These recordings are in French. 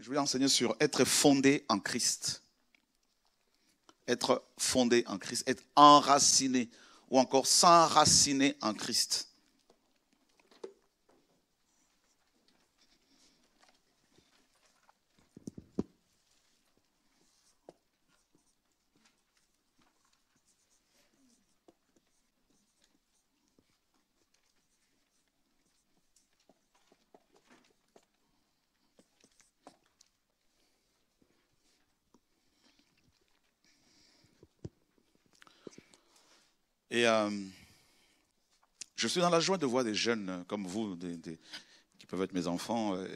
Je vais enseigner sur être fondé en Christ. Être fondé en Christ, être enraciné ou encore s'enraciner en Christ. Et euh, je suis dans la joie de voir des jeunes comme vous, qui peuvent être mes enfants, euh,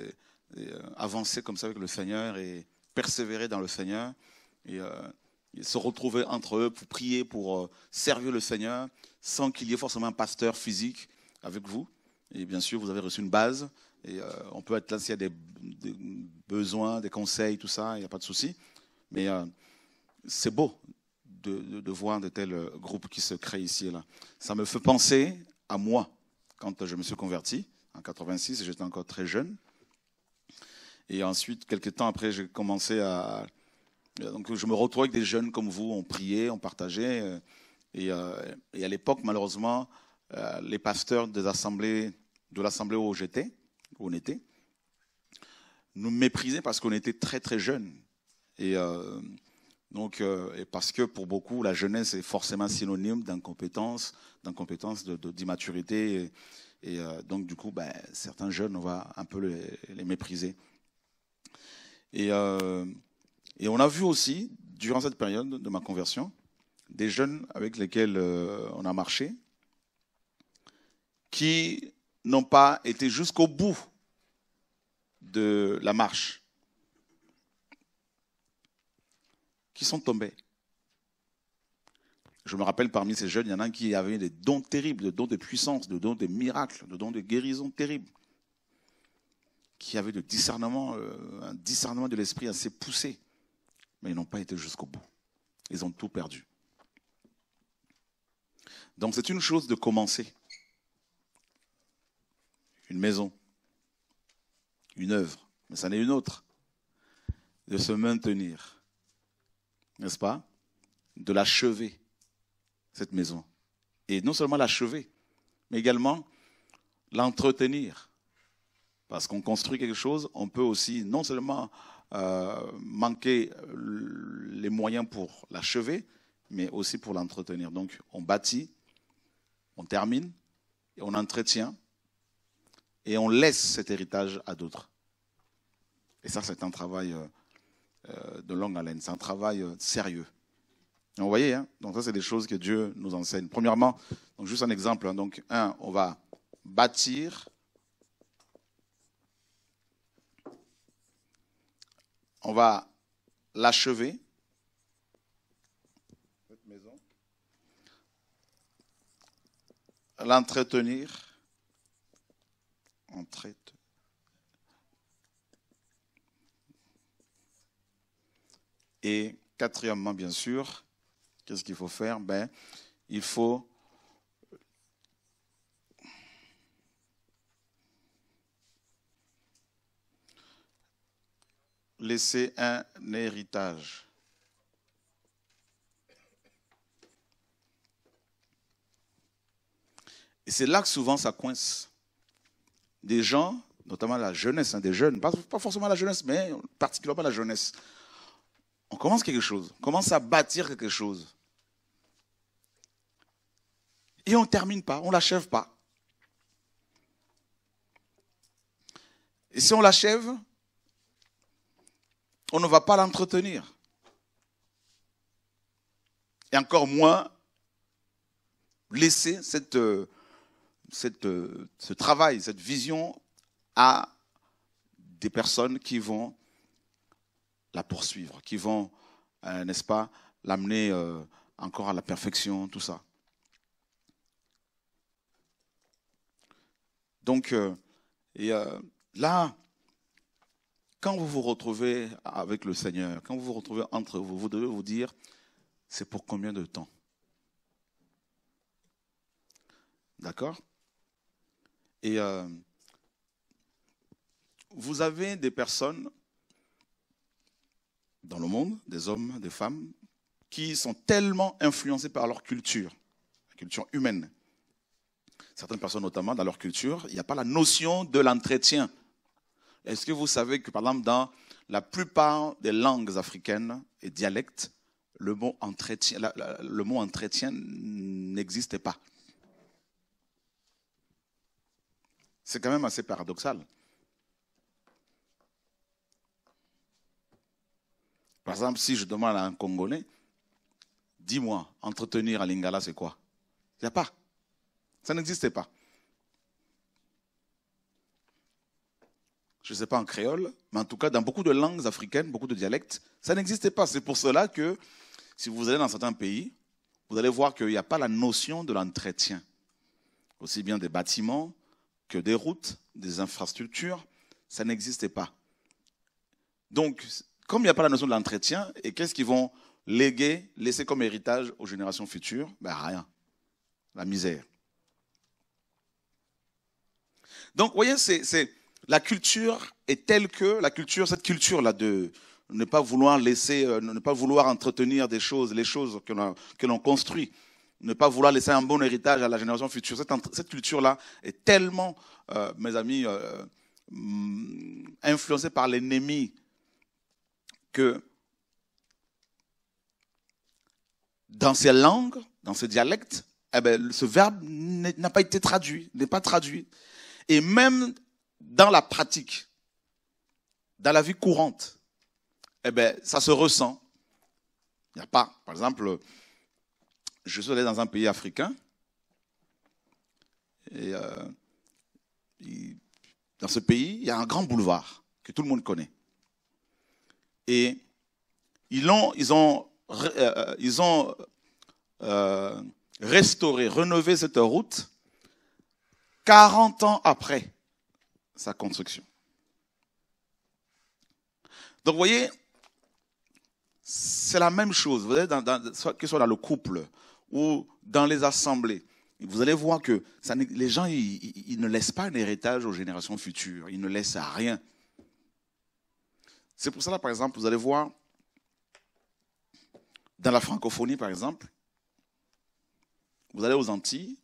euh, avancer comme ça avec le Seigneur et persévérer dans le Seigneur et, se retrouver entre eux pour prier, pour servir le Seigneur, sans qu'il y ait forcément un pasteur physique avec vous. Et bien sûr, vous avez reçu une base. Et on peut être là s'il y a des, des, besoins, des conseils, tout ça, il n'y a pas de souci. Mais c'est beau de, voir de tels euh, groupes qui se créent ici et là. Ça me fait penser à moi quand je me suis converti en 86, j'étais encore très jeune. Et ensuite, quelques temps après, j'ai commencé à. Euh, donc, je me retrouvais avec des jeunes comme vous, on priait, on partageait. Euh, et, à l'époque, malheureusement, les pasteurs des assemblées, de l'assemblée où j'étais, où on était, nous méprisaient parce qu'on était très très jeunes. Et donc, euh, et parce que pour beaucoup, la jeunesse est forcément synonyme d'incompétence, d'incompétence, d'immaturité. Et, euh, donc, du coup, ben, certains jeunes, on va un peu les, mépriser. Et, euh, et, on a vu aussi, durant cette période de ma conversion, des jeunes avec lesquels on a marché, qui n'ont pas été jusqu'au bout de la marche. qui sont tombés. Je me rappelle parmi ces jeunes, il y en a qui avaient des dons terribles, des dons de puissance, des dons de miracles, des dons de guérison terribles, qui avaient le discernement, euh, un discernement de l'esprit assez poussé, mais ils n'ont pas été jusqu'au bout. Ils ont tout perdu. Donc c'est une chose de commencer une maison, une œuvre, mais ça n'est une autre, de se maintenir n'est-ce pas, de l'achever, cette maison. Et non seulement l'achever, mais également l'entretenir. Parce qu'on construit quelque chose, on peut aussi non seulement euh, manquer les moyens pour l'achever, mais aussi pour l'entretenir. Donc on bâtit, on termine, et on entretient, et on laisse cet héritage à d'autres. Et ça, c'est un travail euh, euh, de longue haleine. C'est un travail euh, sérieux. vous voyez, hein, donc ça, c'est des choses que Dieu nous enseigne. Premièrement, donc juste un exemple. Hein. donc, un, on va bâtir. On va l'achever. L'entretenir. Entretenir. Et quatrièmement, bien sûr, qu'est-ce qu'il faut faire ben, Il faut laisser un héritage. Et c'est là que souvent ça coince. Des gens, notamment la jeunesse, hein, des jeunes, pas forcément la jeunesse, mais particulièrement la jeunesse, on commence quelque chose, on commence à bâtir quelque chose. Et on ne termine pas, on ne l'achève pas. Et si on l'achève, on ne va pas l'entretenir. Et encore moins laisser cette, euh, euh, ce travail, cette vision à des personnes qui vont la poursuivre, qui vont, euh, n'est-ce pas, l'amener euh, encore à la perfection, tout ça. Donc, euh, et, là, quand vous vous retrouvez avec le Seigneur, quand vous vous retrouvez entre vous, vous devez vous dire, c'est pour combien de temps D'accord Et vous avez des personnes dans le monde, des hommes, des femmes, qui sont tellement influencés par leur culture, la culture humaine. Certaines personnes, notamment dans leur culture, il n'y a pas la notion de l'entretien. Est-ce que vous savez que, par exemple, dans la plupart des langues africaines et dialectes, le mot entretien, le mot entretien n'existe pas. C'est quand même assez paradoxal. Par exemple, si je demande à un Congolais, dis-moi, entretenir à Lingala, c'est quoi Il n'y a pas. Ça n'existait pas. Je ne sais pas en créole, mais en tout cas, dans beaucoup de langues africaines, beaucoup de dialectes, ça n'existait pas. C'est pour cela que, si vous allez dans certains pays, vous allez voir qu'il n'y a pas la notion de l'entretien. Aussi bien des bâtiments que des routes, des infrastructures, ça n'existait pas. Donc, comme il n'y a pas la notion de l'entretien, et qu'est-ce qu'ils vont léguer, laisser comme héritage aux générations futures ben, Rien. La misère. Donc, vous voyez, c'est, la culture est telle que, la culture, cette culture-là de ne pas vouloir laisser, euh, ne pas vouloir entretenir des choses, les choses que l'on, que l'on construit, ne pas vouloir laisser un bon héritage à la génération future, cette, culture-là est tellement, euh, mes amis, euh, mm, influencée par l'ennemi que dans ces langues, dans ces dialectes, eh ben, ce verbe n'a pas été traduit, n'est pas traduit. Et même dans la pratique, dans la vie courante, eh ben, ça se ressent. Il n'y a pas. Par exemple, je suis allé dans un pays africain et euh, dans ce pays, il y a un grand boulevard que tout le monde connaît. Et ils ont, euh, euh, euh, restauré, rénové cette route 40 ans après sa construction. Donc vous voyez, c'est la même chose, que ce soit dans le couple ou dans les assemblées. Vous allez voir que ça, les gens, ne laissent pas un héritage aux générations futures, ils ne laissent rien. C'est pour cela, par exemple, vous allez voir, dans la francophonie, par exemple, vous allez aux Antilles,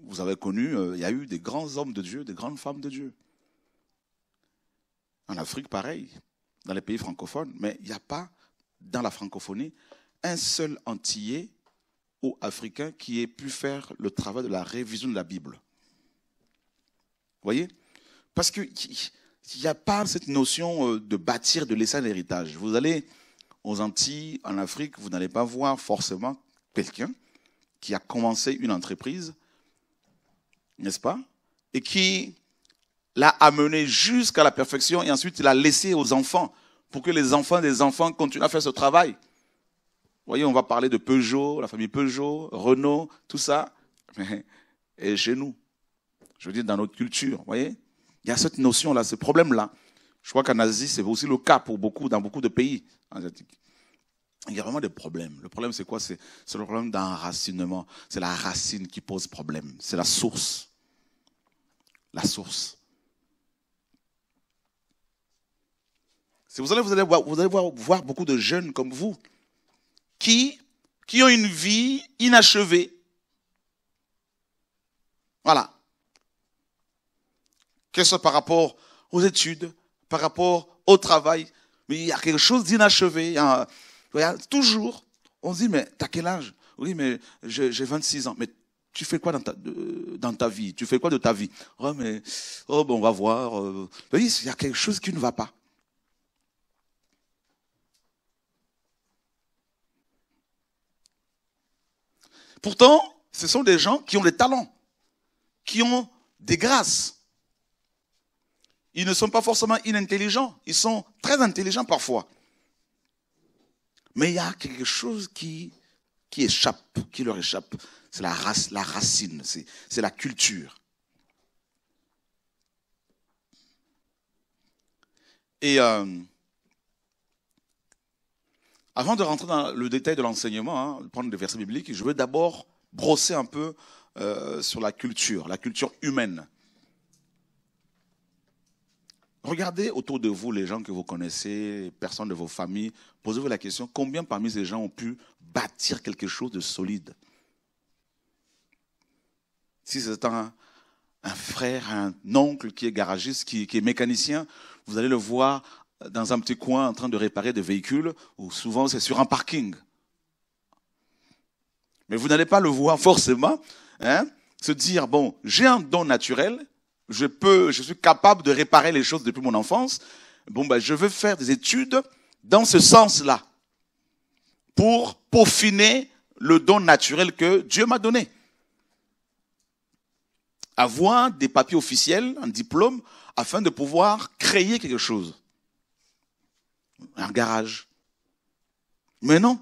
vous avez connu, euh, il y a eu des grands hommes de Dieu, des grandes femmes de Dieu. En Afrique, pareil, dans les pays francophones, mais il n'y a pas, dans la francophonie, un seul Antillais ou Africain qui ait pu faire le travail de la révision de la Bible. Vous voyez Parce que il n'y a pas cette notion euh, de bâtir, de laisser un héritage. Vous allez aux Antilles, en Afrique, vous n'allez pas voir forcément quelqu'un qui a commencé une entreprise, n'est-ce pas, et qui l'a amené jusqu'à la perfection et ensuite l'a laissé aux enfants pour que les enfants des enfants continuent à faire ce travail. Vous voyez, on va parler de Peugeot, la famille Peugeot, Renault, tout ça, mais et chez nous, je veux dire dans notre culture, vous voyez il y a cette notion-là, ce problème-là. Je crois qu'en Asie, c'est aussi le cas pour beaucoup, dans beaucoup de pays asiatiques. Il y a vraiment des problèmes. Le problème, c'est quoi C'est le problème d'enracinement. C'est la racine qui pose problème. C'est la source. La source. Si vous allez, vous allez, voir, voir beaucoup de jeunes comme vous qui, qui ont une vie inachevée. Voilà que ce soit par rapport aux études, par rapport au travail. Mais il y a quelque chose d'inachevé. Toujours, on se dit, mais t'as quel âge Oui, mais j'ai 26 ans. Mais tu fais quoi dans ta, dans ta vie Tu fais quoi de ta vie Oh, mais, oh, ben, on va voir. Euh. il y a quelque chose qui ne va pas. Pourtant, ce sont des gens qui ont des talents, qui ont des grâces, ils ne sont pas forcément inintelligents, ils sont très intelligents parfois. Mais il y a quelque chose qui, qui échappe, qui leur échappe. C'est la race, la racine, c'est la culture. Et euh, avant de rentrer dans le détail de l'enseignement, hein, prendre des versets bibliques, je veux d'abord brosser un peu euh, sur la culture, la culture humaine. Regardez autour de vous les gens que vous connaissez, personnes de vos familles. Posez-vous la question, combien parmi ces gens ont pu bâtir quelque chose de solide Si c'est un, frère, un oncle qui est garagiste, qui, est mécanicien, vous allez le voir dans un petit coin en train de réparer des véhicules, ou souvent c'est sur un parking. Mais vous n'allez pas le voir forcément, hein, se dire, bon, j'ai un don naturel, je peux, je suis capable de réparer les choses depuis mon enfance. Bon, ben, je veux faire des études dans ce sens-là pour peaufiner le don naturel que Dieu m'a donné. Avoir des papiers officiels, un diplôme, afin de pouvoir créer quelque chose. Un garage. Mais non,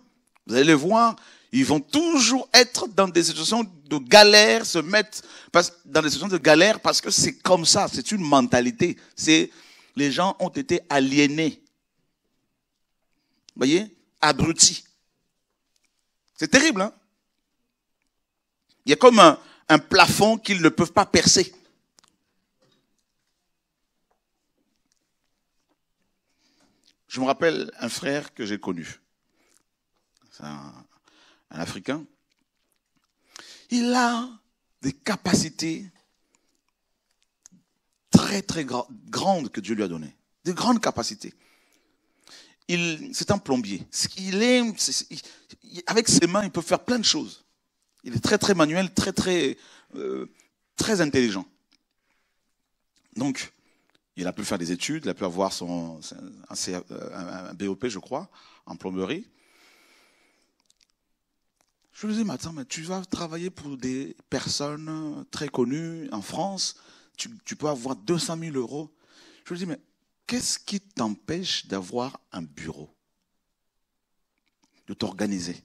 vous allez le voir, ils vont toujours être dans des situations de galère, se mettre dans des situations de galère parce que c'est comme ça, c'est une mentalité. C'est les gens ont été aliénés, Vous voyez, abrutis. C'est terrible. Hein Il y a comme un, un plafond qu'ils ne peuvent pas percer. Je me rappelle un frère que j'ai connu. C'est un un africain, il a des capacités très très grandes que Dieu lui a données, Des grandes capacités. Il, c'est un plombier. avec ses mains, il peut faire plein de choses. Il est très très manuel, très très euh, très intelligent. Donc, il a pu faire des études, il a pu avoir son, un BOP, je crois, en plomberie. Je lui dis, mais attends, mais tu vas travailler pour des personnes très connues en France, tu, peux avoir 200 000 euros. Je lui dis, mais qu'est-ce qui t'empêche d'avoir un bureau, de t'organiser,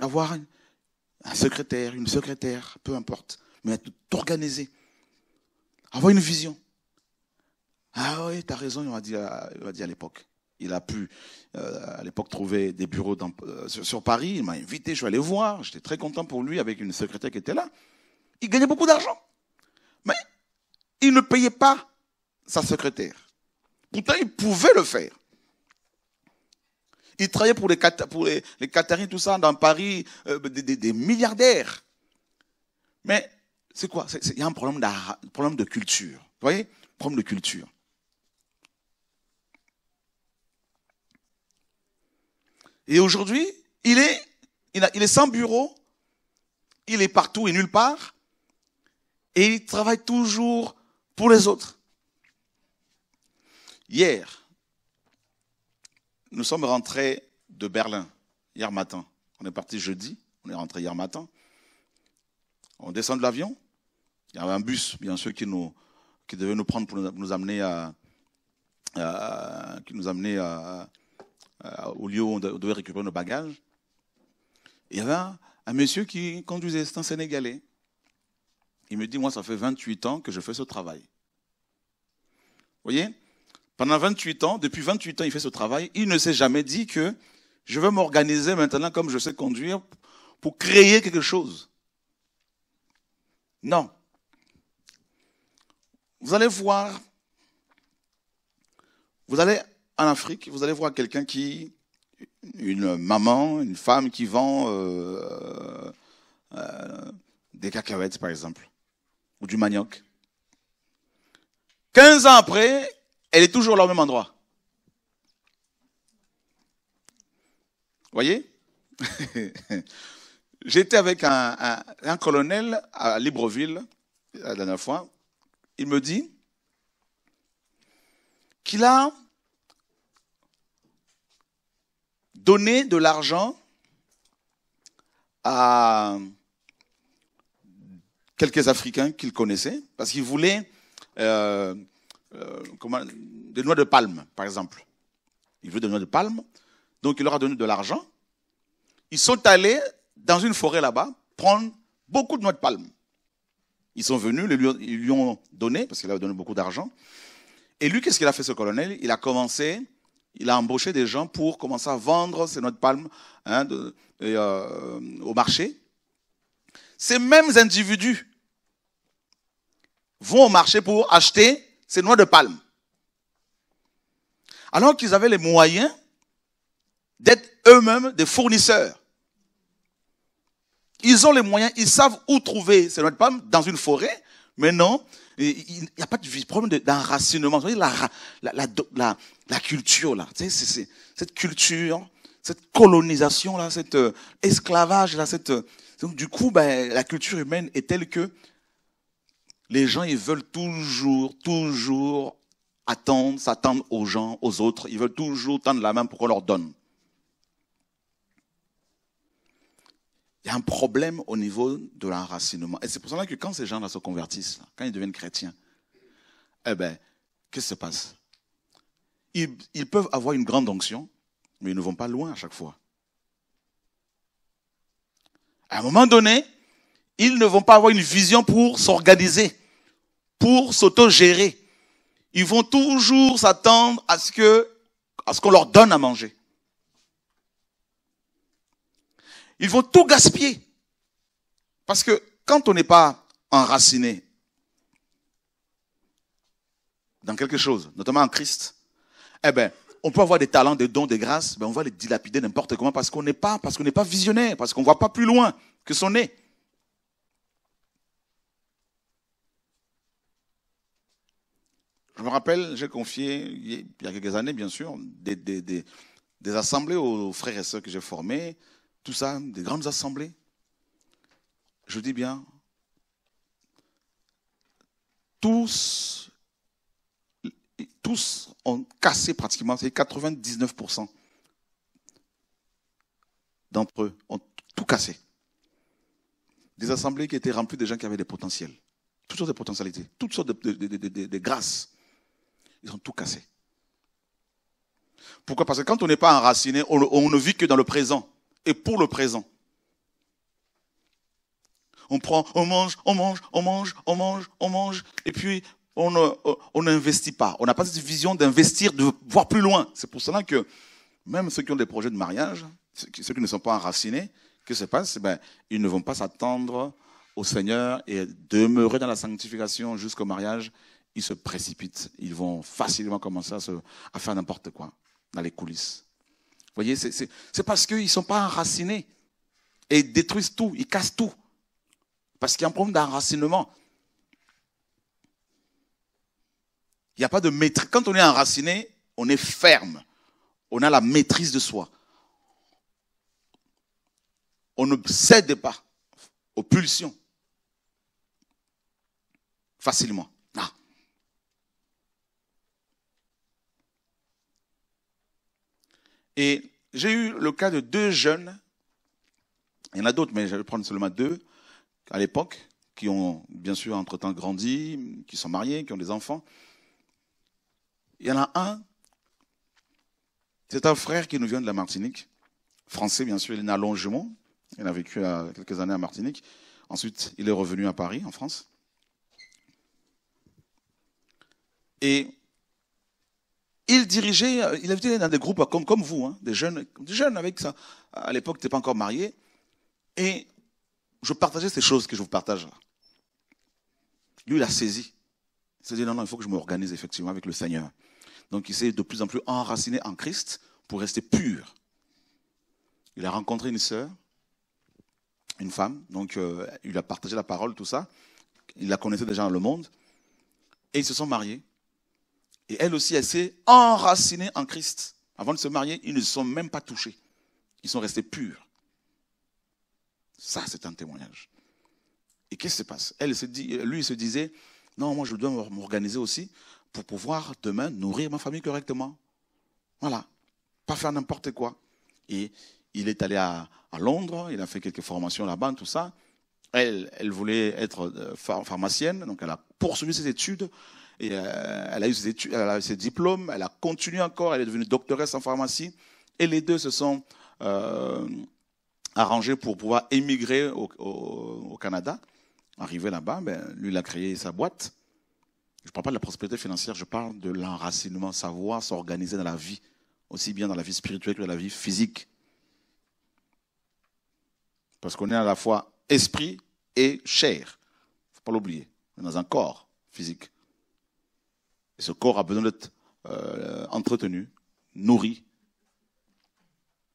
avoir un, secrétaire, une secrétaire, peu importe, mais t'organiser, avoir une vision. Ah oui, t'as raison, il m'a dit à l'époque. Il a pu, euh, à l'époque, trouver des bureaux euh, sur, Paris. Il m'a invité, je suis allé voir. J'étais très content pour lui avec une secrétaire qui était là. Il gagnait beaucoup d'argent. Mais il ne payait pas sa secrétaire. Pourtant, il pouvait le faire. Il travaillait pour les, pour tout ça, dans Paris, euh, des, milliardaires. Mais c'est quoi Il y a un problème, de culture. Vous voyez Problème de culture. Et aujourd'hui, il est, il, est sans bureau, il est partout et nulle part, et il travaille toujours pour les autres. Hier, nous sommes rentrés de Berlin, hier matin. On est parti jeudi, on est rentré hier matin. On descend de l'avion, il y avait un bus, bien sûr, qui, nous, qui devait nous prendre pour nous, amener à, qui nous à, euh, au lieu où on devait récupérer nos bagages. Il y avait un, monsieur qui conduisait, c'est un Sénégalais. Il me dit, moi, ça fait 28 ans que je fais ce travail. Vous voyez Pendant 28 ans, depuis 28 ans, il fait ce travail. Il ne s'est jamais dit que je veux m'organiser maintenant comme je sais conduire pour créer quelque chose. Non. Vous allez voir, vous allez en Afrique, vous allez voir quelqu'un qui, une maman, une femme qui vend euh, euh, des cacahuètes, par exemple, ou du manioc. 15 ans après, elle est toujours là au même endroit. Vous voyez J'étais avec un, colonel à Libreville la dernière fois. Il me dit qu'il a donner de l'argent à quelques Africains qu'il connaissait, parce qu'il voulait euh, euh, des noix de palme, par exemple. Il veut des noix de palme, donc il leur a donné de l'argent. Ils sont allés dans une forêt là-bas prendre beaucoup de noix de palme. Ils sont venus, ils lui ont donné, parce qu'il a donné beaucoup d'argent. Et lui, qu'est-ce qu'il a fait, ce colonel Il a commencé il a embauché des gens pour commencer à vendre ses noix de, palme hein, euh, au marché. Ces mêmes individus vont au marché pour acheter ces noix de palme. Alors qu'ils avaient les moyens d'être eux-mêmes des fournisseurs. Ils ont les moyens, ils savent où trouver ces noix de palme dans une forêt, mais non, il n'y a pas de problème d'enracinement. la, la, la, culture, là, cette culture, cette colonisation, là, cet euh, esclavage, euh, donc, du coup, ben, la culture humaine est telle que les gens, ils veulent toujours, toujours attendre, s'attendre aux gens, aux autres. Ils veulent toujours tendre la main pour qu'on leur donne. Il y a un problème au niveau de l'enracinement. Et c'est pour cela que quand ces gens-là se convertissent, quand ils deviennent chrétiens, eh bien, qu'est-ce qui se passe ils, ils, peuvent avoir une grande onction, mais ils ne vont pas loin à chaque fois. À un moment donné, ils ne vont pas avoir une vision pour s'organiser, pour s'autogérer. Ils vont toujours s'attendre à ce que, à ce qu'on leur donne à manger. Ils vont tout gaspiller. Parce que quand on n'est pas enraciné dans quelque chose, notamment en Christ, eh ben, on peut avoir des talents, des dons, des grâces, mais on va les dilapider n'importe comment parce qu'on n'est pas, parce qu'on n'est pas visionnaire, parce qu'on ne voit pas plus loin que son nez. Je me rappelle, j'ai confié, il y a quelques années, bien sûr, des, des, des assemblées aux frères et sœurs que j'ai formés, tout ça, des grandes assemblées. Je dis bien, tous, tous ont cassé pratiquement, c'est 99% d'entre eux ont tout cassé. Des assemblées qui étaient remplies de gens qui avaient des potentiels, toutes sortes de potentialités, toutes sortes de, de, grâces. Ils ont tout cassé. Pourquoi Parce que quand on n'est pas enraciné, on ne vit que dans le présent et pour le présent. On prend, on mange, on mange, on mange, on mange, on mange, et puis on, on n'investit pas. On n'a pas cette vision d'investir, de voir plus loin. C'est pour cela que même ceux qui ont des projets de mariage, ceux qui ne sont pas enracinés, que se passe eh ben, Ils ne vont pas s'attendre au Seigneur et demeurer dans la sanctification jusqu'au mariage. Ils se précipitent. Ils vont facilement commencer à, se, à faire n'importe quoi dans les coulisses voyez, c'est parce qu'ils ne sont pas enracinés. Et ils détruisent tout, ils cassent tout. Parce qu'il y a un problème d'enracinement. Il n'y a pas de maîtrise. Quand on est enraciné, on est ferme. On a la maîtrise de soi. On ne cède pas aux pulsions facilement. Et j'ai eu le cas de deux jeunes, il y en a d'autres, mais je vais prendre seulement deux, à l'époque, qui ont bien sûr entre-temps grandi, qui sont mariés, qui ont des enfants. Il y en a un, c'est un frère qui nous vient de la Martinique, français bien sûr, il est né à Longemont, il a vécu euh, quelques années à Martinique, ensuite il est revenu à Paris, en France. Et il dirigeait, euh, il avait dans des groupes comme, comme vous, hein, des, jeunes, des jeunes avec ça. À l'époque, tu pas encore marié. Et je partageais ces choses que je vous partage Lui, il a saisi. Il s'est dit non, non, il faut que je m'organise effectivement avec le Seigneur. Donc il s'est de plus en plus enraciné en Christ pour rester pur. Il a rencontré une sœur, une femme, donc euh, il a partagé la parole, tout ça. Il la connaissait déjà dans le monde. Et ils se sont mariés. Et elle aussi, elle s'est enracinée en Christ. Avant de se marier, ils ne se sont même pas touchés. Ils sont restés purs. Ça, c'est un témoignage. Et qu'est-ce qui se passe elle dit, Lui, il se disait, non, moi, je dois m'organiser aussi pour pouvoir demain nourrir ma famille correctement. Voilà. Pas faire n'importe quoi. Et il est allé à, à, Londres, il a fait quelques formations là-bas, tout ça. Elle, elle voulait être euh, pharmacienne, donc elle a poursuivi ses études. Euh, elle a eu ses, diplômes, elle a continué encore, elle est devenue doctoresse en pharmacie. Et les deux se sont euh, arrangés pour pouvoir émigrer au, Canada. Arrivé là-bas, ben, lui, il a créé sa boîte. Je ne parle pas de la prospérité financière, je parle de l'enracinement, savoir s'organiser dans la vie, aussi bien dans la vie spirituelle que dans la vie physique. Parce qu'on est à la fois esprit et chair. Il ne faut pas l'oublier. On est dans un corps physique ce corps a besoin d'être euh, entretenu, nourri.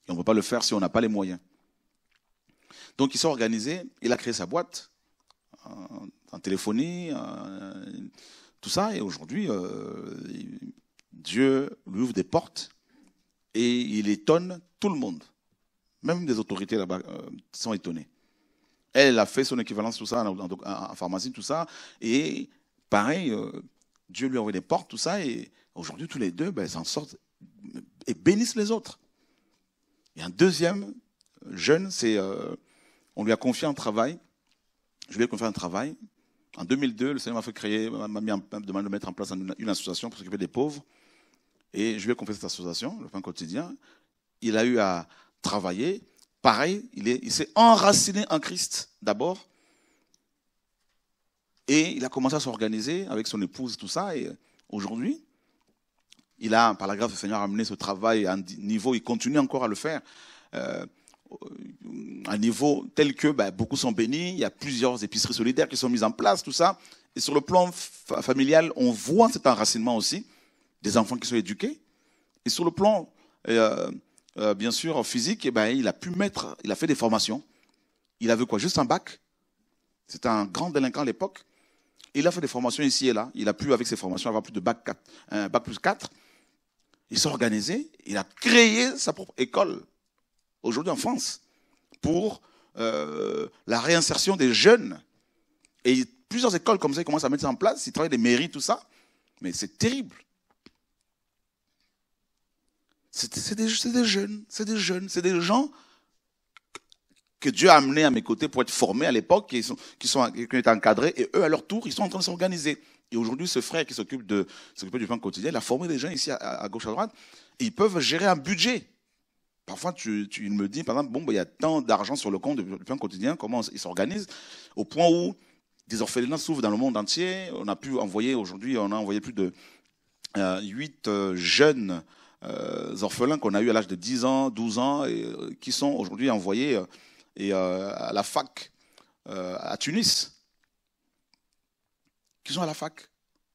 Et on ne peut pas le faire si on n'a pas les moyens. Donc il s'est organisé, il a créé sa boîte euh, en, téléphonie, euh, tout ça. Et aujourd'hui, Dieu lui ouvre des portes et il étonne tout le monde. Même des autorités là-bas sont étonnées. Elle, a fait son équivalence, tout ça, en, pharmacie, tout ça. Et pareil, Dieu lui a ouvert des portes, tout ça, et aujourd'hui, tous les deux, ben, ils s'en sortent et bénissent les autres. Et un deuxième jeune, c'est, euh, on lui a confié un travail. Je lui ai confié un travail. En 2002, le Seigneur m'a fait créer, m'a demandé de mettre en place une association pour s'occuper des pauvres. Et je lui ai confié cette association, le pain quotidien. Il a eu à travailler. Pareil, il s'est enraciné en Christ d'abord. Et il a commencé à s'organiser avec son épouse, tout ça. Et aujourd'hui, il a, par la grâce du Seigneur, amené ce travail à un niveau, il continue encore à le faire, à euh, un niveau tel que bah, beaucoup sont bénis, il y a plusieurs épiceries solidaires qui sont mises en place, tout ça. Et sur le plan familial, on voit cet enracinement aussi, des enfants qui sont éduqués. Et sur le plan, euh, euh, bien sûr, physique, eh ben, il a pu mettre, il a fait des formations. Il avait quoi Juste un bac. C'était un grand délinquant à l'époque. Il a fait des formations ici et là. Il a pu, avec ses formations, avoir plus de bac, 4, euh, bac plus 4. Il s'est organisé. Il a créé sa propre école, aujourd'hui en France, pour euh, la réinsertion des jeunes. Et plusieurs écoles comme ça, ils commencent à mettre ça en place. Ils travaillent des mairies, tout ça. Mais c'est terrible. C'est des jeunes, c'est des jeunes, c'est des gens que Dieu a amené à mes côtés pour être formés à l'époque, qui sont, qui sont, qui ont été encadrés, et eux, à leur tour, ils sont en train de s'organiser. Et aujourd'hui, ce frère qui s'occupe de, s'occupe du plan quotidien, il a formé des gens ici à, gauche, à droite, et ils peuvent gérer un budget. Parfois, tu, il me dit, par exemple, bon, ben, il y a tant d'argent sur le compte du plan quotidien, comment ils s'organisent, au point où des orphelins s'ouvrent dans le monde entier. On a pu envoyer, aujourd'hui, on a envoyé plus de 8 euh, euh, jeunes euh, orphelins qu'on a eu à l'âge de 10 ans, 12 ans, et, qui sont aujourd'hui envoyés et euh, à la fac euh, à Tunis, qui sont à la fac.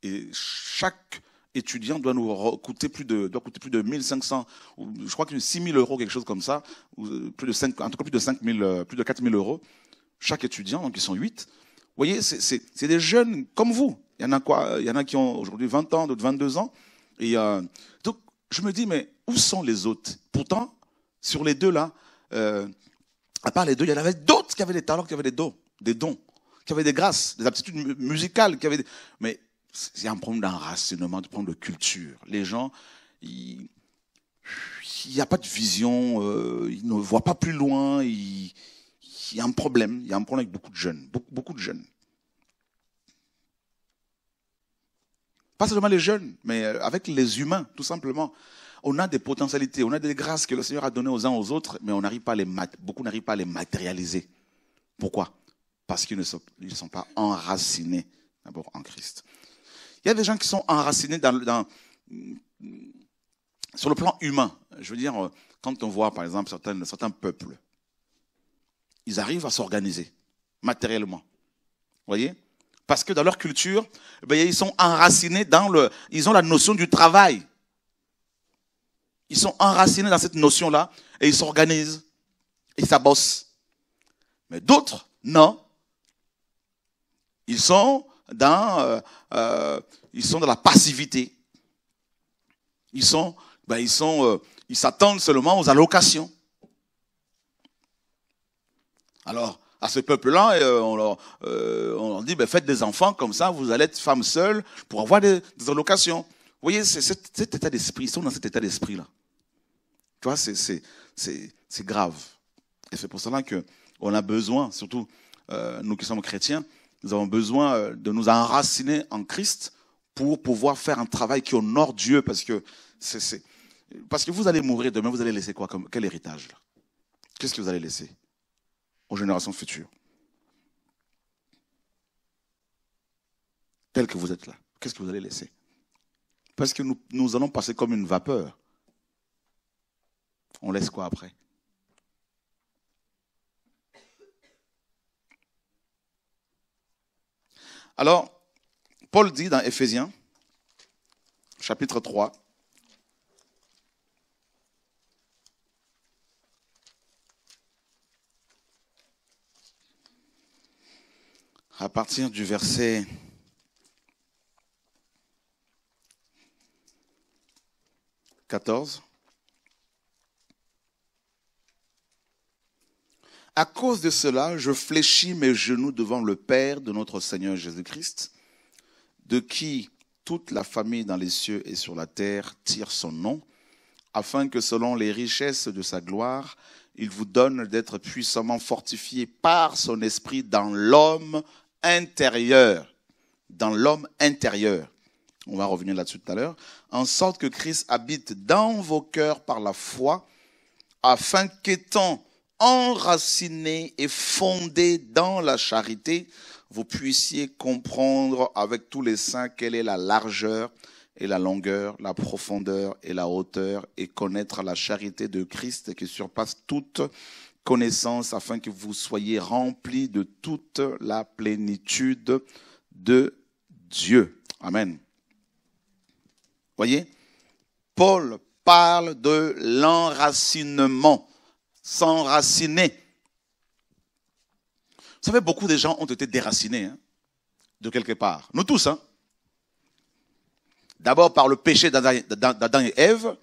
Et chaque étudiant doit nous coûter plus de, doit coûter plus de 1500, je crois que 6000 euros, quelque chose comme ça, euh, plus de en tout cas plus de 5000, plus de 4000 euros, chaque étudiant, donc ils sont 8. Vous voyez, c'est des jeunes comme vous. Il y en a quoi, il y en a qui ont aujourd'hui 20 ans, d'autres 22 ans. Et donc, je me dis, mais où sont les autres Pourtant, sur les deux là, à part les deux, il y en avait d'autres qui avaient des talents, qui avaient des dons, des dons, qui avaient des grâces, des aptitudes musicales, qui avaient des... Mais c'est un problème d'enracinement, un problème de culture. Les gens, il n'y a pas de vision, euh, ils ne voient pas plus loin, il, il, y a un problème, il y a un problème avec beaucoup de jeunes, beaucoup, beaucoup de jeunes. Pas seulement les jeunes, mais euh, avec les humains, tout simplement on a des potentialités, on a des grâces que le Seigneur a données aux uns aux autres, mais on n'arrive pas à les beaucoup n'arrivent pas à les matérialiser. Pourquoi Parce qu'ils ne sont, pas enracinés d'abord en Christ. Il y a des gens qui sont enracinés dans, dans, sur le plan humain. Je veux dire, quand on voit par exemple certains, certains peuples, ils arrivent à s'organiser matériellement. Vous voyez Parce que dans leur culture, eh ils sont enracinés dans le... Ils ont la notion du travail. Ils sont enracinés dans cette notion-là et ils s'organisent et ça bosse. Mais d'autres, non. Ils sont dans, euh, euh, ils sont dans la passivité. Ils sont, ben, ils sont, euh, ils s'attendent seulement aux allocations. Alors, à ce peuple-là, on, leur, on dit, ben, faites des enfants comme ça, vous allez être femme seule pour avoir des, allocations. Vous voyez, c'est cet état d'esprit, ils sont dans cet état d'esprit-là. Tu vois, c'est grave. Et c'est pour cela qu'on a besoin, surtout euh, nous qui sommes chrétiens, nous avons besoin euh, de nous enraciner en Christ pour pouvoir faire un travail qui honore Dieu, parce que c'est parce que vous allez mourir demain, vous allez laisser quoi comme quel héritage Qu'est-ce que vous allez laisser aux générations futures Tel que vous êtes là, qu'est-ce que vous allez laisser Parce que nous, nous allons passer comme une vapeur on laisse quoi après Alors, Paul dit dans Éphésiens, chapitre 3, à partir du verset 14. À cause de cela, je fléchis mes genoux devant le Père de notre Seigneur Jésus-Christ, de qui toute la famille dans les cieux et sur la terre tire son nom, afin que selon les richesses de sa gloire, il vous donne d'être puissamment fortifié par son esprit dans l'homme intérieur. Dans l'homme intérieur. On va revenir là-dessus tout à l'heure. En sorte que Christ habite dans vos cœurs par la foi, afin qu'étant enraciné et fondé dans la charité, vous puissiez comprendre avec tous les saints quelle est la largeur et la longueur, la profondeur et la hauteur, et connaître la charité de Christ qui surpasse toute connaissance, afin que vous soyez remplis de toute la plénitude de Dieu. Amen. Voyez, Paul parle de l'enracinement s'enraciner. Vous savez, beaucoup de gens ont été déracinés hein, de quelque part. Nous tous. Hein. D'abord par le péché d'Adam et Ève.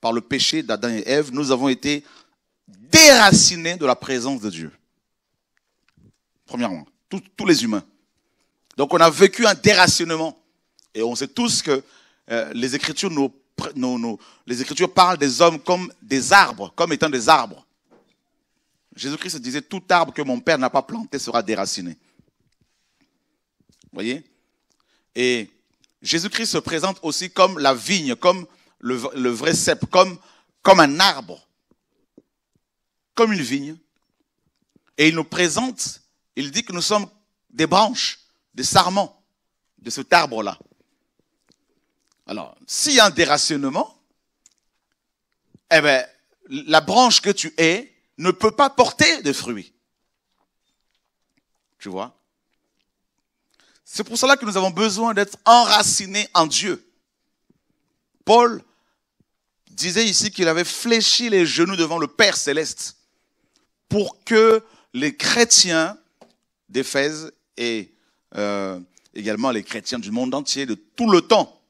Par le péché d'Adam et Ève, nous avons été déracinés de la présence de Dieu. Premièrement, tous les humains. Donc on a vécu un déracinement. Et on sait tous que euh, les Écritures nous, les Écritures parlent des hommes comme des arbres, comme étant des arbres. Jésus-Christ disait, tout arbre que mon Père n'a pas planté sera déraciné. Vous voyez Et Jésus-Christ se présente aussi comme la vigne, comme le, vrai cep, comme, comme un arbre, comme une vigne. Et il nous présente, il dit que nous sommes des branches, des sarments de cet arbre-là. Alors, s'il y a un déracinement, eh bien, la branche que tu es ne peut pas porter de fruits. Tu vois C'est pour cela que nous avons besoin d'être enracinés en Dieu. Paul disait ici qu'il avait fléchi les genoux devant le Père céleste pour que les chrétiens d'Éphèse et euh, également les chrétiens du monde entier de tout le temps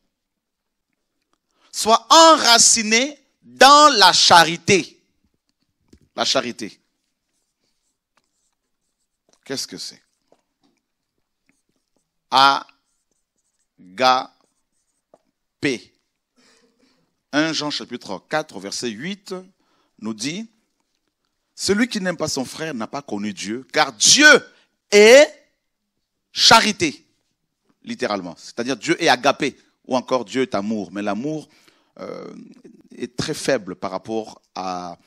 soient enracinés dans la charité. La charité. Qu'est-ce que c'est Agapé. 1 Jean chapitre 4, verset 8 nous dit, Celui qui n'aime pas son frère n'a pas connu Dieu, car Dieu est charité, littéralement. C'est-à-dire Dieu est agapé, ou encore Dieu est amour. Mais l'amour euh, est très faible par rapport à,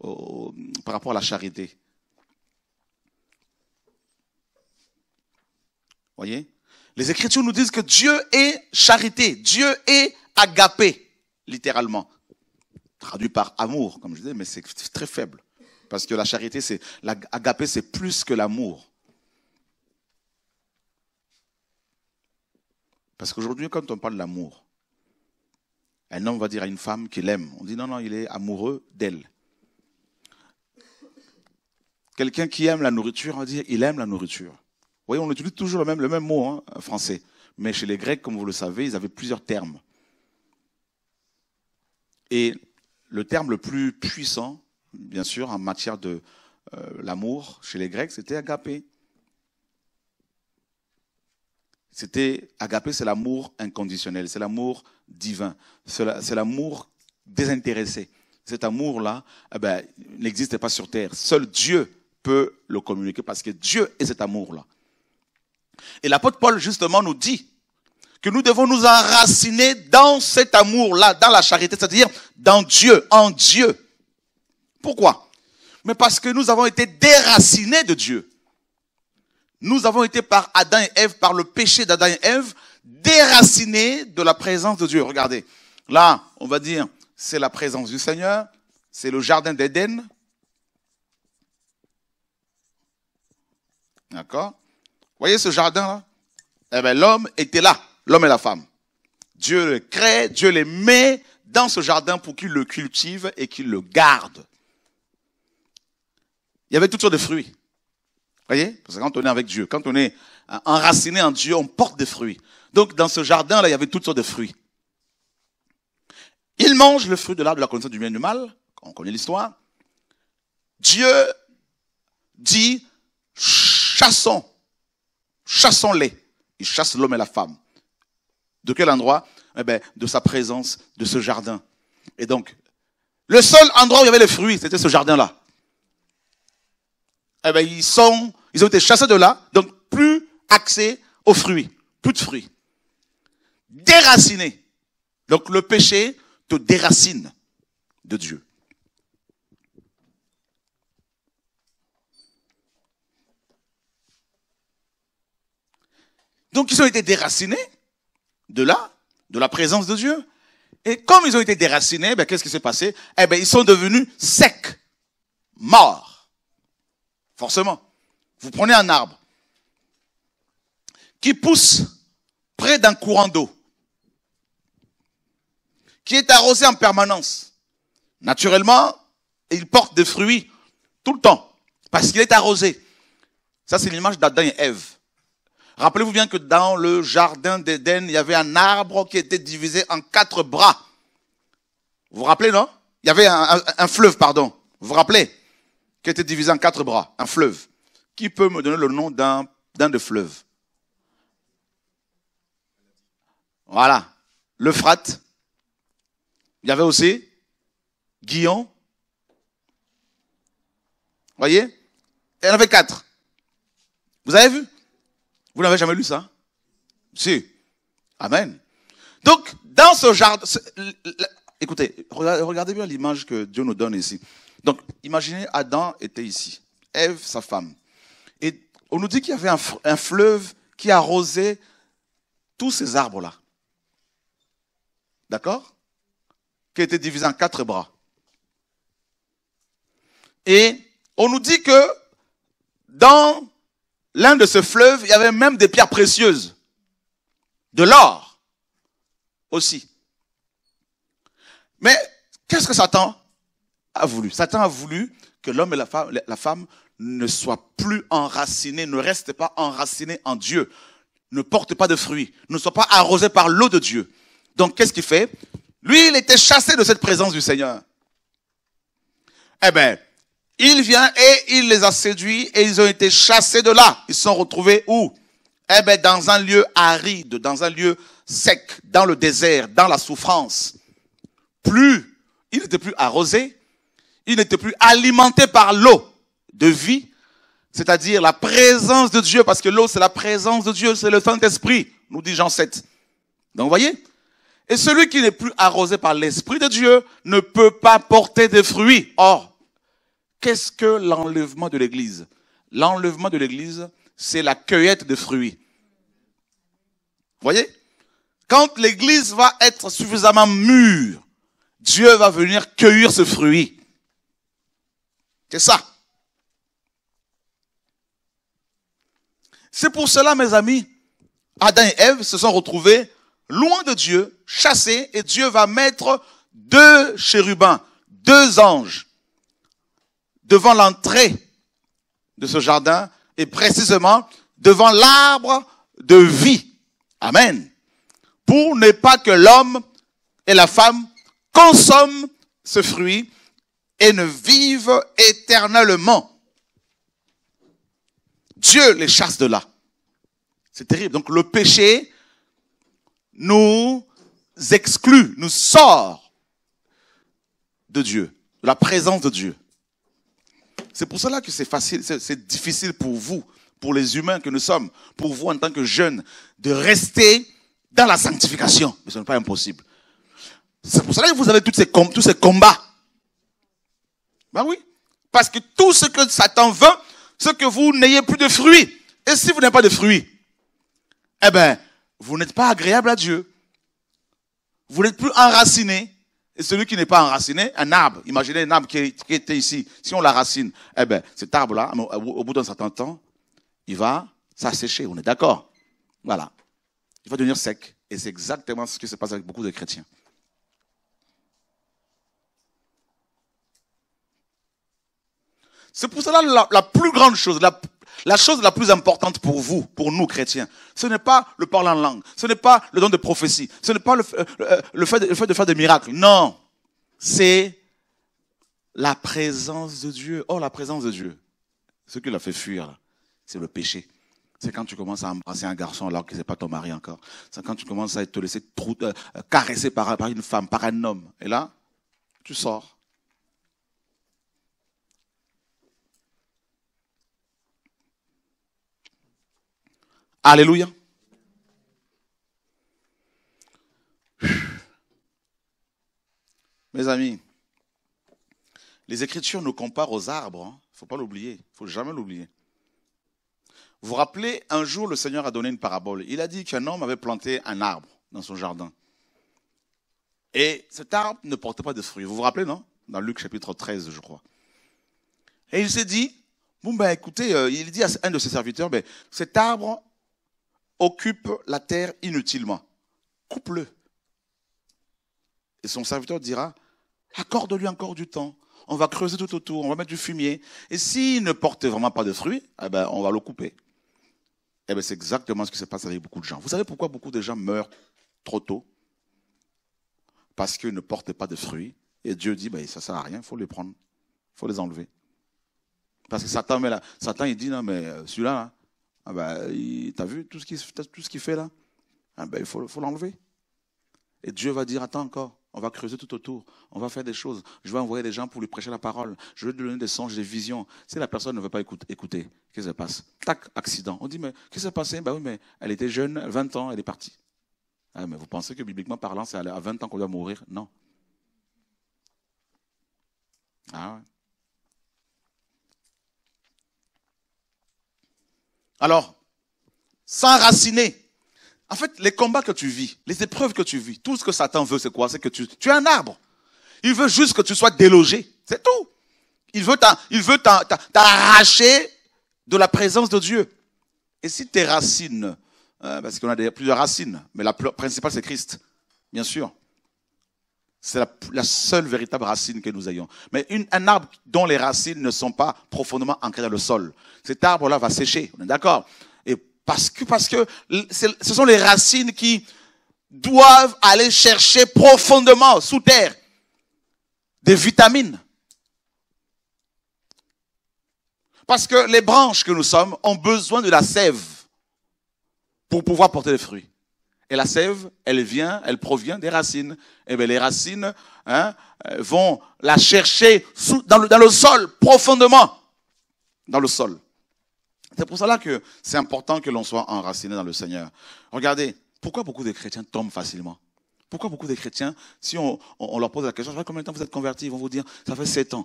par rapport à la charité. Voyez Les Écritures nous disent que Dieu est charité, Dieu est agapé, littéralement. Traduit par amour, comme je disais, mais c'est très faible. Parce que la charité, c'est l'agapé, c'est plus que l'amour. Parce qu'aujourd'hui, quand on parle d'amour, un homme va dire à une femme qu'il aime. On dit non, non, il est amoureux d'elle. Quelqu'un qui aime la nourriture, on va dire, il aime la nourriture. Vous voyez, on utilise toujours le même, le même mot en hein, français. Mais chez les Grecs, comme vous le savez, ils avaient plusieurs termes. Et le terme le plus puissant, bien sûr, en matière de euh, l'amour chez les Grecs, c'était agapé. C'était agapé, c'est l'amour inconditionnel, c'est l'amour divin, c'est l'amour désintéressé. Cet amour-là eh ben, n'existe pas sur terre. Seul Dieu peut le communiquer parce que Dieu est cet amour-là. Et l'apôtre Paul, justement, nous dit que nous devons nous enraciner dans cet amour-là, dans la charité, c'est-à-dire dans Dieu, en Dieu. Pourquoi Mais parce que nous avons été déracinés de Dieu. Nous avons été par Adam et Ève, par le péché d'Adam et Ève, déracinés de la présence de Dieu. Regardez, là, on va dire, c'est la présence du Seigneur, c'est le jardin d'Éden, D'accord Voyez ce jardin-là Eh ben, l'homme était là, l'homme et la femme. Dieu le crée, Dieu les met dans ce jardin pour qu'il le cultive et qu'il le garde. Il y avait toutes sortes de fruits. Voyez Parce que quand on est avec Dieu, quand on est enraciné en Dieu, on porte des fruits. Donc, dans ce jardin-là, il y avait toutes sortes de fruits. Il mange le fruit de l'arbre de la connaissance du bien et du mal. On connaît l'histoire. Dieu dit, chassons, chassons-les. Il chasse l'homme et la femme. De quel endroit eh bien, De sa présence, de ce jardin. Et donc, le seul endroit où il y avait les fruits, c'était ce jardin-là. Eh bien, ils, sont, ils ont été chassés de là, donc plus accès aux fruits, plus de fruits. Déracinés. Donc le péché te déracine de Dieu. Donc ils ont été déracinés de là, de la présence de Dieu. Et comme ils ont été déracinés, ben, qu'est-ce qui s'est passé Eh bien, ils sont devenus secs, morts. Forcément. Vous prenez un arbre qui pousse près d'un courant d'eau, qui est arrosé en permanence. Naturellement, il porte des fruits tout le temps, parce qu'il est arrosé. Ça, c'est l'image d'Adam et Ève. Rappelez-vous bien que dans le jardin d'Éden, il y avait un arbre qui était divisé en quatre bras. Vous vous rappelez, non Il y avait un, fleuve, pardon. Vous vous rappelez Qui était divisé en quatre bras, un fleuve. Qui peut me donner le nom d'un, d'un de fleuves Voilà. Leuphrate. Il y avait aussi Guillon. Voyez Il y en avait quatre. Vous avez vu vous n'avez jamais lu ça Si. Amen. Donc, dans ce jardin, écoutez, regardez bien l'image que Dieu nous donne ici. Donc, imaginez, Adam était ici, Ève, sa femme. Et on nous dit qu'il y avait un, un fleuve qui arrosait tous ces arbres-là. D'accord Qui était divisé en quatre bras. Et on nous dit que dans l'un de ce fleuve, il y avait même des pierres précieuses, de l'or aussi. Mais qu'est-ce que Satan a voulu Satan a voulu que l'homme et la femme, la femme ne soient plus enracinés, ne restent pas enracinés en Dieu, ne portent pas de fruits, ne soient pas arrosés par l'eau de Dieu. Donc qu'est-ce qu'il fait Lui, il était chassé de cette présence du Seigneur. Eh bien, il vient et il les a séduits et ils ont été chassés de là. Ils sont retrouvés où Eh bien, dans un lieu aride, dans un lieu sec, dans le désert, dans la souffrance. Plus, ils n'étaient plus arrosés, ils n'étaient plus alimentés par l'eau de vie, c'est-à-dire la présence de Dieu, parce que l'eau, c'est la présence de Dieu, c'est le Saint-Esprit, nous dit Jean 7. Donc, vous voyez Et celui qui n'est plus arrosé par l'Esprit de Dieu ne peut pas porter des fruits. Or, qu'est-ce que l'enlèvement de l'Église L'enlèvement de l'Église, c'est la cueillette de fruits. Vous voyez Quand l'Église va être suffisamment mûre, Dieu va venir cueillir ce fruit. C'est ça. C'est pour cela, mes amis, Adam et Ève se sont retrouvés loin de Dieu, chassés, et Dieu va mettre deux chérubins, deux anges, devant l'entrée de ce jardin et précisément devant l'arbre de vie. Amen. Pour ne pas que l'homme et la femme consomment ce fruit et ne vivent éternellement. Dieu les chasse de là. C'est terrible. Donc le péché nous exclut, nous sort de Dieu, de la présence de Dieu. C'est pour cela que c'est facile, c'est difficile pour vous, pour les humains que nous sommes, pour vous en tant que jeunes, de rester dans la sanctification. Mais ce n'est pas impossible. C'est pour cela que vous avez tous ces combats. Ben oui. Parce que tout ce que Satan veut, c'est que vous n'ayez plus de fruits. Et si vous n'avez pas de fruits, eh ben, vous n'êtes pas agréable à Dieu. Vous n'êtes plus enraciné. Et celui qui n'est pas enraciné, un arbre, imaginez un arbre qui, était ici, si on la racine, eh ben cet arbre-là, au, bout d'un certain temps, il va s'assécher, on est d'accord Voilà. Il va devenir sec. Et c'est exactement ce qui se passe avec beaucoup de chrétiens. C'est pour cela la, la plus grande chose, la, la chose la plus importante pour vous, pour nous chrétiens, ce n'est pas le parler en langue, ce n'est pas le don de prophétie, ce n'est pas le, euh, euh, fait de, faire des miracles. Non, c'est la présence de Dieu. oh, la présence de Dieu, ce qui l'a fait fuir, c'est le péché. C'est quand tu commences à embrasser un garçon alors qu'il n'est pas ton mari encore. C'est quand tu commences à te laisser euh, caresser par une femme, par un homme. Et là, tu sors. Alléluia. Mes amis, les Écritures nous comparent aux arbres. Il hein. ne faut pas l'oublier. Il ne faut jamais l'oublier. Vous vous rappelez, un jour, le Seigneur a donné une parabole. Il a dit qu'un homme avait planté un arbre dans son jardin. Et cet arbre ne portait pas de fruits. Vous vous rappelez, non Dans Luc chapitre 13, je crois. Et il s'est dit, bon ben, écoutez, euh, il dit à un de ses serviteurs, ben, cet arbre, occupe la terre inutilement. Coupe-le. Et son serviteur dira, accorde-lui encore du temps. On va creuser tout autour, on va mettre du fumier. Et s'il ne porte vraiment pas de fruits, eh ben, on va le couper. Et eh ben, c'est exactement ce qui se passe avec beaucoup de gens. Vous savez pourquoi beaucoup de gens meurent trop tôt Parce qu'ils ne portent pas de fruits. Et Dieu dit, ben, ça ne sert à rien, il faut les prendre, il faut les enlever. Parce que Satan, met là, Satan il dit, non, mais euh, celui-là, hein, ah bah, t'as vu tout ce qu'il fait là ah bah, Il faut, l'enlever. Et Dieu va dire, attends encore, on va creuser tout autour, on va faire des choses. Je vais envoyer des gens pour lui prêcher la parole. Je vais lui donner des songes, des visions. Si la personne ne veut pas écouter, qu'est-ce qui se passe Tac, accident. On dit, mais qu'est-ce qui s'est passé Ben oui, mais elle était jeune, 20 ans, elle est partie. Ah, mais vous pensez que bibliquement parlant, c'est à 20 ans qu'on doit mourir Non. Ah ouais. Alors, s'enraciner. En fait, les combats que tu vis, les épreuves que tu vis, tout ce que Satan veut, c'est quoi C'est que tu, es un arbre. Il veut juste que tu sois délogé. C'est tout. Il veut t'arracher de la présence de Dieu. Et si tes racines, euh, parce qu'on a plusieurs racines, mais la principale c'est Christ, bien sûr. C'est la, seule véritable racine que nous ayons. Mais une, un arbre dont les racines ne sont pas profondément ancrées dans le sol, cet arbre-là va sécher. On est d'accord Et parce que, parce que ce sont les racines qui doivent aller chercher profondément, sous terre, des vitamines. Parce que les branches que nous sommes ont besoin de la sève pour pouvoir porter des fruits. Et la sève, elle vient, elle provient des racines. Et eh bien les racines hein, euh, vont la chercher dans, le, dans le sol, profondément, dans le sol. C'est pour cela que c'est important que l'on soit enraciné dans le Seigneur. Regardez, pourquoi beaucoup de chrétiens tombent facilement pourquoi beaucoup de chrétiens, si on, on, leur pose la question, combien de temps vous êtes convertis, ils vont vous dire, ça fait sept ans.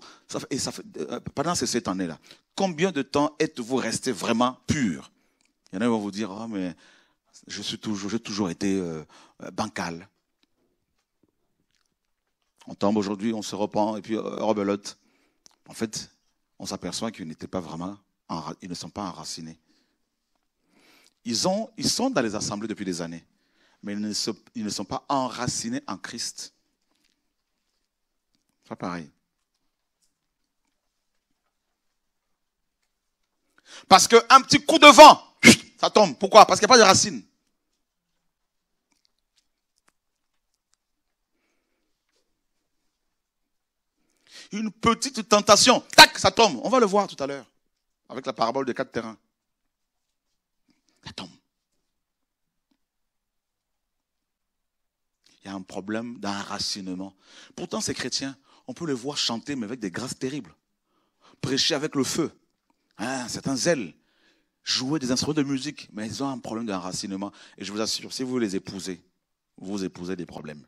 et ça fait, euh, pendant ces sept années-là, combien de temps êtes-vous resté vraiment pur Il y en a qui vont vous dire, oh, mais suis toujours, j'ai toujours été euh, bancal. On tombe aujourd'hui, on se repent et puis euh, rebelote. En fait, on s'aperçoit qu'ils n'étaient pas vraiment, ils ne sont pas enracinés. Ils, ont, ils sont dans les assemblées depuis des années, mais ils ne, ils ne sont pas enracinés en Christ. C'est pas pareil. Parce qu'un petit coup de vent, ça tombe. Pourquoi Parce qu'il n'y a pas de racines. une petite tentation. Tac, ça tombe. On va le voir tout à l'heure avec la parabole des quatre terrains. Ça tombe. Il y a un problème d'enracinement. Pourtant, ces chrétiens, on peut les voir chanter, mais avec des grâces terribles. Prêcher avec le feu. Hein, un zèle. Jouer des instruments de musique. Mais ils ont un problème d'enracinement. Et je vous assure, si vous les épousez, vous épousez des problèmes.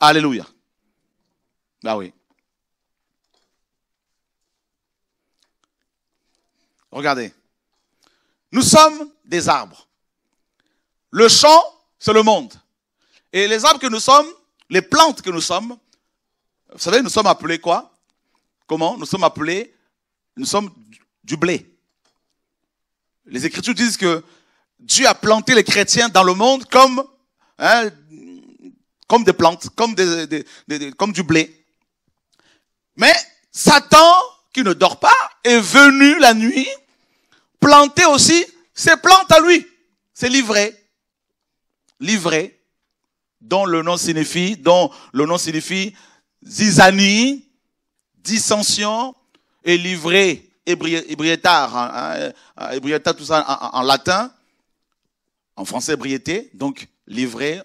Alléluia. Bah oui. Regardez. Nous sommes des arbres. Le champ, c'est le monde. Et les arbres que nous sommes, les plantes que nous sommes, vous savez, nous sommes appelés quoi Comment Nous sommes appelés, nous sommes du blé. Les Écritures disent que Dieu a planté les chrétiens dans le monde comme hein, comme des plantes, comme, du blé. Mais Satan, qui ne dort pas, est venu la nuit planter aussi ses plantes à lui. C'est livré. Livré, dont le nom signifie, dont le nom signifie zizanie, dissension, et livré, ébriétard, hein, hein, hein, tout ça en, latin, en français briété, donc livré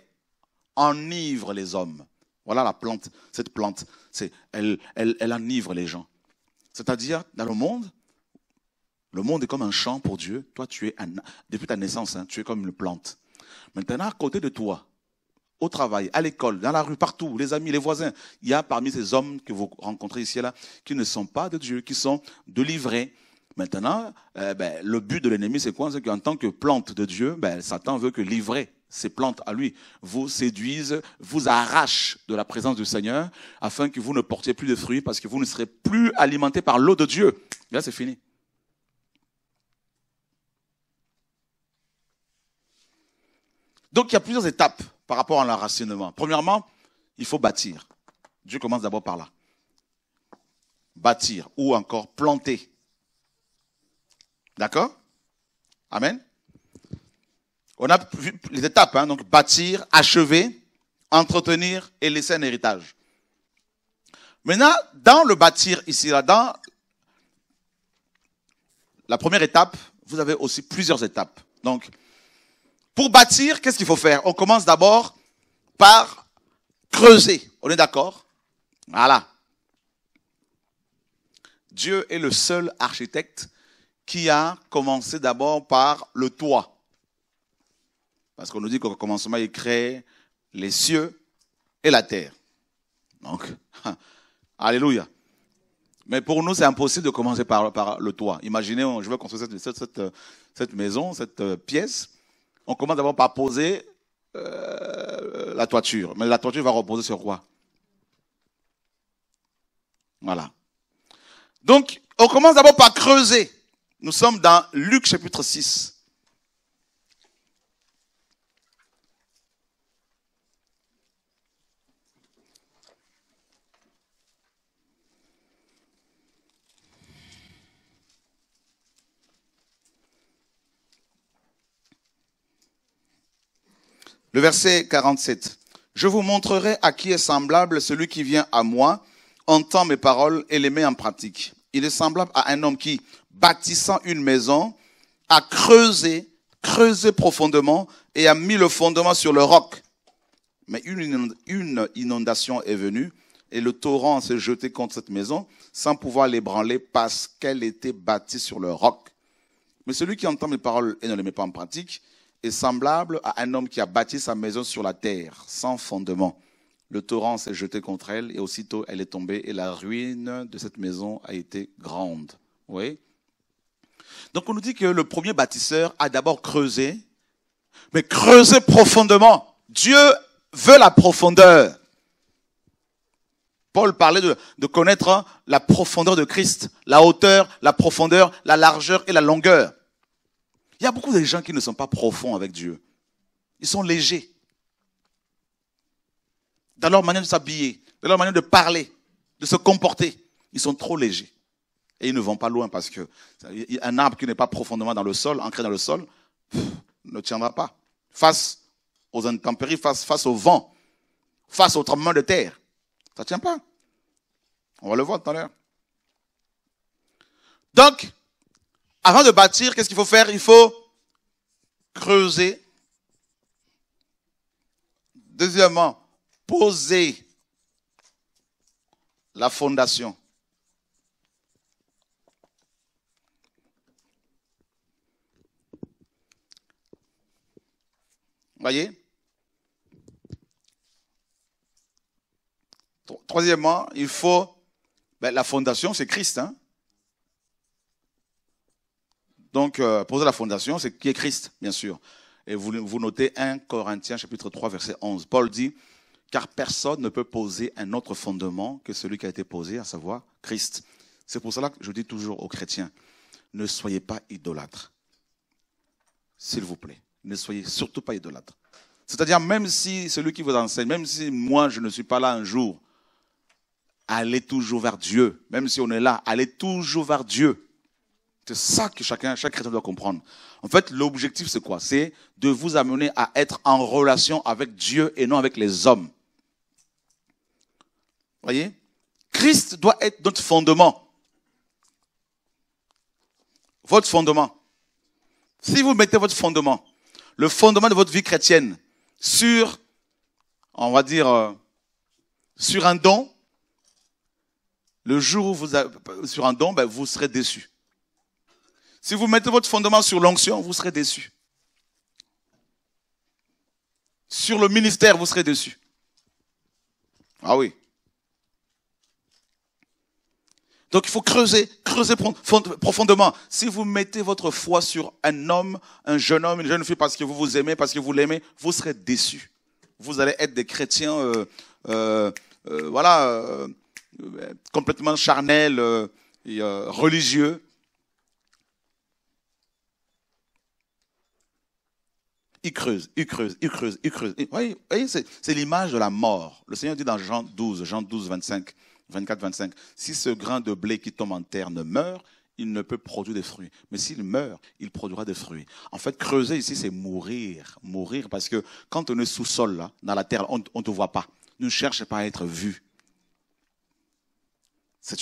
enivre les hommes. Voilà la plante. Cette plante, c'est, elle, elle, elle enivre les gens. C'est-à-dire, dans le monde, le monde est comme un champ pour Dieu. Toi, tu es, un, depuis ta naissance, hein, tu es comme une plante. Maintenant, à côté de toi, au travail, à l'école, dans la rue, partout, les amis, les voisins, il y a parmi ces hommes que vous rencontrez ici et là, qui ne sont pas de Dieu, qui sont de Maintenant, eh ben, le but de l'ennemi, c'est quoi C'est qu'en tant que plante de Dieu, ben, Satan veut que livrer ces plantes à lui, vous séduisent, vous arrachent de la présence du Seigneur, afin que vous ne portiez plus de fruits, parce que vous ne serez plus alimenté par l'eau de Dieu. Là, c'est fini. Donc, il y a plusieurs étapes par rapport à l'enracinement. Premièrement, il faut bâtir. Dieu commence d'abord par là. Bâtir ou encore planter. D'accord Amen on a vu les étapes, hein. donc bâtir, achever, entretenir et laisser un héritage. Maintenant, dans le bâtir ici, là, dans la première étape, vous avez aussi plusieurs étapes. Donc, pour bâtir, qu'est-ce qu'il faut faire On commence d'abord par creuser. On est d'accord Voilà. Dieu est le seul architecte qui a commencé d'abord par le toit. Parce qu'on nous dit qu'au commencement, il crée les cieux et la terre. Donc, alléluia. Mais pour nous, c'est impossible de commencer par, le toit. Imaginez, je veux construire cette, maison, cette euh, pièce. On commence d'abord par poser euh, la toiture. Mais la toiture va reposer sur quoi Voilà. Donc, on commence d'abord par creuser. Nous sommes dans Luc chapitre 6. Le verset 47. Je vous montrerai à qui est semblable celui qui vient à moi, entend mes paroles et les met en pratique. Il est semblable à un homme qui, bâtissant une maison, a creusé, creusé profondément et a mis le fondement sur le roc. Mais une, inondation est venue et le torrent s'est jeté contre cette maison sans pouvoir l'ébranler parce qu'elle était bâtie sur le roc. Mais celui qui entend mes paroles et ne les met pas en pratique, est semblable à un homme qui a bâti sa maison sur la terre, sans fondement. Le torrent s'est jeté contre elle et aussitôt elle est tombée et la ruine de cette maison a été grande. Oui. Donc on nous dit que le premier bâtisseur a d'abord creusé, mais creusé profondément. Dieu veut la profondeur. Paul parlait de connaître la profondeur de Christ, la hauteur, la profondeur, la largeur et la longueur. Il y a beaucoup de gens qui ne sont pas profonds avec Dieu. Ils sont légers. Dans leur manière de s'habiller, dans leur manière de parler, de se comporter, ils sont trop légers. Et ils ne vont pas loin parce que un arbre qui n'est pas profondément dans le sol, ancré dans le sol, ne tiendra pas. Face aux intempéries, face, au vent, face aux tremblements de terre, ça ne tient pas. On va le voir tout à l'heure. Donc, avant de bâtir, qu'est-ce qu'il faut faire Il faut creuser. Deuxièmement, poser la fondation. Voyez Troisièmement, il faut... Ben, la fondation, c'est Christ. Hein donc, euh, poser la fondation, c'est qui est Christ, bien sûr. Et vous, vous notez 1 Corinthiens chapitre 3, verset 11. Paul dit, car personne ne peut poser un autre fondement que celui qui a été posé, à savoir Christ. C'est pour cela que je dis toujours aux chrétiens, ne soyez pas idolâtres. S'il vous plaît, ne soyez surtout pas idolâtres. C'est-à-dire, même si celui qui vous enseigne, même si moi je ne suis pas là un jour, allez toujours vers Dieu. Même si on est là, allez toujours vers Dieu. C'est ça que chacun, chaque chrétien doit comprendre. En fait, l'objectif, c'est quoi C'est de vous amener à être en relation avec Dieu et non avec les hommes. Voyez Christ doit être notre fondement. Votre fondement. Si vous mettez votre fondement, le fondement de votre vie chrétienne, sur, on va dire, euh, sur un don, le jour où vous, avez, sur un don, ben, vous serez déçu. Si vous mettez votre fondement sur l'onction, vous serez déçu. Sur le ministère, vous serez déçu. Ah oui. Donc il faut creuser, creuser profondément. Si vous mettez votre foi sur un homme, un jeune homme, une jeune fille, parce que vous vous aimez, parce que vous l'aimez, vous serez déçu. Vous allez être des chrétiens, euh, euh, euh, voilà, complètement charnels et religieux, Il creuse, il creuse, il creuse, il creuse. Vous voyez, c'est l'image de la mort. Le Seigneur dit dans Jean 12, Jean 12, 25, 24, 25, si ce grain de blé qui tombe en terre ne meurt, il ne peut produire des fruits. Mais s'il meurt, il produira des fruits. En fait, creuser ici, c'est mourir. Mourir parce que quand on est sous-sol, là, dans la terre, on ne te voit pas. Ne cherche pas à être vu. C'est,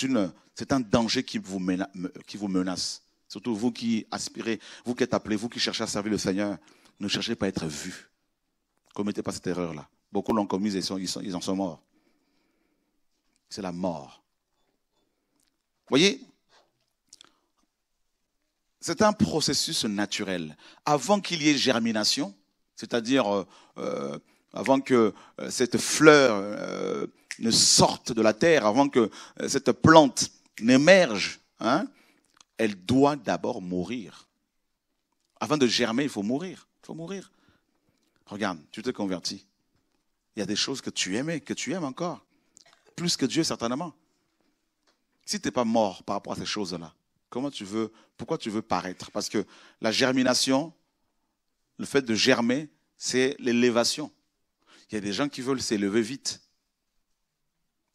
un danger qui qui vous menace. Surtout vous qui aspirez, vous qui êtes appelés, vous qui cherchez à servir le Seigneur. Ne cherchez pas à être vu. Commettez pas cette erreur-là. Beaucoup l'ont commise et ils, en sont morts. C'est la mort. Voyez, c'est un processus naturel. Avant qu'il y ait germination, c'est-à-dire euh, euh, avant que euh, cette fleur ne sorte de la terre, avant que cette plante n'émerge, hein, elle doit d'abord mourir. Avant de germer, il faut mourir mourir. Regarde, tu te convertis. Il y a des choses que tu aimais, que tu aimes encore. Plus que Dieu, certainement. Si tu n'es pas mort par rapport à ces choses-là, comment tu veux, pourquoi tu veux paraître Parce que la germination, le fait de germer, c'est l'élévation. Il y a des gens qui veulent s'élever vite.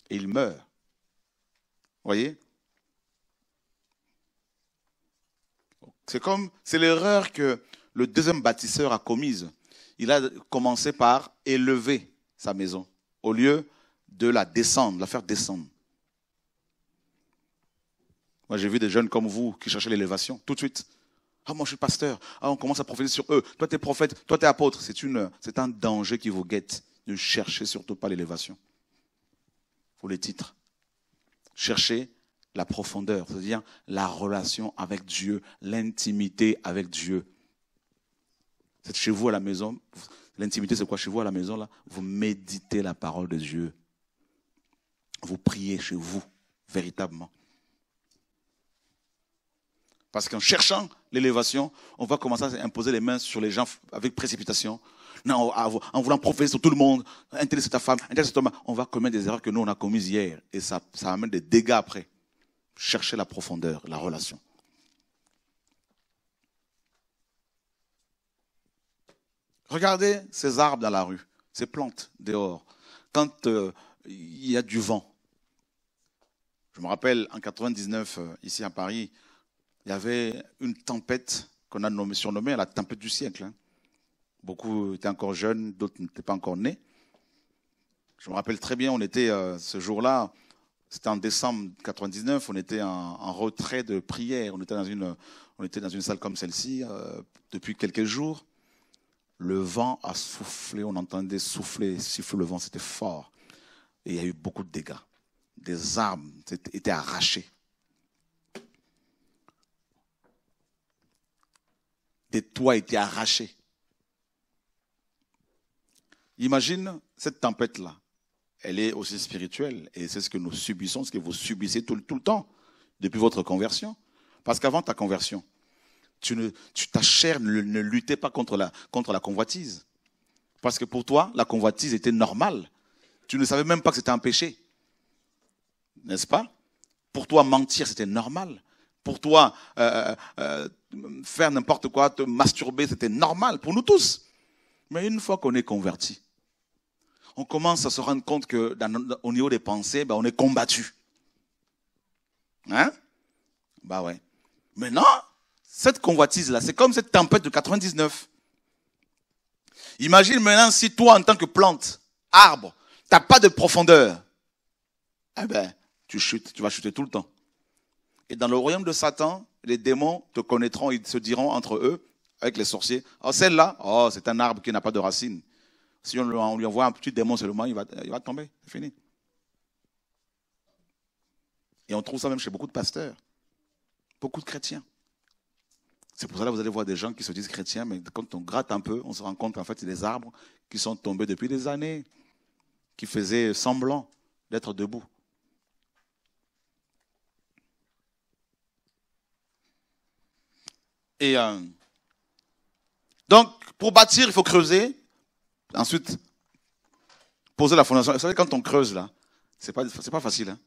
Et ils meurent. Voyez C'est comme, c'est l'erreur que le deuxième bâtisseur a commise. Il a commencé par élever sa maison au lieu de la descendre, la faire descendre. Moi, j'ai vu des jeunes comme vous qui cherchaient l'élévation tout de suite. Ah, moi, je suis pasteur. Ah, on commence à profiter sur eux. Toi, tu es prophète. Toi, tu es apôtre. C'est, une, c'est un danger qui vous guette. Ne cherchez surtout pas l'élévation. Pour les titres. Cherchez la profondeur, c'est-à-dire la relation avec Dieu, l'intimité avec Dieu. C'est chez vous à la maison. L'intimité, c'est quoi Chez vous à la maison, là, vous méditez la parole de Dieu. Vous priez chez vous, véritablement. Parce qu'en cherchant l'élévation, on va commencer à imposer les mains sur les gens avec précipitation. Non, en voulant profiter sur tout le monde, intéresser ta femme, intéresser On va commettre des erreurs que nous, on a commises hier. Et ça, ça amène des dégâts après. Cherchez la profondeur, la relation. Regardez ces arbres dans la rue, ces plantes dehors, quand euh, il y a du vent. Je me rappelle, en 99, euh, ici à Paris, il y avait une tempête qu'on a surnommée la tempête du siècle. Hein. Beaucoup étaient encore jeunes, d'autres n'étaient pas encore nés. Je me rappelle très bien, on était euh, ce jour-là, c'était en décembre 99, on était en, retrait de prière, on était dans une, salle comme celle-ci depuis quelques jours. Le vent a soufflé, on entendait souffler, siffler le vent, c'était fort. Et il y a eu beaucoup de dégâts. Des armes étaient arrachés. Des toits étaient arrachés. Imagine cette tempête-là. Elle est aussi spirituelle et c'est ce que nous subissons, ce que vous subissez tout le temps depuis votre conversion. Parce qu'avant ta conversion, tu ne, tu, ta chair ne, luttait pas contre la, contre la convoitise. Parce que pour toi, la convoitise était normale. Tu ne savais même pas que c'était un péché. N'est-ce pas Pour toi, mentir, c'était normal. Pour toi, euh, euh, euh, faire n'importe quoi, te masturber, c'était normal pour nous tous. Mais une fois qu'on est converti, on commence à se rendre compte que au niveau des pensées, ben, on est combattu. Hein Bah ouais. Mais non, cette convoitise-là, c'est comme cette tempête de 99. Imagine maintenant si toi, en tant que plante, arbre, tu t'as pas de profondeur. Eh ben, tu chutes, tu vas chuter tout le temps. Et dans le royaume de Satan, les démons te connaîtront, ils se diront entre eux, avec les sorciers, oh celle-là, oh c'est un arbre qui n'a pas de racines. Si on lui envoie un petit démon seulement, il il va tomber, c'est fini. Et on trouve ça même chez beaucoup de pasteurs, beaucoup de chrétiens. C'est pour ça que vous allez voir des gens qui se disent chrétiens, mais quand on gratte un peu, on se rend compte qu'en fait, c'est des arbres qui sont tombés depuis des années, qui faisaient semblant d'être debout. Et euh, donc, pour bâtir, il faut creuser. Ensuite, poser la fondation. Vous savez, quand on creuse là, c'est pas, pas facile. Hein.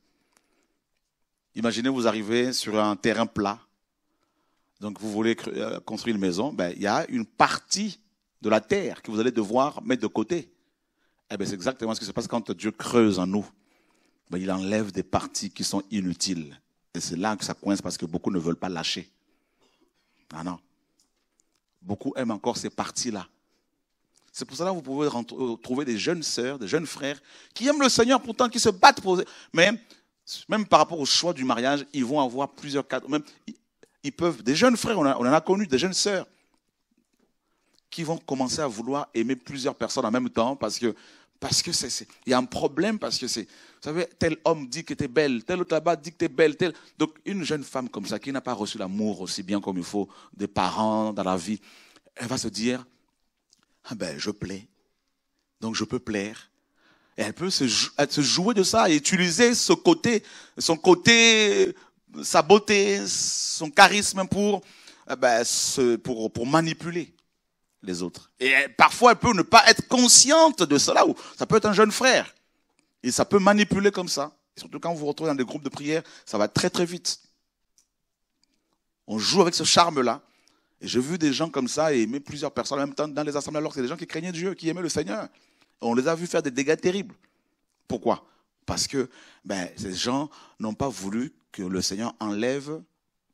Imaginez, vous arrivez sur un terrain plat. Donc vous voulez euh, construire une maison, ben, il y a une partie de la terre que vous allez devoir mettre de côté. Eh ben, c'est exactement ce qui se passe quand Dieu creuse en nous. Ben, il enlève des parties qui sont inutiles. Et c'est là que ça coince parce que beaucoup ne veulent pas lâcher. Ah non. Beaucoup aiment encore ces parties-là. C'est pour cela que vous pouvez euh, trouver des jeunes sœurs, des jeunes frères qui aiment le Seigneur pourtant, qui se battent pour... Mais même par rapport au choix du mariage, ils vont avoir plusieurs cadres. Même, ils peuvent, des jeunes frères, on, en a connu, des jeunes sœurs, qui vont commencer à vouloir aimer plusieurs personnes en même temps parce que parce que c'est il y a un problème parce que c'est vous savez tel homme dit que tu es belle tel autre là-bas dit que tu es belle tel donc une jeune femme comme ça qui n'a pas reçu l'amour aussi bien comme il faut des parents dans la vie elle va se dire ah ben je plais donc je peux plaire et elle peut se, se jouer de ça et utiliser ce côté son côté sa beauté, son charisme eh ben, pour, pour, manipuler les autres. Et parfois, elle peut ne pas être consciente de cela. Ou ça peut être un jeune frère. Et ça peut manipuler comme ça. surtout quand vous vous retrouvez dans des groupes de prière, ça va très très vite. On joue avec ce charme-là. Et j'ai vu des gens comme ça et aimer plusieurs personnes en même temps dans les assemblées, alors que c'est des gens qui craignaient Dieu, qui aimaient le Seigneur. on les a vus faire des dégâts terribles. Pourquoi Parce que ben, ces gens n'ont pas voulu que le Seigneur enlève,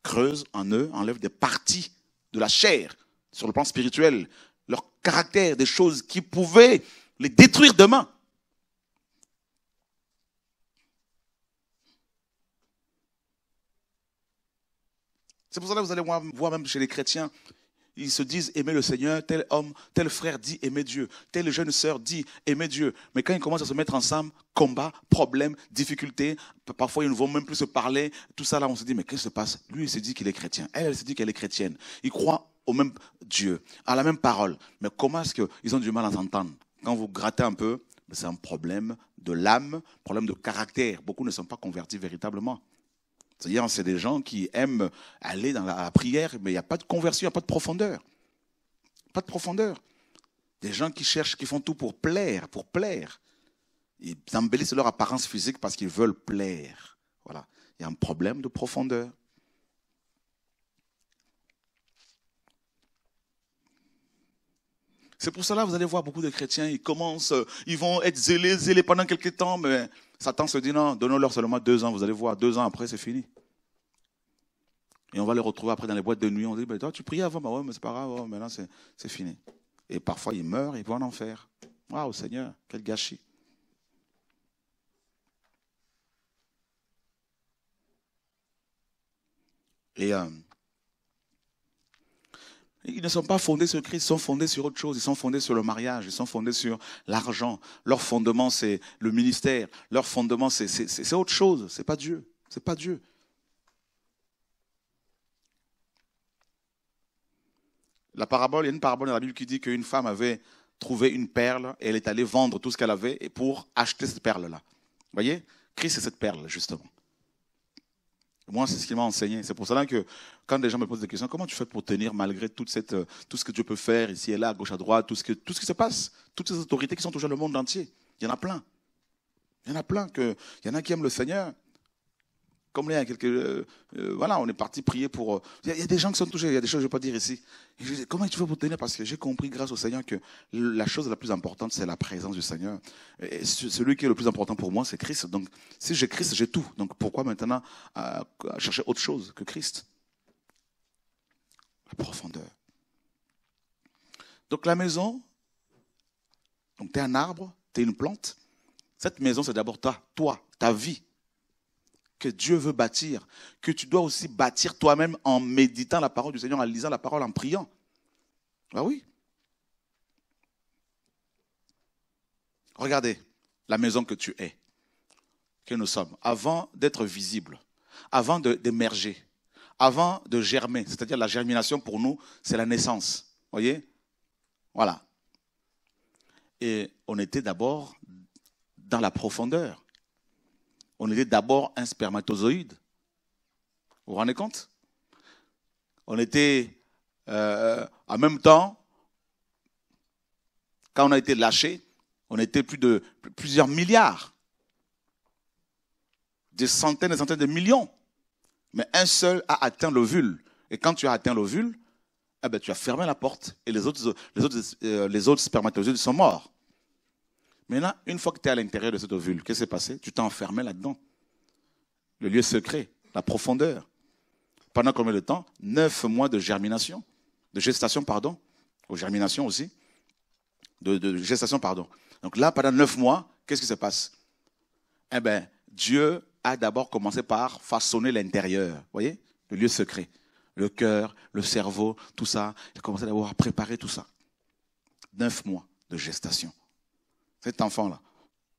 creuse en eux, enlève des parties de la chair sur le plan spirituel, leur caractère, des choses qui pouvaient les détruire demain. C'est pour ça que vous allez voir même chez les chrétiens, ils se disent aimer le Seigneur, tel homme, tel frère dit aimer Dieu, telle jeune sœur dit aimer Dieu. Mais quand ils commencent à se mettre ensemble, combat, problème, difficulté, parfois ils ne vont même plus se parler, tout ça là, on se dit mais qu'est-ce qui se passe Lui, il se dit qu'il est chrétien, elle, elle se dit qu'elle est chrétienne. Ils croient au même Dieu, à la même parole. Mais comment est-ce qu'ils ont du mal à s'entendre Quand vous grattez un peu, c'est un problème de l'âme, problème de caractère. Beaucoup ne sont pas convertis véritablement. C'est-à-dire, c'est des gens qui aiment aller dans la, prière, mais il n'y a pas de conversion, il n'y a pas de profondeur. Pas de profondeur. Des gens qui cherchent, qui font tout pour plaire, pour plaire. Ils embellissent leur apparence physique parce qu'ils veulent plaire. Voilà. Il y a un problème de profondeur. C'est pour cela que vous allez voir beaucoup de chrétiens, ils commencent, euh, ils vont être zélés, zélés pendant quelques temps, mais Satan se dit non, donnons-leur seulement deux ans, vous allez voir, deux ans après, c'est fini. Et on va les retrouver après dans les boîtes de nuit. On dit, bah, toi, tu priais avant, ben, mais c'est pas grave, maintenant c'est fini. Et parfois, ils meurent, ils vont en enfer. Waouh, Seigneur, quel gâchis. Et euh, ils ne sont pas fondés sur Christ, ils sont fondés sur autre chose. Ils sont fondés sur le mariage, ils sont fondés sur l'argent. Leur fondement, c'est le ministère. Leur fondement, c'est autre chose. C'est pas Dieu. C'est pas Dieu. La parabole, il y a une parabole dans la Bible qui dit qu'une femme avait trouvé une perle et elle est allée vendre tout ce qu'elle avait pour acheter cette perle-là. Vous voyez Christ c'est cette perle, justement. Moi, c'est ce qu'il m'a enseigné. C'est pour cela que quand des gens me posent des questions, comment tu fais pour tenir malgré toute cette, euh, tout ce que Dieu peut faire ici et là, à gauche, à droite, tout ce, que, tout ce qui se passe, toutes ces autorités qui sont toujours le monde entier Il y en a plein. Il y en a plein. Que, il y en a qui aiment le Seigneur, comme les hein, quelques, euh, euh, voilà, on est parti prier pour. Euh, il y, a des gens qui sont touchés, il y a des choses que je ne vais pas dire ici. je dis, comment tu veux pour tenir Parce que j'ai compris, grâce au Seigneur, que la chose la plus importante, c'est la présence du Seigneur. Et celui qui est le plus important pour moi, c'est Christ. Donc, si j'ai Christ, j'ai tout. Donc, pourquoi maintenant chercher autre chose que Christ La profondeur. Donc, la maison, donc tu es un arbre, tu es une plante. Cette maison, c'est d'abord toi, toi, ta vie, que Dieu veut bâtir, que tu dois aussi bâtir toi-même en méditant la parole du Seigneur, en lisant la parole, en priant. Ah oui. Regardez la maison que tu es, que nous sommes. Avant d'être visible, avant d'émerger, avant de germer, c'est-à-dire la germination pour nous, c'est la naissance. Voyez Voilà. Et on était d'abord dans la profondeur on était d'abord un spermatozoïde. Vous vous rendez compte On était euh, en même temps, quand on a été lâché, on était plus de plusieurs milliards, des centaines et centaines de millions. Mais un seul a atteint l'ovule. Et quand tu as atteint l'ovule, eh ben, tu as fermé la porte et les autres, les autres, euh, les autres spermatozoïdes sont morts. Maintenant, une fois que tu es à l'intérieur de cet ovule, qu'est-ce qui s'est passé Tu t'es enfermé là-dedans. Le lieu secret, la profondeur. Pendant combien de temps Neuf mois de germination, de gestation, pardon, ou germination aussi, de, gestation, pardon. Donc là, pendant neuf mois, qu'est-ce qui se passe Eh bien, Dieu a d'abord commencé par façonner l'intérieur, voyez Le lieu secret, le cœur, le cerveau, tout ça. Il a commencé d'abord à préparer tout ça. Neuf mois de gestation cet enfant-là.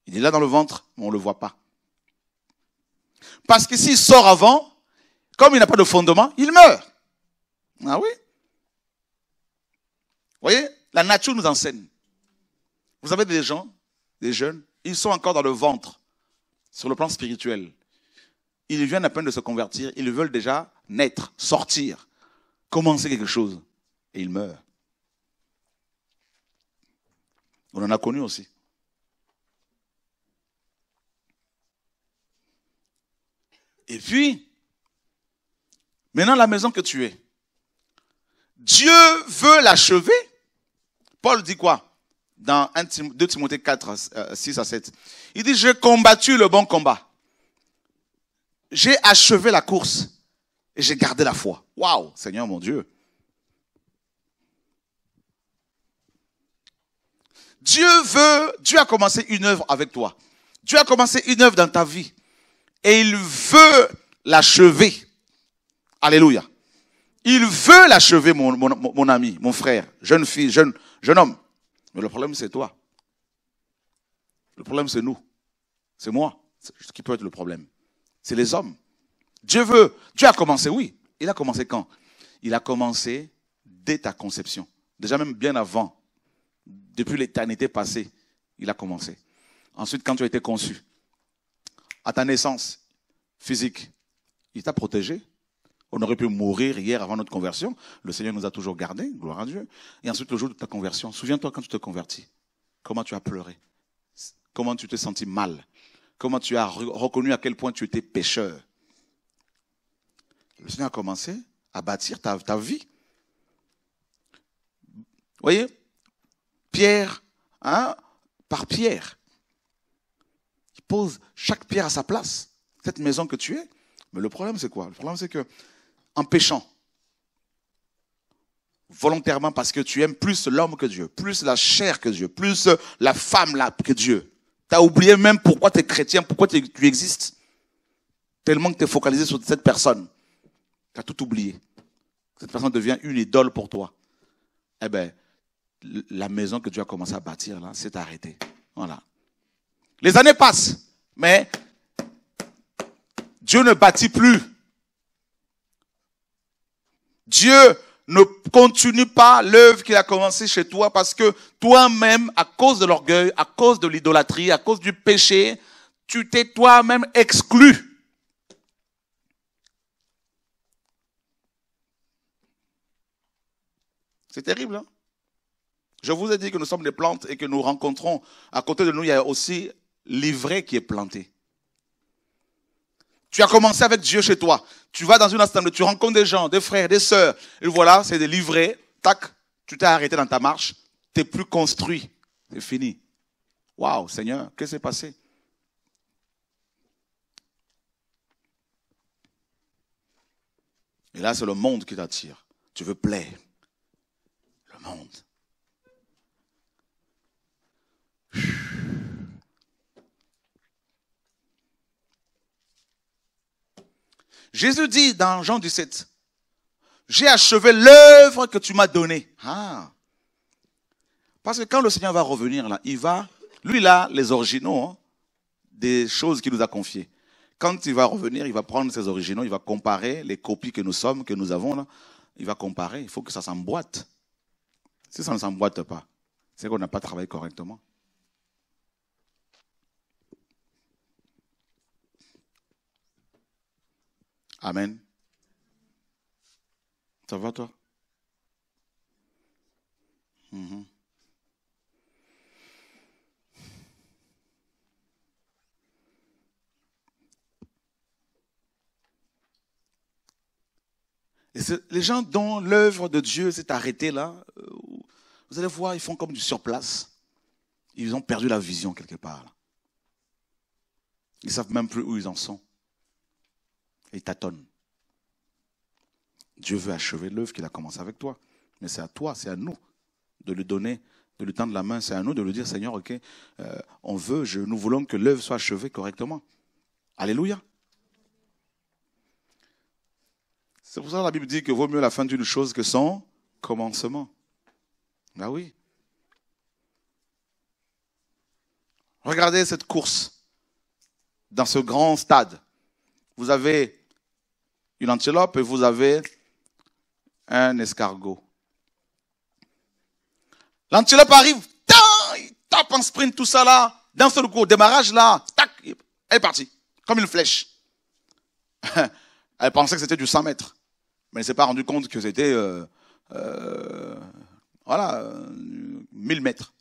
Il est là dans le ventre, mais on ne le voit pas. Parce que s'il sort avant, comme il n'a pas de fondement, il meurt. Ah oui Vous voyez, la nature nous enseigne. Vous avez des gens, des jeunes, ils sont encore dans le ventre, sur le plan spirituel. Ils viennent à peine de se convertir, ils veulent déjà naître, sortir, commencer quelque chose, et ils meurent. On en a connu aussi. Et puis, maintenant la maison que tu es, Dieu veut l'achever. Paul dit quoi dans 2 Timothée 4, 6 euh, à 7 Il dit, j'ai combattu le bon combat. J'ai achevé la course et j'ai gardé la foi. Waouh, Seigneur mon Dieu. Dieu veut, Dieu a commencé une œuvre avec toi. Dieu a commencé une œuvre dans ta vie et il veut l'achever. Alléluia. Il veut l'achever, mon, ami, mon frère, jeune fille, jeune, jeune homme. Mais le problème, c'est toi. Le problème, c'est nous. C'est moi. qui peut être le problème. C'est les hommes. Dieu veut. Dieu a commencé, oui. Il a commencé quand Il a commencé dès ta conception. Déjà même bien avant. Depuis l'éternité passée, il a commencé. Ensuite, quand tu as été conçu, à ta naissance physique, il t'a protégé. On aurait pu mourir hier avant notre conversion. Le Seigneur nous a toujours gardés, gloire à Dieu. Et ensuite, le jour de ta conversion, souviens-toi quand tu te convertis, comment tu as pleuré, comment tu t'es senti mal, comment tu as reconnu à quel point tu étais pécheur. Le Seigneur a commencé à bâtir ta, vie. voyez Pierre, hein, par pierre, pose chaque pierre à sa place, cette maison que tu es. Mais le problème, c'est quoi Le problème, c'est que, en péchant, volontairement parce que tu aimes plus l'homme que Dieu, plus la chair que Dieu, plus la femme là que Dieu. Tu as oublié même pourquoi tu es chrétien, pourquoi tu existes. Tellement que tu es focalisé sur cette personne. Tu as tout oublié. Cette personne devient une idole pour toi. Eh bien, la maison que Dieu a commencé à bâtir là, c'est arrêtée. Voilà. Les années passent, mais Dieu ne bâtit plus. Dieu ne continue pas l'œuvre qu'il a commencée chez toi parce que toi-même, à cause de l'orgueil, à cause de l'idolâtrie, à cause du péché, tu t'es toi-même exclu. C'est terrible. Hein Je vous ai dit que nous sommes des plantes et que nous rencontrons, à côté de nous, il y a aussi l'ivraie qui est planté. Tu as commencé avec Dieu chez toi. Tu vas dans une assemblée, tu rencontres des gens, des frères, des sœurs. Et voilà, c'est des livrets. Tac, tu t'es arrêté dans ta marche. Tu n'es plus construit. C'est fini. Waouh, Seigneur, qu'est-ce qui s'est passé Et là, c'est le monde qui t'attire. Tu veux plaire. Le monde. Jésus dit dans Jean 17, j'ai achevé l'œuvre que tu m'as donnée. Ah. Parce que quand le Seigneur va revenir, là, il va, lui, là, les originaux hein, des choses qu'il nous a confiées. Quand il va revenir, il va prendre ses originaux, il va comparer les copies que nous sommes, que nous avons, là. Il va comparer. Il faut que ça s'emboîte. Si ça ne s'emboîte pas, c'est qu'on n'a pas travaillé correctement. Amen. Ça va toi mhm. Et les gens dont l'œuvre de Dieu s'est arrêtée là, euh, vous allez voir, ils font comme du surplace. Ils ont perdu la vision quelque part. Ils ne savent même plus où ils en sont et tâtonne. Dieu veut achever l'œuvre qu'il a commencé avec toi. Mais c'est à toi, c'est à nous de le donner, de lui tendre la main. C'est à nous de lui dire, Seigneur, ok, euh, on veut, nous voulons que l'œuvre soit achevée correctement. Alléluia. C'est pour ça que la Bible dit que vaut mieux la fin d'une chose que son commencement. Ben oui. Regardez cette course dans ce grand stade. Vous avez une antilope et vous avez un escargot. L'antilope arrive, il tape en sprint, tout ça là, d'un seul coup, au démarrage là, tac, elle est partie, comme une flèche. elle pensait que c'était du 100 mètres, mais elle ne s'est pas rendue compte que c'était, euh, euh, voilà, 1000 euh, mètres.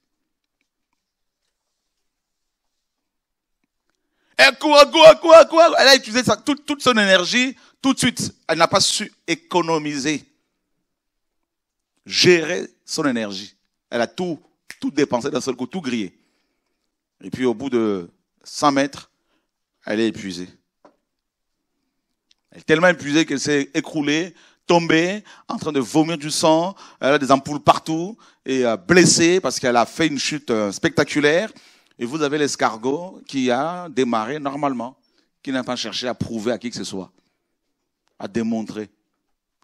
Elle court, elle court, elle a utilisé toute son énergie, tout de suite, elle n'a pas su économiser, gérer son énergie. Elle a tout, tout dépensé d'un seul coup, tout grillé. Et puis au bout de 100 mètres, elle est épuisée. Elle est tellement épuisée qu'elle s'est écroulée, tombée, en train de vomir du sang. Elle a des ampoules partout et euh, blessée parce qu'elle a fait une chute euh, spectaculaire. Et vous avez l'escargot qui a démarré normalement, qui n'a pas cherché à prouver à qui que ce soit a démontré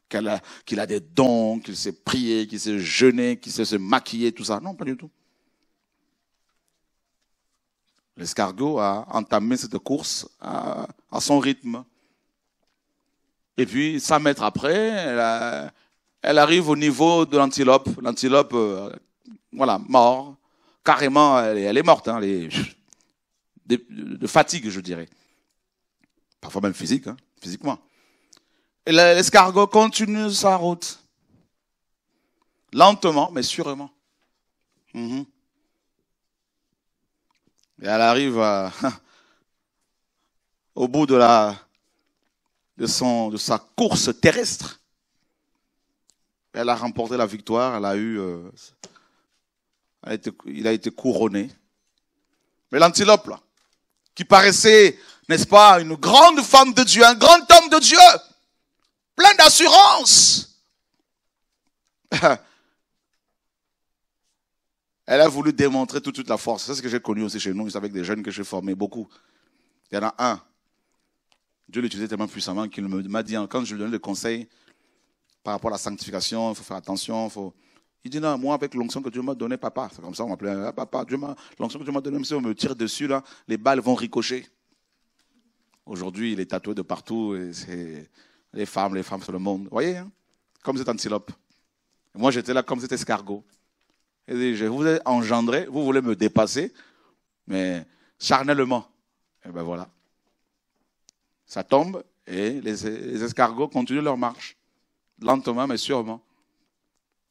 qu'il a, des dons, qu'il s'est prié, qu'il s'est jeûné, qu'il sait se maquiller, tout ça. Non, pas du tout. L'escargot a entamé cette course à, son rythme. Et puis, 100 mètres après, elle, arrive au niveau de l'antilope. L'antilope, euh, voilà, mort. Carrément, elle, est morte. Hein, de, fatigue, je dirais. Parfois même physique, hein, physiquement l'escargot continue sa route. Lentement, mais sûrement. Mhm. Et elle arrive au bout de, la, de, son, de sa course terrestre. Elle a remporté la victoire, elle a eu, euh, il a été couronné. Mais l'antilope, qui paraissait, n'est-ce pas, une grande femme de Dieu, un grand homme de Dieu, plein d'assurance. Elle a voulu démontrer toute, la force. C'est ce que j'ai connu aussi chez nous, avec des jeunes que j'ai formés, beaucoup. Il y en a un. Dieu l'utilisait tellement puissamment qu'il m'a dit, quand je lui donnais des conseils par rapport à la sanctification, il faut faire attention, faut... Il dit, non, moi, avec l'onction que Dieu m'a donnée, papa, c'est comme ça, on m'appelait, ah, papa, Dieu m'a, l'onction que Dieu m'a donnée, si on me tire dessus, là, les balles vont ricocher. Aujourd'hui, il est tatoué de partout, et c'est, les femmes, les femmes, sur le monde. Vous voyez, hein? comme cette antilope. Moi, j'étais là comme cet escargot. Et je vous ai engendré, vous voulez me dépasser, mais charnellement. Et ben voilà. Ça tombe et les, les escargots continuent leur marche. Lentement, mais sûrement.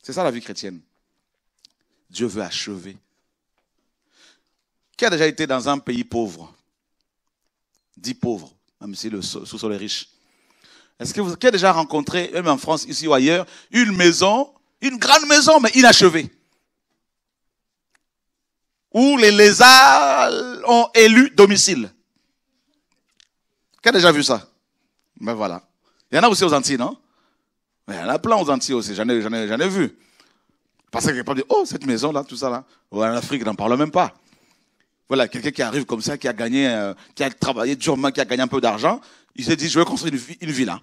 C'est ça la vie chrétienne. Dieu veut achever. Qui a déjà été dans un pays pauvre Dit pauvre, même si le sous-sol est riche. Est-ce que vous avez déjà rencontré, même en France, ici ou ailleurs, une maison, une grande maison, mais inachevée Où les lézards ont élu domicile Qui a déjà vu ça Ben voilà. Il y en a aussi aux Antilles, non Il y en a plein aux Antilles aussi, j'en ai, j'en ai, j'en vu. Parce que pas dit, oh, cette maison-là, tout ça là. En Afrique, n'en parle même pas. Voilà, quelqu'un qui arrive comme ça, qui a gagné, euh, qui a travaillé durement, qui a gagné un peu d'argent, il s'est dit, je veux construire une, villa. Hein.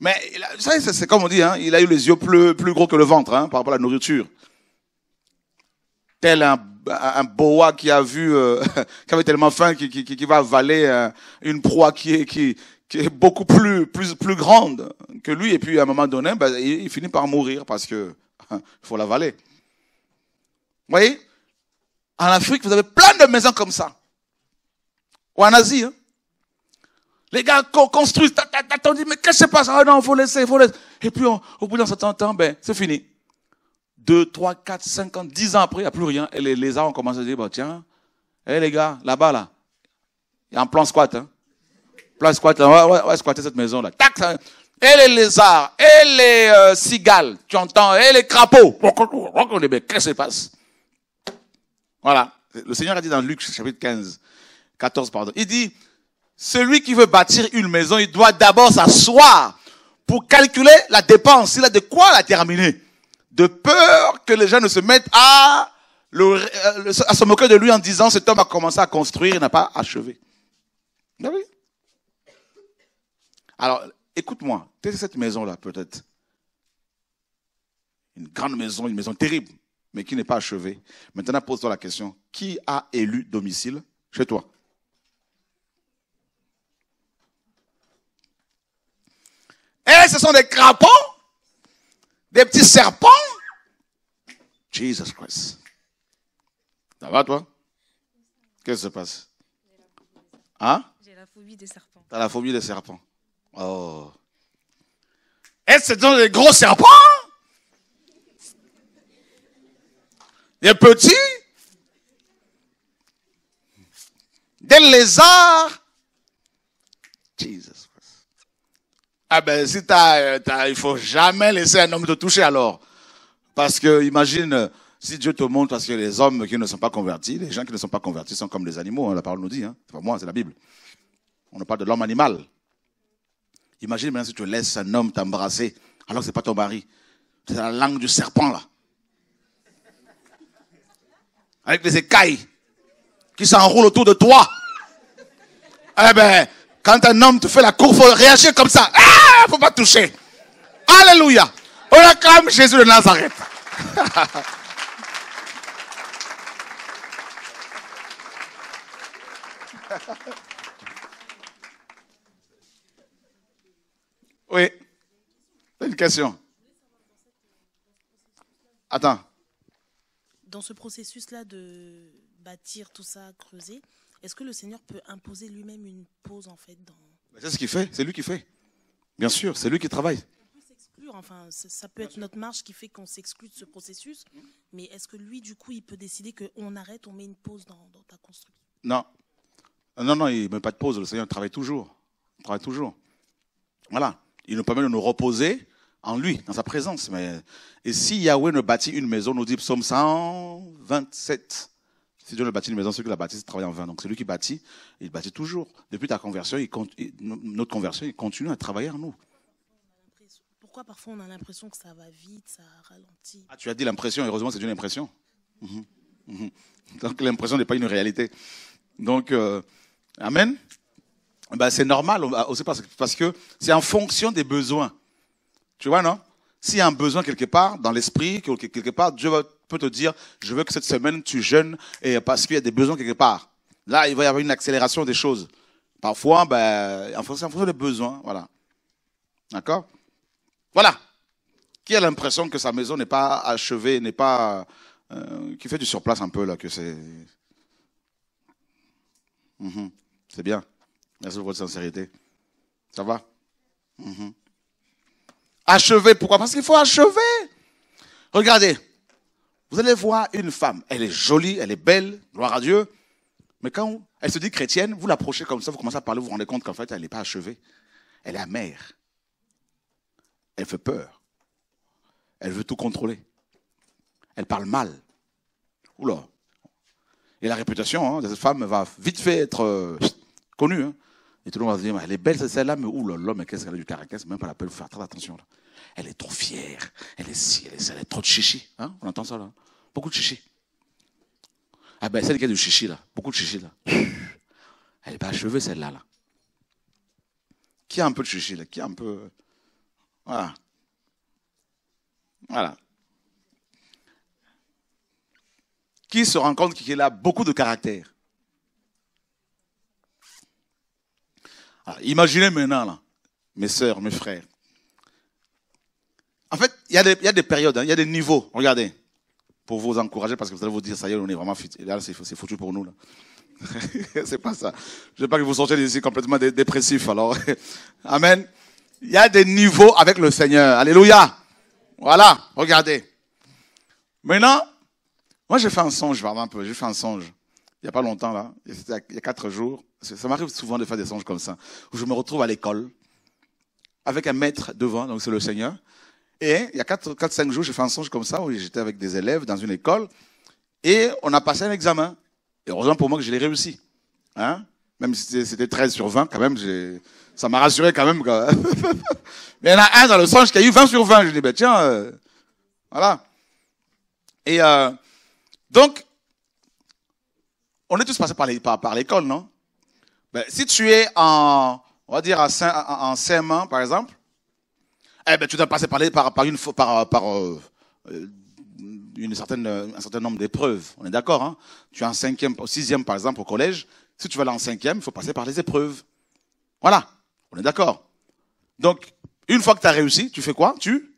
Mais c'est comme on dit, hein, il a eu les yeux plus, plus gros que le ventre hein, par rapport à la nourriture. Tel un, boa qui a vu, euh, qui avait tellement faim, qui, qui, va avaler euh, une proie qui est, qui, qui est beaucoup plus, plus, plus grande que lui. Et puis à un moment donné, ben, il, finit par mourir parce que faut l'avaler. Vous voyez En Afrique, vous avez plein de maisons comme ça. Ou en Asie. Hein les gars construisent, on dit, mais qu'est-ce qui se passe Ah non, faut laisser, faut laisser. Et puis, au bout d'un certain temps, ben, c'est fini. Deux, trois, quatre, cinq ans, dix ans après, il n'y a plus rien. Et les lézards ont commencé à dire, bah, tiens, hé les gars, là-bas, là, il y a un plan squat, hein. Plan squat, là, on va, squatter cette maison-là. Tac, ça, et les lézards, et les euh, cigales, tu entends, et les crapauds. Qu'est-ce qui se passe Voilà. Le Seigneur a dit dans Luc, chapitre 15, 14, pardon. Il dit, celui qui veut bâtir une maison, il doit d'abord s'asseoir pour calculer la dépense. Il a de quoi la terminer. De peur que les gens ne se mettent à, euh, se moquer de lui en disant cet homme a commencé à construire, il n'a pas achevé. Alors, écoute-moi, c'est cette maison-là peut-être. Une grande maison, une maison terrible, mais qui n'est pas achevée. Maintenant, pose-toi la question, qui a élu domicile chez toi Eh, ce sont des crapauds, des petits serpents. Jesus Christ. Ça va, toi Qu'est-ce qui se passe Hein J'ai la phobie des serpents. T'as la phobie des serpents. Oh. Et ce sont des gros serpents Des petits Des lézards Jesus. Ah ben, si euh, t'as, il faut jamais laisser un homme te toucher alors. Parce que, imagine, si Dieu te montre, parce que les hommes qui ne sont pas convertis, les gens qui ne sont pas convertis sont comme les animaux, hein, la parole nous dit, hein. c'est pas moi, c'est la Bible. On ne parle de l'homme animal. Imagine maintenant si tu laisses un homme t'embrasser, alors que c'est pas ton mari. C'est la langue du serpent, là. Avec des écailles qui s'enroulent autour de toi. Eh ben, quand un homme te fait la cour, faut réagir comme ça. Ah il ne faut pas toucher. Alléluia. On acclame Jésus de Nazareth. oui. Une question. Attends. Dans ce processus-là de bâtir tout ça, creuser, est-ce que le Seigneur peut imposer lui-même une pause en fait dans... C'est ce qu'il fait, c'est lui qui fait. Bien sûr, c'est lui qui travaille. Enfin, ça peut être notre marche qui fait qu'on s'exclut de ce processus. Mais est-ce que lui, du coup, il peut décider qu'on arrête, on met une pause dans, ta construction Non. Euh, non, non, il ne met pas de pause. Le Seigneur travaille toujours. travaille toujours. Voilà. Il nous permet de nous reposer en lui, dans sa présence. Mais... Et si Yahweh ne bâtit une maison, nous dit psaume 127, si Dieu le bâtit une maison, celui qui la bâtit, travaille en vain. Donc celui qui bâtit, il bâtit toujours. Depuis ta conversion, il, notre conversion, il continue à travailler en nous. Pourquoi parfois on a l'impression que ça va vite, ça ralentit Ah, tu as dit l'impression, heureusement c'est une impression. Mhm. Mhm. Donc l'impression n'est pas une réalité. Donc, euh, Amen. Bah c'est normal aussi parce que c'est en fonction des besoins. Tu vois, non S'il y a un besoin quelque part, dans l'esprit, quelque part, Dieu va peut te dire, je veux que cette semaine, tu jeûnes et parce qu'il y a des besoins quelque part. Là, il va y avoir une accélération des choses. Parfois, ben, en fonction, des besoins, voilà. D'accord Voilà. Qui a l'impression que sa maison n'est pas achevée, n'est pas... Euh, qui fait du surplace un peu, là, que c'est... Mhm. C'est bien. Merci pour votre sincérité. Ça va mhm. Achever, pourquoi Parce qu'il faut achever. Regardez, vous allez voir une femme, elle est jolie, elle est belle, gloire à Dieu, mais quand elle se dit chrétienne, vous l'approchez comme ça, vous commencez à parler, vous vous rendez compte qu'en fait, elle n'est pas achevée. Elle est amère. Elle fait peur. Elle veut tout contrôler. Elle parle mal. Oula. Et la réputation hein, de cette femme va vite fait être euh, connue. Hein. Et tout le monde va se dire, elle est belle celle-là, mais oulala, l'homme, qu'est-ce qu'elle a du caractère, même pas la peine de faire très attention. Là. Elle est trop fière. Elle est elle est, trop de chichi. Hein, on entend ça là Beaucoup de chichi. Ah ben celle qui a du chichi là, beaucoup de chichi là. Elle n'est pas cheveux celle-là là. Qui a un peu de chichi là Qui a un peu. Voilà. Voilà. Qui se rend compte qu'elle a beaucoup de caractère imaginez maintenant là, mes soeurs, mes frères, en fait, il y, a des, il y a des périodes, hein. il y a des niveaux. Regardez, pour vous encourager, parce que vous allez vous dire, ça y est, on est vraiment foutu. Là, c'est foutu pour nous. Là. c'est pas ça. Je veux pas que vous sortiez d'ici complètement dépressif. Alors, amen. Il y a des niveaux avec le Seigneur. Alléluia. Voilà. Regardez. Maintenant, moi, j'ai fait un songe, pardon un peu. J'ai fait un songe. Il n'y a pas longtemps, là. Il y a quatre jours. Ça m'arrive souvent de faire des songes comme ça. Où je me retrouve à l'école. Avec un maître devant. Donc, c'est le Seigneur. Et il y a 4-5 jours, j'ai fait un songe comme ça où j'étais avec des élèves dans une école et on a passé un examen. Et heureusement pour moi que je l'ai réussi. Hein même si c'était 13 sur 20, quand même, ça m'a rassuré quand même. Mais il y en a un dans le songe qui a eu 20 sur 20. Je dis, ben tiens, euh, voilà. Et euh, donc, on est tous passés par, l'école, non ben, Si tu es en, on va dire, en, en, par exemple, eh ben, tu dois passer par, par, une, par, par une euh, euh, euh, certaine, un certain nombre d'épreuves. On est d'accord, hein Tu es en cinquième, au sixième, par exemple, au collège. Si tu veux aller en cinquième, il faut passer par les épreuves. Voilà. On est d'accord. Donc, une fois que tu as réussi, tu fais quoi Tu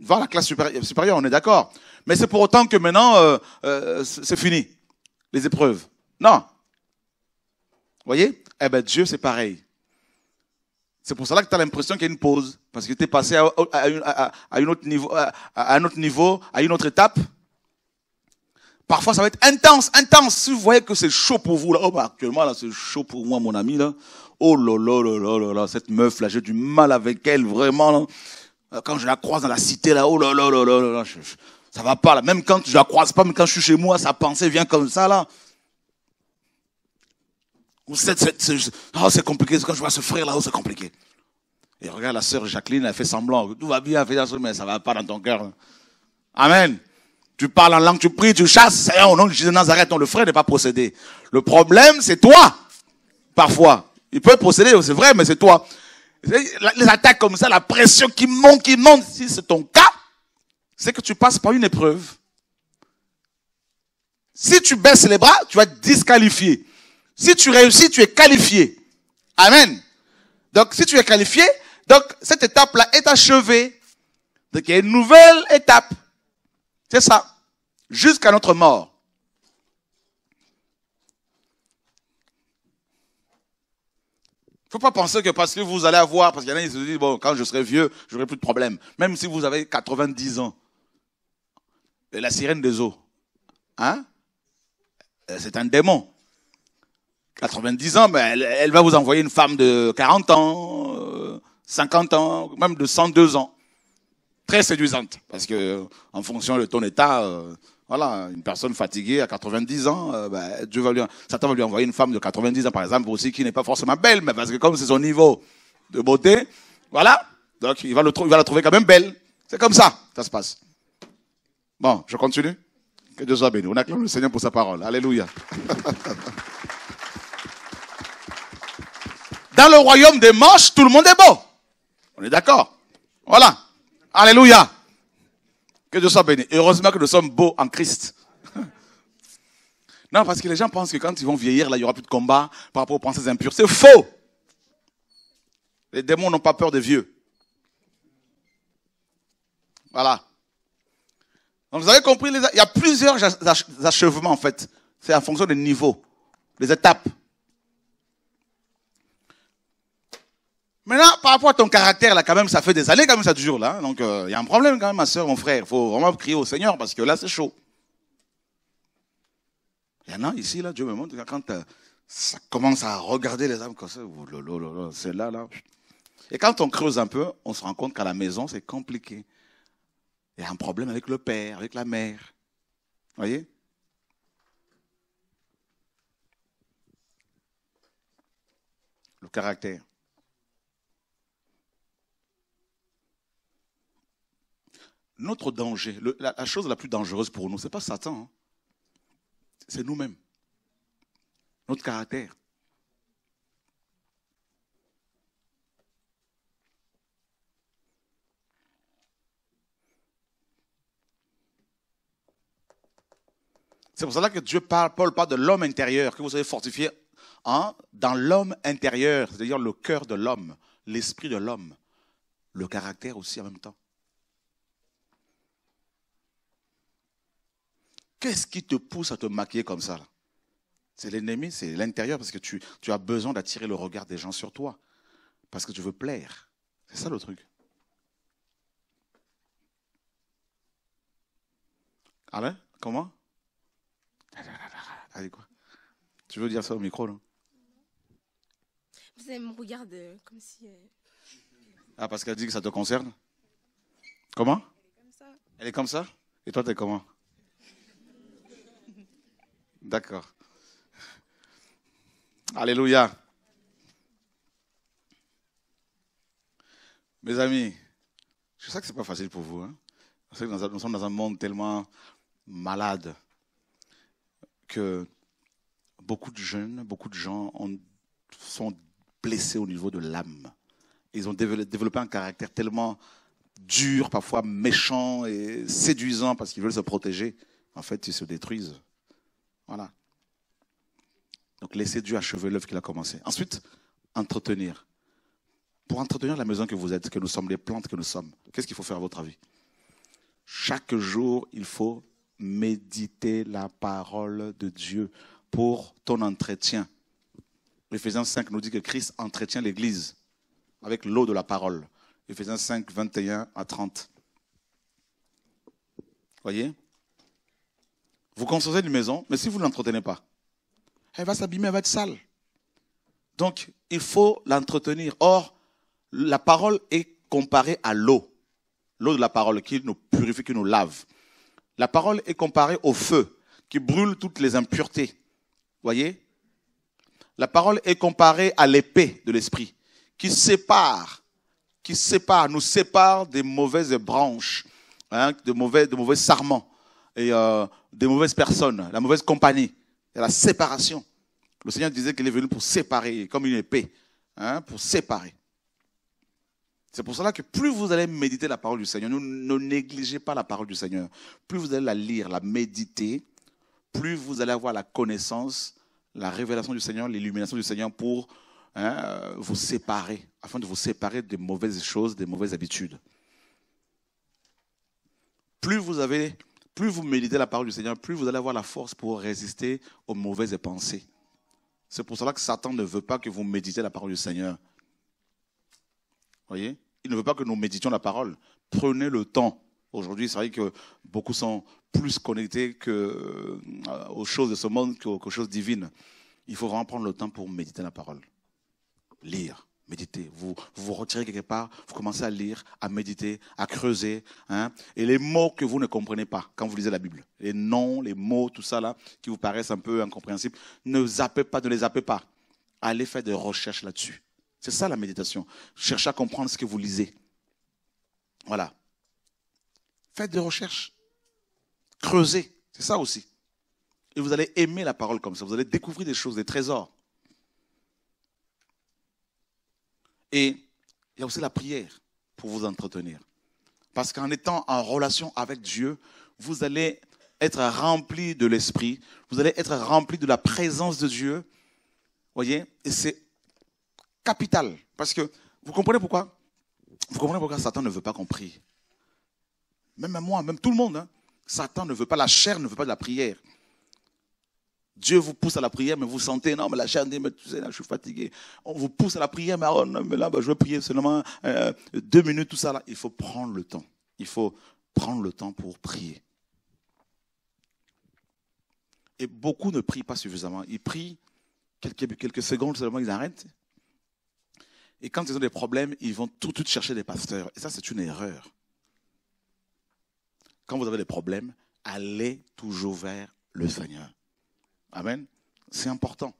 vas à la classe supérieure, on est d'accord. Mais c'est pour autant que maintenant, c'est fini, les épreuves. Non. Vous voyez Eh ben Dieu, c'est pareil. C'est pour cela que tu as l'impression qu'il y a une pause, parce que tu es passé à, à, autre niveau, un autre niveau, à une autre étape. Parfois, ça va être intense, intense. Si vous voyez que c'est chaud pour vous, là, oh, bah, actuellement, là, c'est chaud pour moi, mon ami, là. Oh là là là là là là, cette meuf, là, j'ai du mal avec elle, vraiment, Quand je la croise dans la cité, là, oh là là là là là, ça va pas, là. Même quand je la croise pas, même quand je suis chez moi, sa pensée vient comme ça, là. Vous oh, ah, c'est compliqué. Quand je vois ce frère là-haut, c'est compliqué. Et regarde la sœur Jacqueline, elle fait semblant. Tout va bien, elle fait ça, mais ça va pas dans ton cœur. Hein. Amen. Tu parles en langue, tu pries, tu chasses. au nom de Jésus Nazareth, le frère n'est pas procédé. Le problème, c'est toi. Parfois. Il peut procéder, c'est vrai, mais c'est toi. Les attaques comme ça, la pression qui monte, qui monte, si c'est ton cas, c'est que tu passes par une épreuve. Si tu baisses les bras, tu vas être disqualifié. Si tu réussis, tu es qualifié. Amen. Donc, si tu es qualifié, donc cette étape-là est achevée. Donc, il y a une nouvelle étape. C'est ça. Jusqu'à notre mort. Il ne faut pas penser que parce que vous allez avoir, parce qu'il y en a qui se disent, bon, quand je serai vieux, je n'aurai plus de problème. Même si vous avez 90 ans. Et la sirène des eaux. Hein? Euh, c'est un démon. 90 ans, ben, elle, va vous envoyer une femme de 40 ans, 50 euh, ans, même de 102 ans. Très séduisante, parce que en fonction de ton état, euh, voilà, une personne fatiguée à 90 ans, euh, ben, Dieu va lui, Satan va lui envoyer une femme de 90 ans, par exemple, aussi qui n'est pas forcément belle, mais parce que comme c'est son niveau de beauté, voilà, donc il va, le, il va la trouver quand même belle. C'est comme ça, ça se passe. Bon, je continue. Que Dieu soit béni. On acclame le Seigneur pour sa parole. Alléluia. Dans le royaume des manches, tout le monde est beau. On est d'accord Voilà. Alléluia. Que Dieu soit béni. Heureusement que nous sommes beaux en Christ. Non, parce que les gens pensent que quand ils vont vieillir, là, il n'y aura plus de combat par rapport aux pensées impures. C'est faux. Les démons n'ont pas peur des vieux. Voilà. vous avez compris, il y a plusieurs achèvements, en fait. C'est en fonction des niveaux, des étapes. Maintenant, par rapport à ton caractère, là, quand même, ça fait des années, quand même, ça toujours là. Hein. Donc, euh, il y a un problème, quand même, ma soeur, mon frère. Il faut vraiment crier au Seigneur parce que là, c'est chaud. Il y en a ici, là, Dieu me montre, quand euh, ça commence à regarder les âmes comme ça, oh c'est là, là. Et quand on creuse un peu, on se rend compte qu'à la maison, c'est compliqué. Il y a un problème avec le père, avec la mère. Vous voyez Le caractère. notre danger, la, chose la plus dangereuse pour nous, ce n'est pas Satan, hein. c'est nous-mêmes, notre caractère. C'est pour cela que Dieu parle, Paul parle de l'homme intérieur, que vous avez fortifié hein, dans l'homme intérieur, c'est-à-dire le cœur de l'homme, l'esprit de l'homme, le caractère aussi en même temps. Qu'est-ce qui te pousse à te maquiller comme ça C'est l'ennemi, c'est l'intérieur, parce que tu, as besoin d'attirer le regard des gens sur toi, parce que tu veux plaire. C'est ça le truc. Alain, comment Allez, quoi Tu veux dire ça au micro, non Vous allez me regarder euh, comme si... Euh, ah, parce qu'elle dit que ça te concerne Comment Elle est comme ça. Elle est comme ça Et toi, t'es comment D'accord. Alléluia. Mes amis, je sais que ce n'est pas facile pour vous. Hein que nous sommes dans un monde tellement malade que beaucoup de jeunes, beaucoup de gens ont, sont blessés au niveau de l'âme. Ils ont développé un caractère tellement dur, parfois méchant et séduisant parce qu'ils veulent se protéger. En fait, ils se détruisent. Voilà. Donc laissez Dieu achever l'œuvre qu'il a commencée. Ensuite, entretenir. Pour entretenir la maison que vous êtes, que nous sommes, les plantes que nous sommes, qu'est-ce qu'il faut faire à votre avis Chaque jour, il faut méditer la parole de Dieu pour ton entretien. Éphésiens 5 nous dit que Christ entretient l'Église avec l'eau de la parole. Éphésiens 5, 21 à 30. Voyez vous construisez une maison, mais si vous ne l'entretenez pas, elle va s'abîmer, elle va être sale. Donc, il faut l'entretenir. Or, la parole est comparée à l'eau. L'eau de la parole qui nous purifie, qui nous lave. La parole est comparée au feu qui brûle toutes les impuretés. Voyez La parole est comparée à l'épée de l'esprit qui sépare, qui sépare, nous sépare des mauvaises branches, hein, de, mauvais, de mauvais sarments. Et euh, des mauvaises personnes, la mauvaise compagnie, et la séparation. Le Seigneur disait qu'il est venu pour séparer, comme une épée, hein, pour séparer. C'est pour cela que plus vous allez méditer la parole du Seigneur, ne, négligez pas la parole du Seigneur, plus vous allez la lire, la méditer, plus vous allez avoir la connaissance, la révélation du Seigneur, l'illumination du Seigneur pour hein, vous séparer, afin de vous séparer des mauvaises choses, des mauvaises habitudes. Plus vous avez plus vous méditez la parole du Seigneur, plus vous allez avoir la force pour résister aux mauvaises pensées. C'est pour cela que Satan ne veut pas que vous méditez la parole du Seigneur. Voyez Il ne veut pas que nous méditions la parole. Prenez le temps. Aujourd'hui, c'est vrai que beaucoup sont plus connectés euh, aux choses de ce monde qu'aux choses divines. Il faut vraiment prendre le temps pour méditer la parole. Lire méditez. Vous, vous, retirez quelque part, vous commencez à lire, à méditer, à creuser. Hein. et les mots que vous ne comprenez pas quand vous lisez la Bible, les noms, les mots, tout ça là, qui vous paraissent un peu incompréhensibles, ne zappez pas, ne les zappez pas. Allez faire des recherches là-dessus. C'est ça la méditation. Cherchez à comprendre ce que vous lisez. Voilà. Faites des recherches. Creusez. C'est ça aussi. Et vous allez aimer la parole comme ça. Vous allez découvrir des choses, des trésors. Et il y a aussi la prière pour vous entretenir. Parce qu'en étant en relation avec Dieu, vous allez être rempli de l'Esprit, vous allez être rempli de la présence de Dieu. Voyez Et c'est capital. Parce que vous comprenez pourquoi Vous comprenez pourquoi Satan ne veut pas qu'on prie. Même moi, même tout le monde. Hein. Satan ne veut pas, la chair ne veut pas de la prière. Dieu vous pousse à la prière, mais vous sentez, non, mais la chair dit, mais tu sais, là, je suis fatigué. On vous pousse à la prière, mais, oh, là, bah, je vais prier seulement euh, deux minutes, tout ça. Là. Il faut prendre le temps. Il faut prendre le temps pour prier. Et beaucoup ne prient pas suffisamment. Ils prient quelques, quelques secondes seulement, ils arrêtent. Et quand ils ont des problèmes, ils vont tout de suite chercher des pasteurs. Et ça, c'est une erreur. Quand vous avez des problèmes, allez toujours vers le Seigneur. Amen. C'est important.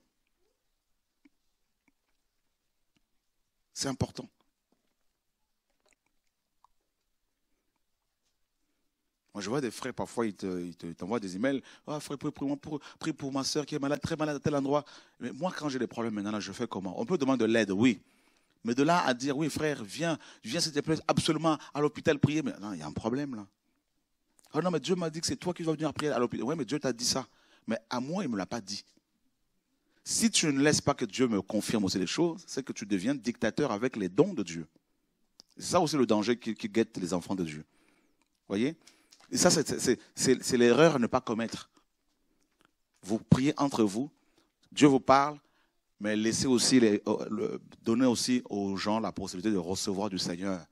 C'est important. Moi, je vois des frères, parfois, ils t'envoient des emails. Ah, frère, prie pour, ma soeur qui est malade, très malade à tel endroit. Mais moi, quand j'ai des problèmes maintenant, je fais comment On peut demander de l'aide, oui. Mais de là à dire, oui, frère, viens, viens, s'il te plaît, absolument à l'hôpital prier. Mais non, il y a un problème, là. oh, non, mais Dieu m'a dit que c'est toi qui dois venir prier à l'hôpital. Oui, mais Dieu t'a dit ça. Mais à moi, il ne me l'a pas dit. Si tu ne laisses pas que Dieu me confirme aussi les choses, c'est que tu deviens dictateur avec les dons de Dieu. C'est ça aussi le danger qui, guette les enfants de Dieu. voyez Et ça, c'est l'erreur à ne pas commettre. Vous priez entre vous, Dieu vous parle, mais laissez aussi les, euh, donner aussi aux gens la possibilité de recevoir du Seigneur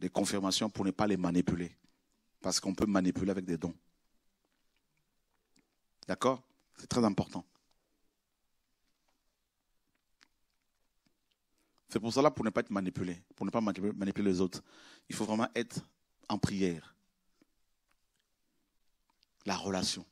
des confirmations pour ne pas les manipuler. Parce qu'on peut manipuler avec des dons. D'accord C'est très important. C'est pour cela, pour ne pas être manipulé, pour ne pas manipuler les autres, il faut vraiment être en prière. La relation.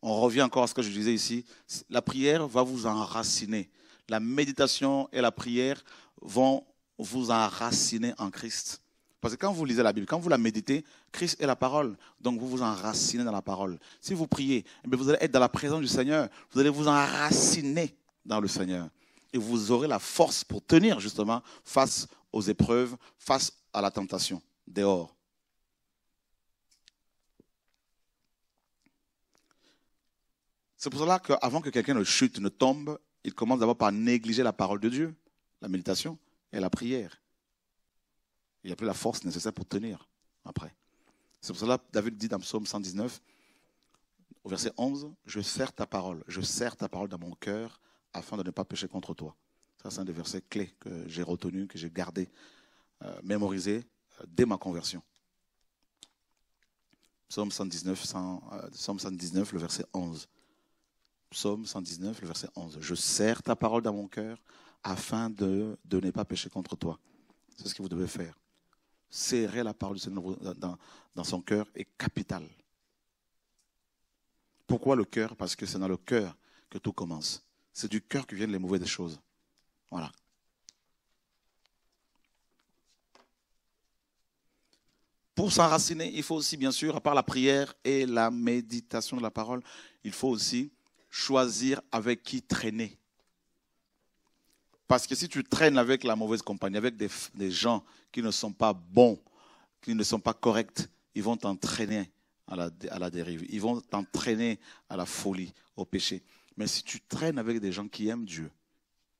On revient encore à ce que je disais ici. La prière va vous enraciner. La méditation et la prière vont vous enraciner en Christ. Parce que quand vous lisez la Bible, quand vous la méditez, Christ est la parole. Donc vous vous enracinez dans la parole. Si vous priez, eh vous allez être dans la présence du Seigneur. Vous allez vous enraciner dans le Seigneur. Et vous aurez la force pour tenir justement face aux épreuves, face à la tentation dehors. C'est pour cela qu'avant que quelqu'un ne chute, ne tombe, il commence d'abord par négliger la parole de Dieu, la méditation et la prière. Il n'y a plus la force nécessaire pour tenir après. C'est pour cela que David dit dans Psaume 119, au verset 11, Je sers ta parole, je sers ta parole dans mon cœur afin de ne pas pécher contre toi. Ça, c'est un des versets clés que j'ai retenu, que j'ai gardé, euh, mémorisé euh, dès ma conversion. Psaume 119, 119, euh, le verset 11. Psaume 119, le verset 11. Je sers ta parole dans mon cœur afin de ne pas pécher contre toi. C'est ce que vous devez faire serrer la parole du Seigneur dans, dans son cœur est capital. Pourquoi le cœur Parce que c'est dans le cœur que tout commence. C'est du cœur que viennent les mauvaises choses. Voilà. Pour s'enraciner, il faut aussi, bien sûr, à part la prière et la méditation de la parole, il faut aussi choisir avec qui traîner. Parce que si tu traînes avec la mauvaise compagnie, avec des, gens qui ne sont pas bons, qui ne sont pas corrects, ils vont t'entraîner à la, dérive. Ils vont t'entraîner à la folie, au péché. Mais si tu traînes avec des gens qui aiment Dieu,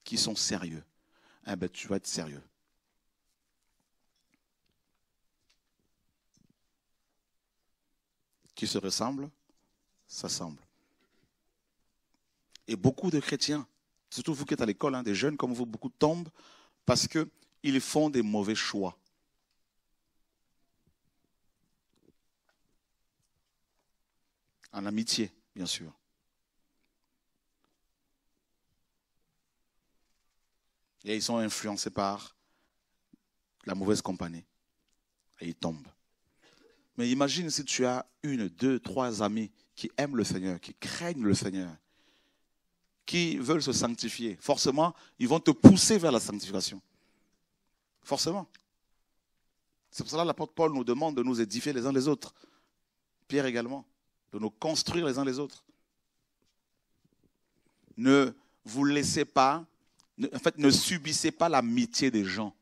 qui sont sérieux, eh ben, tu vas être sérieux. Qui se ressemblent, s'assemblent. Et beaucoup de chrétiens surtout vous qui êtes à l'école, hein, des jeunes comme vous, beaucoup tombent parce qu'ils font des mauvais choix. En amitié, bien sûr. Et ils sont influencés par la mauvaise compagnie. Et ils tombent. Mais imagine si tu as une, deux, trois amis qui aiment le Seigneur, qui craignent le Seigneur, qui veulent se sanctifier, forcément, ils vont te pousser vers la sanctification. Forcément. C'est pour cela que l'apôtre Paul nous demande de nous édifier les uns les autres. Pierre également, de nous construire les uns les autres. Ne vous laissez pas, en fait, ne subissez pas l'amitié des gens.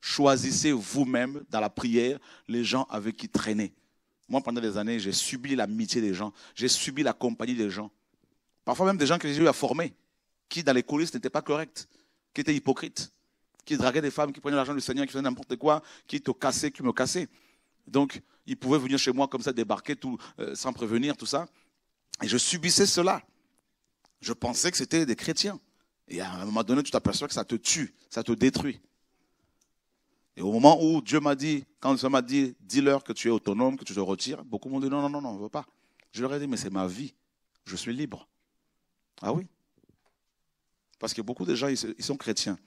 Choisissez vous-même dans la prière les gens avec qui traîner. Moi, pendant des années, j'ai subi l'amitié des gens, j'ai subi la compagnie des gens. Parfois même des gens que Jésus a formés, qui dans les coulisses n'étaient pas corrects, qui étaient hypocrites, qui draguaient des femmes, qui prenaient l'argent du Seigneur, qui faisaient n'importe quoi, qui te cassaient, qui me cassaient. Donc, ils pouvaient venir chez moi comme ça, débarquer tout, euh, sans prévenir, tout ça. Et je subissais cela. Je pensais que c'était des chrétiens. Et à un moment donné, tu t'aperçois que ça te tue, ça te détruit. Et au moment où Dieu m'a dit, quand ça m'a dit, dis-leur que tu es autonome, que tu te retires, beaucoup m'ont dit, non, non, non, non, on ne veut pas. Je leur ai dit, mais c'est ma vie, je suis libre. Ah oui. Parce que beaucoup de gens, ils sont chrétiens.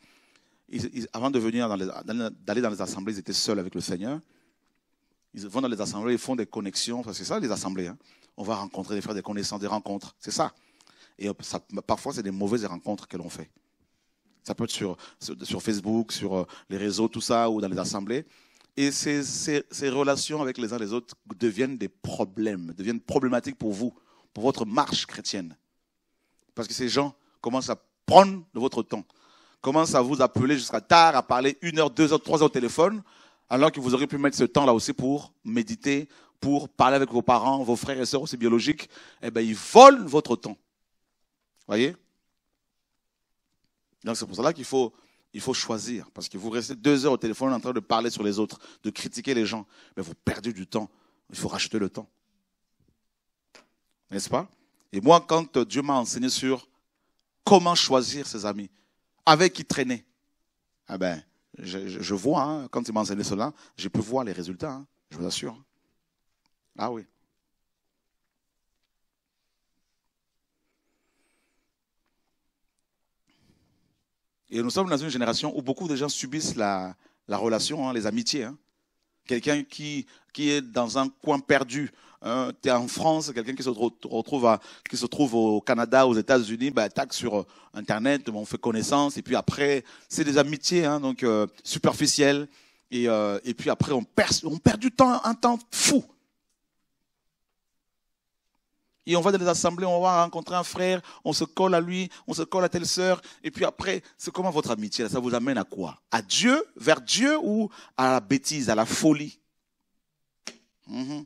avant de venir d'aller dans les assemblées, ils étaient seuls avec le Seigneur. Ils vont dans les assemblées, ils font des connexions. C'est ça, les assemblées. Hein. On va rencontrer, faire des connaissances, des rencontres. C'est ça. Et parfois, c'est des mauvaises rencontres que l'on fait. Ça peut être sur, Facebook, sur euh, les réseaux, tout ça, ou dans les assemblées. Et ces, ces relations avec les uns les autres deviennent des problèmes, deviennent problématiques pour vous, pour votre marche chrétienne. Parce que ces gens commencent à prendre de votre temps, commencent à vous appeler jusqu'à tard, à parler une heure, deux heures, trois heures au téléphone, alors que vous auriez pu mettre ce temps là aussi pour méditer, pour parler avec vos parents, vos frères et sœurs aussi biologiques. Eh bien, ils volent votre temps. Voyez Donc c'est pour cela qu'il faut il faut choisir, parce que vous restez deux heures au téléphone en train de parler sur les autres, de critiquer les gens, mais vous perdez du temps. Il faut racheter le temps. N'est-ce pas et moi, quand euh, Dieu m'a enseigné sur comment choisir ses amis, avec qui traîner, eh ben, je, vois, hein, quand il m'a enseigné cela, j'ai pu voir les résultats, hein, je vous assure. Ah oui. Et nous sommes dans une génération où beaucoup de gens subissent la, relation, hein, les amitiés. Quelqu'un qui, qui est dans un coin perdu, Hein, tu es en France, quelqu'un qui se retrouve qui se trouve au Canada, aux États-Unis, ben, tac sur euh, Internet, on fait connaissance, et puis après, c'est des amitiés, hein, donc euh, superficielles, et, euh, et puis après, on perd, on perd du temps, un temps fou. Et on va dans les assemblées, on va rencontrer un frère, on se colle à lui, on se colle à telle sœur. Et puis après, c'est comment votre amitié Ça vous amène à quoi À Dieu Vers Dieu ou à la bêtise, à la folie mm-hmm.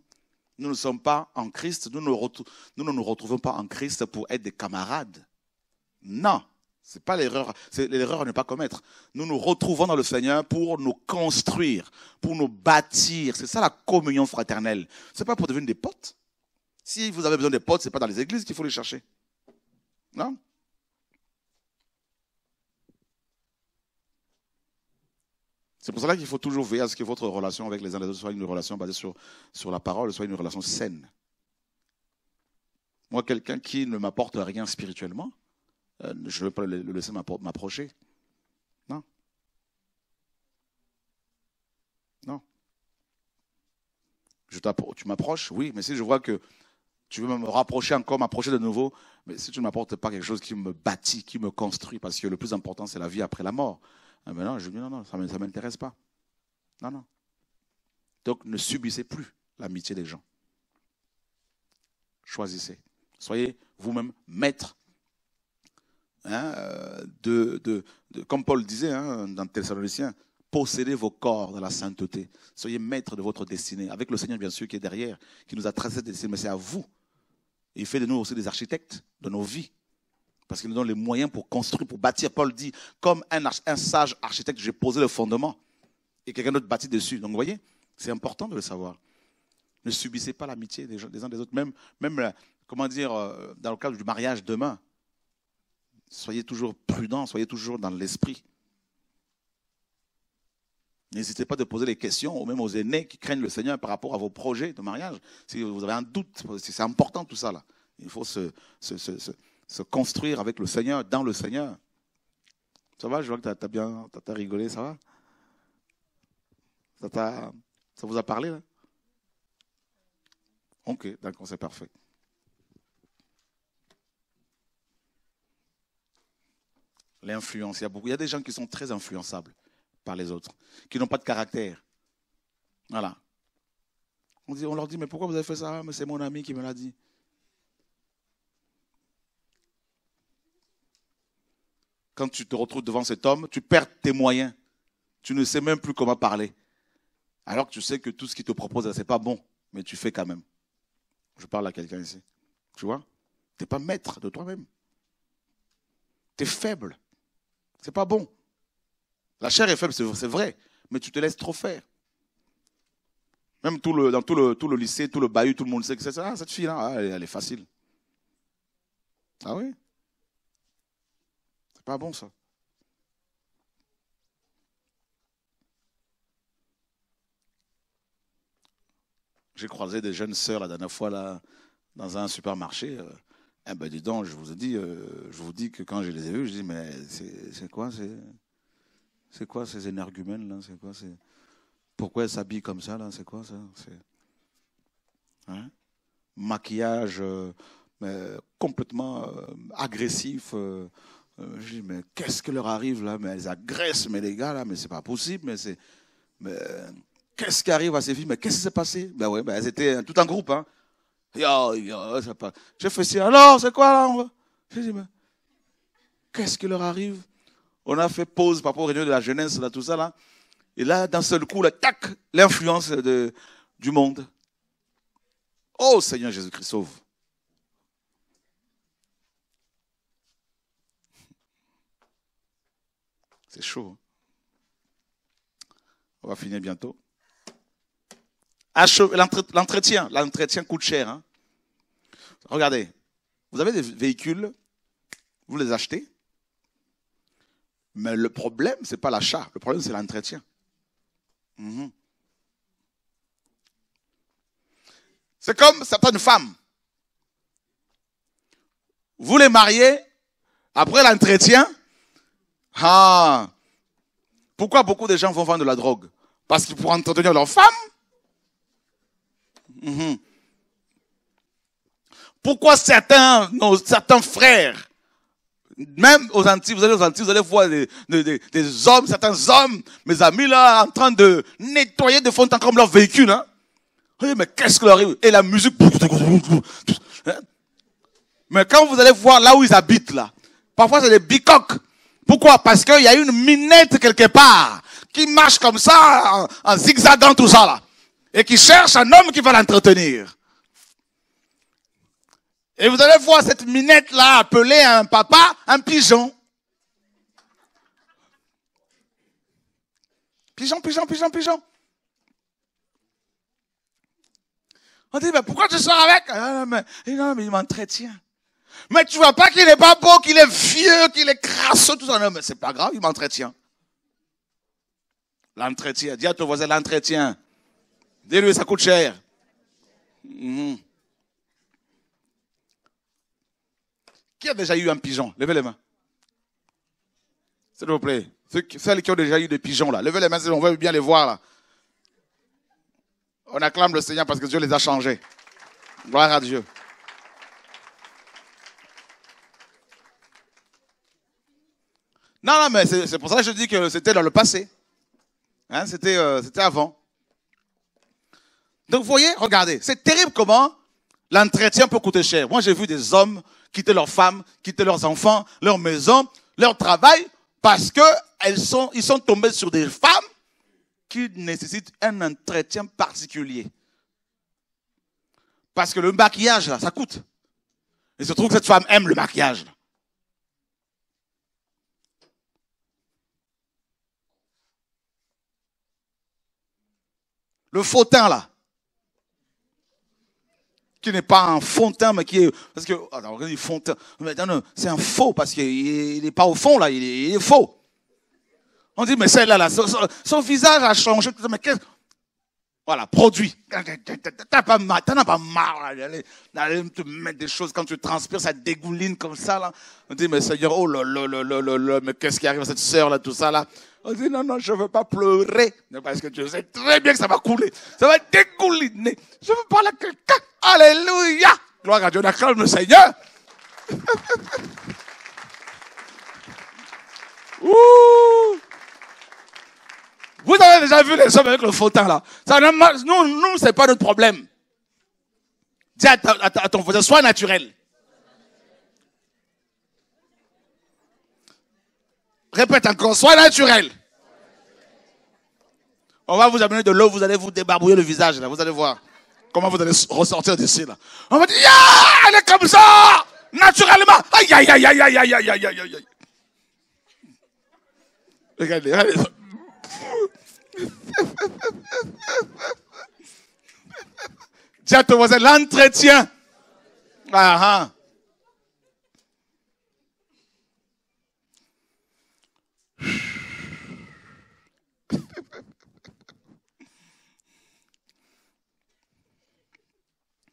Nous ne sommes pas en Christ, nous ne, nous retrouvons pas en Christ pour être des camarades. Non, c'est pas l'erreur, c'est l'erreur à ne pas commettre. Nous nous retrouvons dans le Seigneur pour nous construire, pour nous bâtir. C'est ça la communion fraternelle. C'est pas pour devenir des potes. Si vous avez besoin des potes, c'est pas dans les églises qu'il faut les chercher. Non? C'est pour cela qu'il faut toujours veiller à ce que votre relation avec les uns les autres soit une relation basée sur, sur la parole, soit une relation saine. Moi, quelqu'un qui ne m'apporte rien spirituellement, euh, je ne veux pas le laisser m'approcher. Non. Non. Je tu m'approches, oui, mais si je vois que tu veux me rapprocher encore, m'approcher de nouveau, mais si tu ne m'apportes pas quelque chose qui me bâtit, qui me construit, parce que le plus important, c'est la vie après la mort. Ah ben non, je dis non, non, ça ne m'intéresse pas. Non, non. Donc ne subissez plus l'amitié des gens. Choisissez. Soyez vous-même maître. Hein, euh, de, comme Paul disait hein, dans Thessaloniciens, possédez vos corps de la sainteté. Soyez maître de votre destinée. Avec le Seigneur, bien sûr, qui est derrière, qui nous a tracé cette destinée, mais c'est à vous. Il fait de nous aussi des architectes de nos vies. Parce qu'il nous donne les moyens pour construire, pour bâtir. Paul dit, comme un, sage architecte, j'ai posé le fondement. Et quelqu'un d'autre bâtit dessus. Donc vous voyez, c'est important de le savoir. Ne subissez pas l'amitié des, uns des autres. Même, comment dire, euh, dans le cadre du mariage demain, soyez toujours prudent, soyez toujours dans l'esprit. N'hésitez pas à poser des questions, même aux aînés qui craignent le Seigneur par rapport à vos projets de mariage. Si vous avez un doute, c'est important tout ça là. Il faut se, se construire avec le Seigneur, dans le Seigneur. Ça va, je vois que tu as, bien rigolé, ça va ça, ça vous a parlé là Ok, d'accord, c'est parfait. L'influence, il y a beaucoup. Il y a des gens qui sont très influençables par les autres, qui n'ont pas de caractère. Voilà. On, dit, on leur dit, mais pourquoi vous avez fait ça Mais c'est mon ami qui me l'a dit. quand tu te retrouves devant cet homme, tu perds tes moyens. Tu ne sais même plus comment parler. Alors que tu sais que tout ce qu'il te propose, ce n'est pas bon, mais tu fais quand même. Je parle à quelqu'un ici. Tu vois Tu n'es pas maître de toi-même. Tu es faible. Ce n'est pas bon. La chair est faible, c'est vrai, mais tu te laisses trop faire. Même dans tout le, lycée, tout le bahut, tout le monde sait que c'est ça. Ah, cette fille-là, ah, elle est facile. Ah oui pas bon ça. J'ai croisé des jeunes sœurs la dernière fois là, dans un supermarché. Euh. Eh ben dis donc, je vous ai dit, euh, je vous dis que quand je les ai vues, je dis mais c'est quoi c'est c'est quoi ces énergumènes là C'est quoi c'est pourquoi elles s'habillent comme ça là C'est quoi ça hein Maquillage euh, complètement agressif. Euh, je dis, mais qu'est-ce qui leur arrive là Mais elles agressent, mais les gars là, mais c'est pas possible, mais c'est. Mais, qu'est-ce qui arrive à ces filles Mais qu'est-ce qui s'est passé Ben ouais, ben elles étaient tout en groupe, hein. Yo, yo, ça pas. J'ai fait Alors, c'est quoi là J'ai dit, mais qu'est-ce qui leur arrive On a fait pause par rapport aux réunions de la jeunesse, là, tout ça là. Et là, d'un seul coup, là, tac, l'influence de, du monde. Oh Seigneur Jésus-Christ, sauve. C'est chaud. Hein. On va finir bientôt. L'entretien, l'entretien coûte cher. Hein. Regardez, vous avez des véhicules, vous les achetez, mais le problème, ce n'est pas l'achat, le problème, c'est l'entretien. Mhm. C'est comme certaines femmes. Vous les mariez, après l'entretien, ah Pourquoi beaucoup de gens vont vendre de la drogue Parce qu'ils pourront entretenir leurs femme. Mhm. Pourquoi certains, certains frères, même aux Antilles, vous allez aux Antilles, vous allez voir des, hommes, certains hommes, mes amis là, en train de nettoyer de fond en comme leur véhicule. Hein. Mais qu'est-ce que leur arrive Et la musique. Hein. Mais quand vous allez voir là où ils habitent là, parfois c'est des bicoques. Pourquoi Parce qu'il y a une minette quelque part qui marche comme ça, en, zigzagant tout ça là, et qui cherche un homme qui va l'entretenir. Et vous allez voir cette minette là appeler un papa, un pigeon. Pigeon, pigeon, pigeon, pigeon. On dit, mais pourquoi tu sors avec ah, non, mais il m'entretient. Mais tu vois pas qu'il n'est pas beau, qu'il est vieux, qu'il est crasseux, tout ça. Non, mais c'est pas grave, il m'entretient. L'entretien. Dis à ton voisin l'entretien. Dis-lui, ça coûte cher. Mhm. Qui a déjà eu un pigeon Levez les mains. S'il vous plaît. Celles qui ont déjà eu des pigeons, là. Levez les mains, on veut bien les voir, là. On acclame le Seigneur parce que Dieu les a changés. Gloire à Dieu. Non, non, mais c'est pour ça que je dis que c'était dans le passé. Hein, euh, c'était avant. Donc, vous voyez, regardez, c'est terrible comment l'entretien peut coûter cher. Moi, j'ai vu des hommes quitter leurs femmes, quitter leurs enfants, leur maison, leur travail, parce que elles sont, ils sont tombés sur des femmes qui nécessitent un entretien particulier. Parce que le maquillage, là, ça coûte. Il se trouve que cette femme aime le maquillage. Le faux teint, là. Qui n'est pas un faux teint, mais qui est. Parce que. Alors, ah, regardez, Mais c'est un faux, parce qu'il n'est pas au fond, là, il est, faux. On dit, mais celle-là, là, son, visage a changé. Mais qu'est-ce. Voilà, produit. T'as pas marre, t'en as pas marre d'aller te mettre des choses quand tu transpires, ça dégouline comme ça là. On dit mais Seigneur, oh là là là là là, mais qu'est-ce qui arrive à cette sœur là, tout ça là. On dit non non, je veux pas pleurer parce que tu sais très bien que ça va couler, ça va dégouliner. Je veux parler à quelqu'un. Alléluia, gloire à Dieu, la acclame le Seigneur. Ouh. Vous avez déjà vu les hommes avec le fauteuil là. Ça, nous, nous, c'est pas notre problème. Dis à, ton voisin, sois naturel. Répète encore, sois naturel. On va vous amener de l'eau, vous allez vous débarbouiller le visage là, vous allez voir comment vous allez ressortir d'ici là. On va dire, yeah, elle est comme ça, naturellement. Aïe, aïe, aïe, aïe, aïe, aïe, aïe, aïe, aïe. Regardez, regardez. Dis à ton voisin, l'entretien. Ah, ah.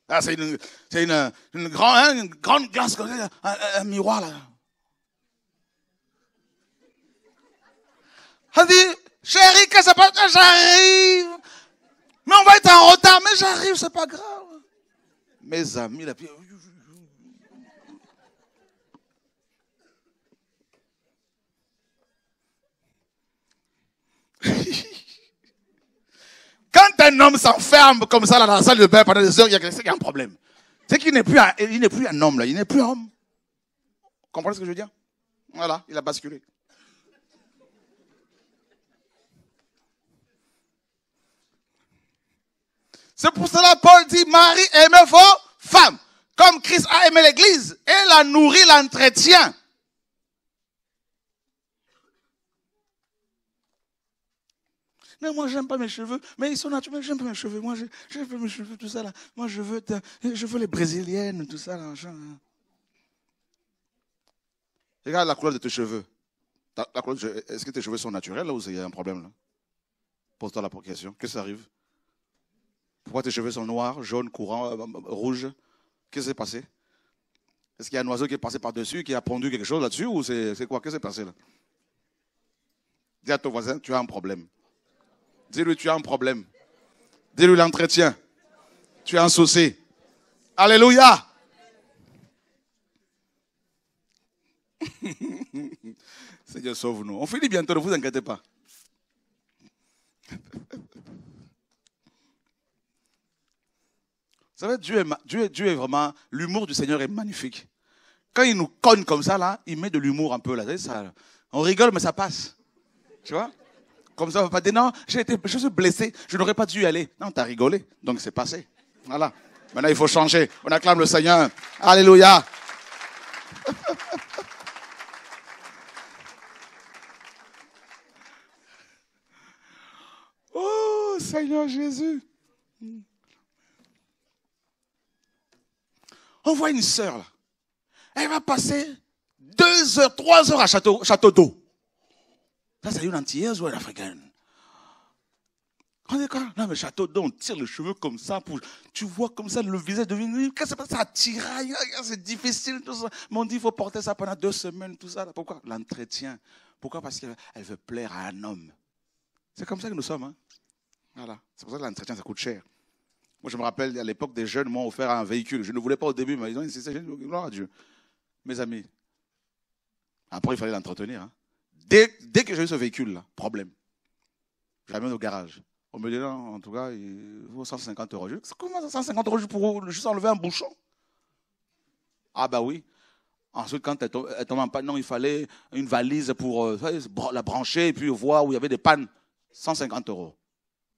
Ah, c'est une, c'est une, une, grande, hein, une grande glace, un, un, un, miroir là. Elle dit, Chérie, que c'est pas que j'arrive. Mais on va être en retard, mais j'arrive, c'est pas grave. Mes amis, la pire. Quand un homme s'enferme comme ça dans la salle de bain pendant des heures, il y a un problème. C'est qu'il n'est plus, n'est plus un homme là, il n'est plus un homme. Vous comprenez ce que je veux dire Voilà, il a basculé. C'est pour cela que Paul dit, Marie, aimez vos femmes, comme Christ a aimé l'Église et la nourri l'entretien. Non, moi, j'aime pas mes cheveux, mais ils sont naturels. J'aime pas mes cheveux. Moi, je pas mes cheveux, tout ça là. Moi, je veux, je veux les brésiliennes, tout ça là. Regarde la couleur de tes cheveux. Est-ce que tes cheveux sont naturels là ou il y a un problème là Pose-toi la question. Que ça arrive pourquoi tes cheveux sont noirs, jaunes, courants, euh, euh, euh, rouges Qu'est-ce qui s'est passé Est-ce qu'il y a un oiseau qui est passé par-dessus, qui a pondu quelque chose là-dessus Ou c'est quoi Qu'est-ce qui s'est passé là Dis à ton voisin, tu as un problème. Dis-lui, tu as un problème. Dis-lui l'entretien. Tu as un souci. Alléluia. Seigneur, sauve-nous. On finit bientôt, ne vous inquiétez pas. Vous savez, Dieu est, vraiment, l'humour du Seigneur est magnifique. Quand il nous cogne comme ça, là, il met de l'humour un peu, là. on rigole, mais ça passe. Tu vois? Comme ça, on va pas dire, non, j'ai été, je suis blessé, je n'aurais pas dû y aller. Non, as rigolé, donc c'est passé. Voilà. Maintenant, il faut changer. On acclame le Seigneur. Alléluia. oh, Seigneur Jésus. On voit une sœur, là. Elle va passer deux heures, trois heures à Château, Château d'eau. Ça, c'est une antillaise ou une africaine on dit quoi Non, mais château d'eau, on tire le cheveux comme ça pour. Tu vois comme ça le visage devient. Qu'est-ce que ça tiraille C'est difficile, tout ça. on dit il faut porter ça pendant deux semaines, tout ça. Pourquoi L'entretien. Pourquoi Parce qu'elle veut plaire à un homme. C'est comme ça que nous sommes. Hein. voilà. C'est pour ça que l'entretien, ça coûte cher. Moi, je me rappelle, à l'époque, des jeunes m'ont offert un véhicule. Je ne voulais pas au début, mais ils ont insisté. gloire à Dieu. Mes amis, après, il fallait l'entretenir. Hein. Dès, que j'ai eu ce véhicule-là, problème. Je au garage. On me dit, non, en tout cas, il vaut 150 euros. Je dis, comment 150 euros pour juste enlever un bouchon Ah, bah oui. Ensuite, quand elle tombe, en panne, non, il fallait une valise pour euh, la brancher et puis voir où il y avait des pannes. 150 euros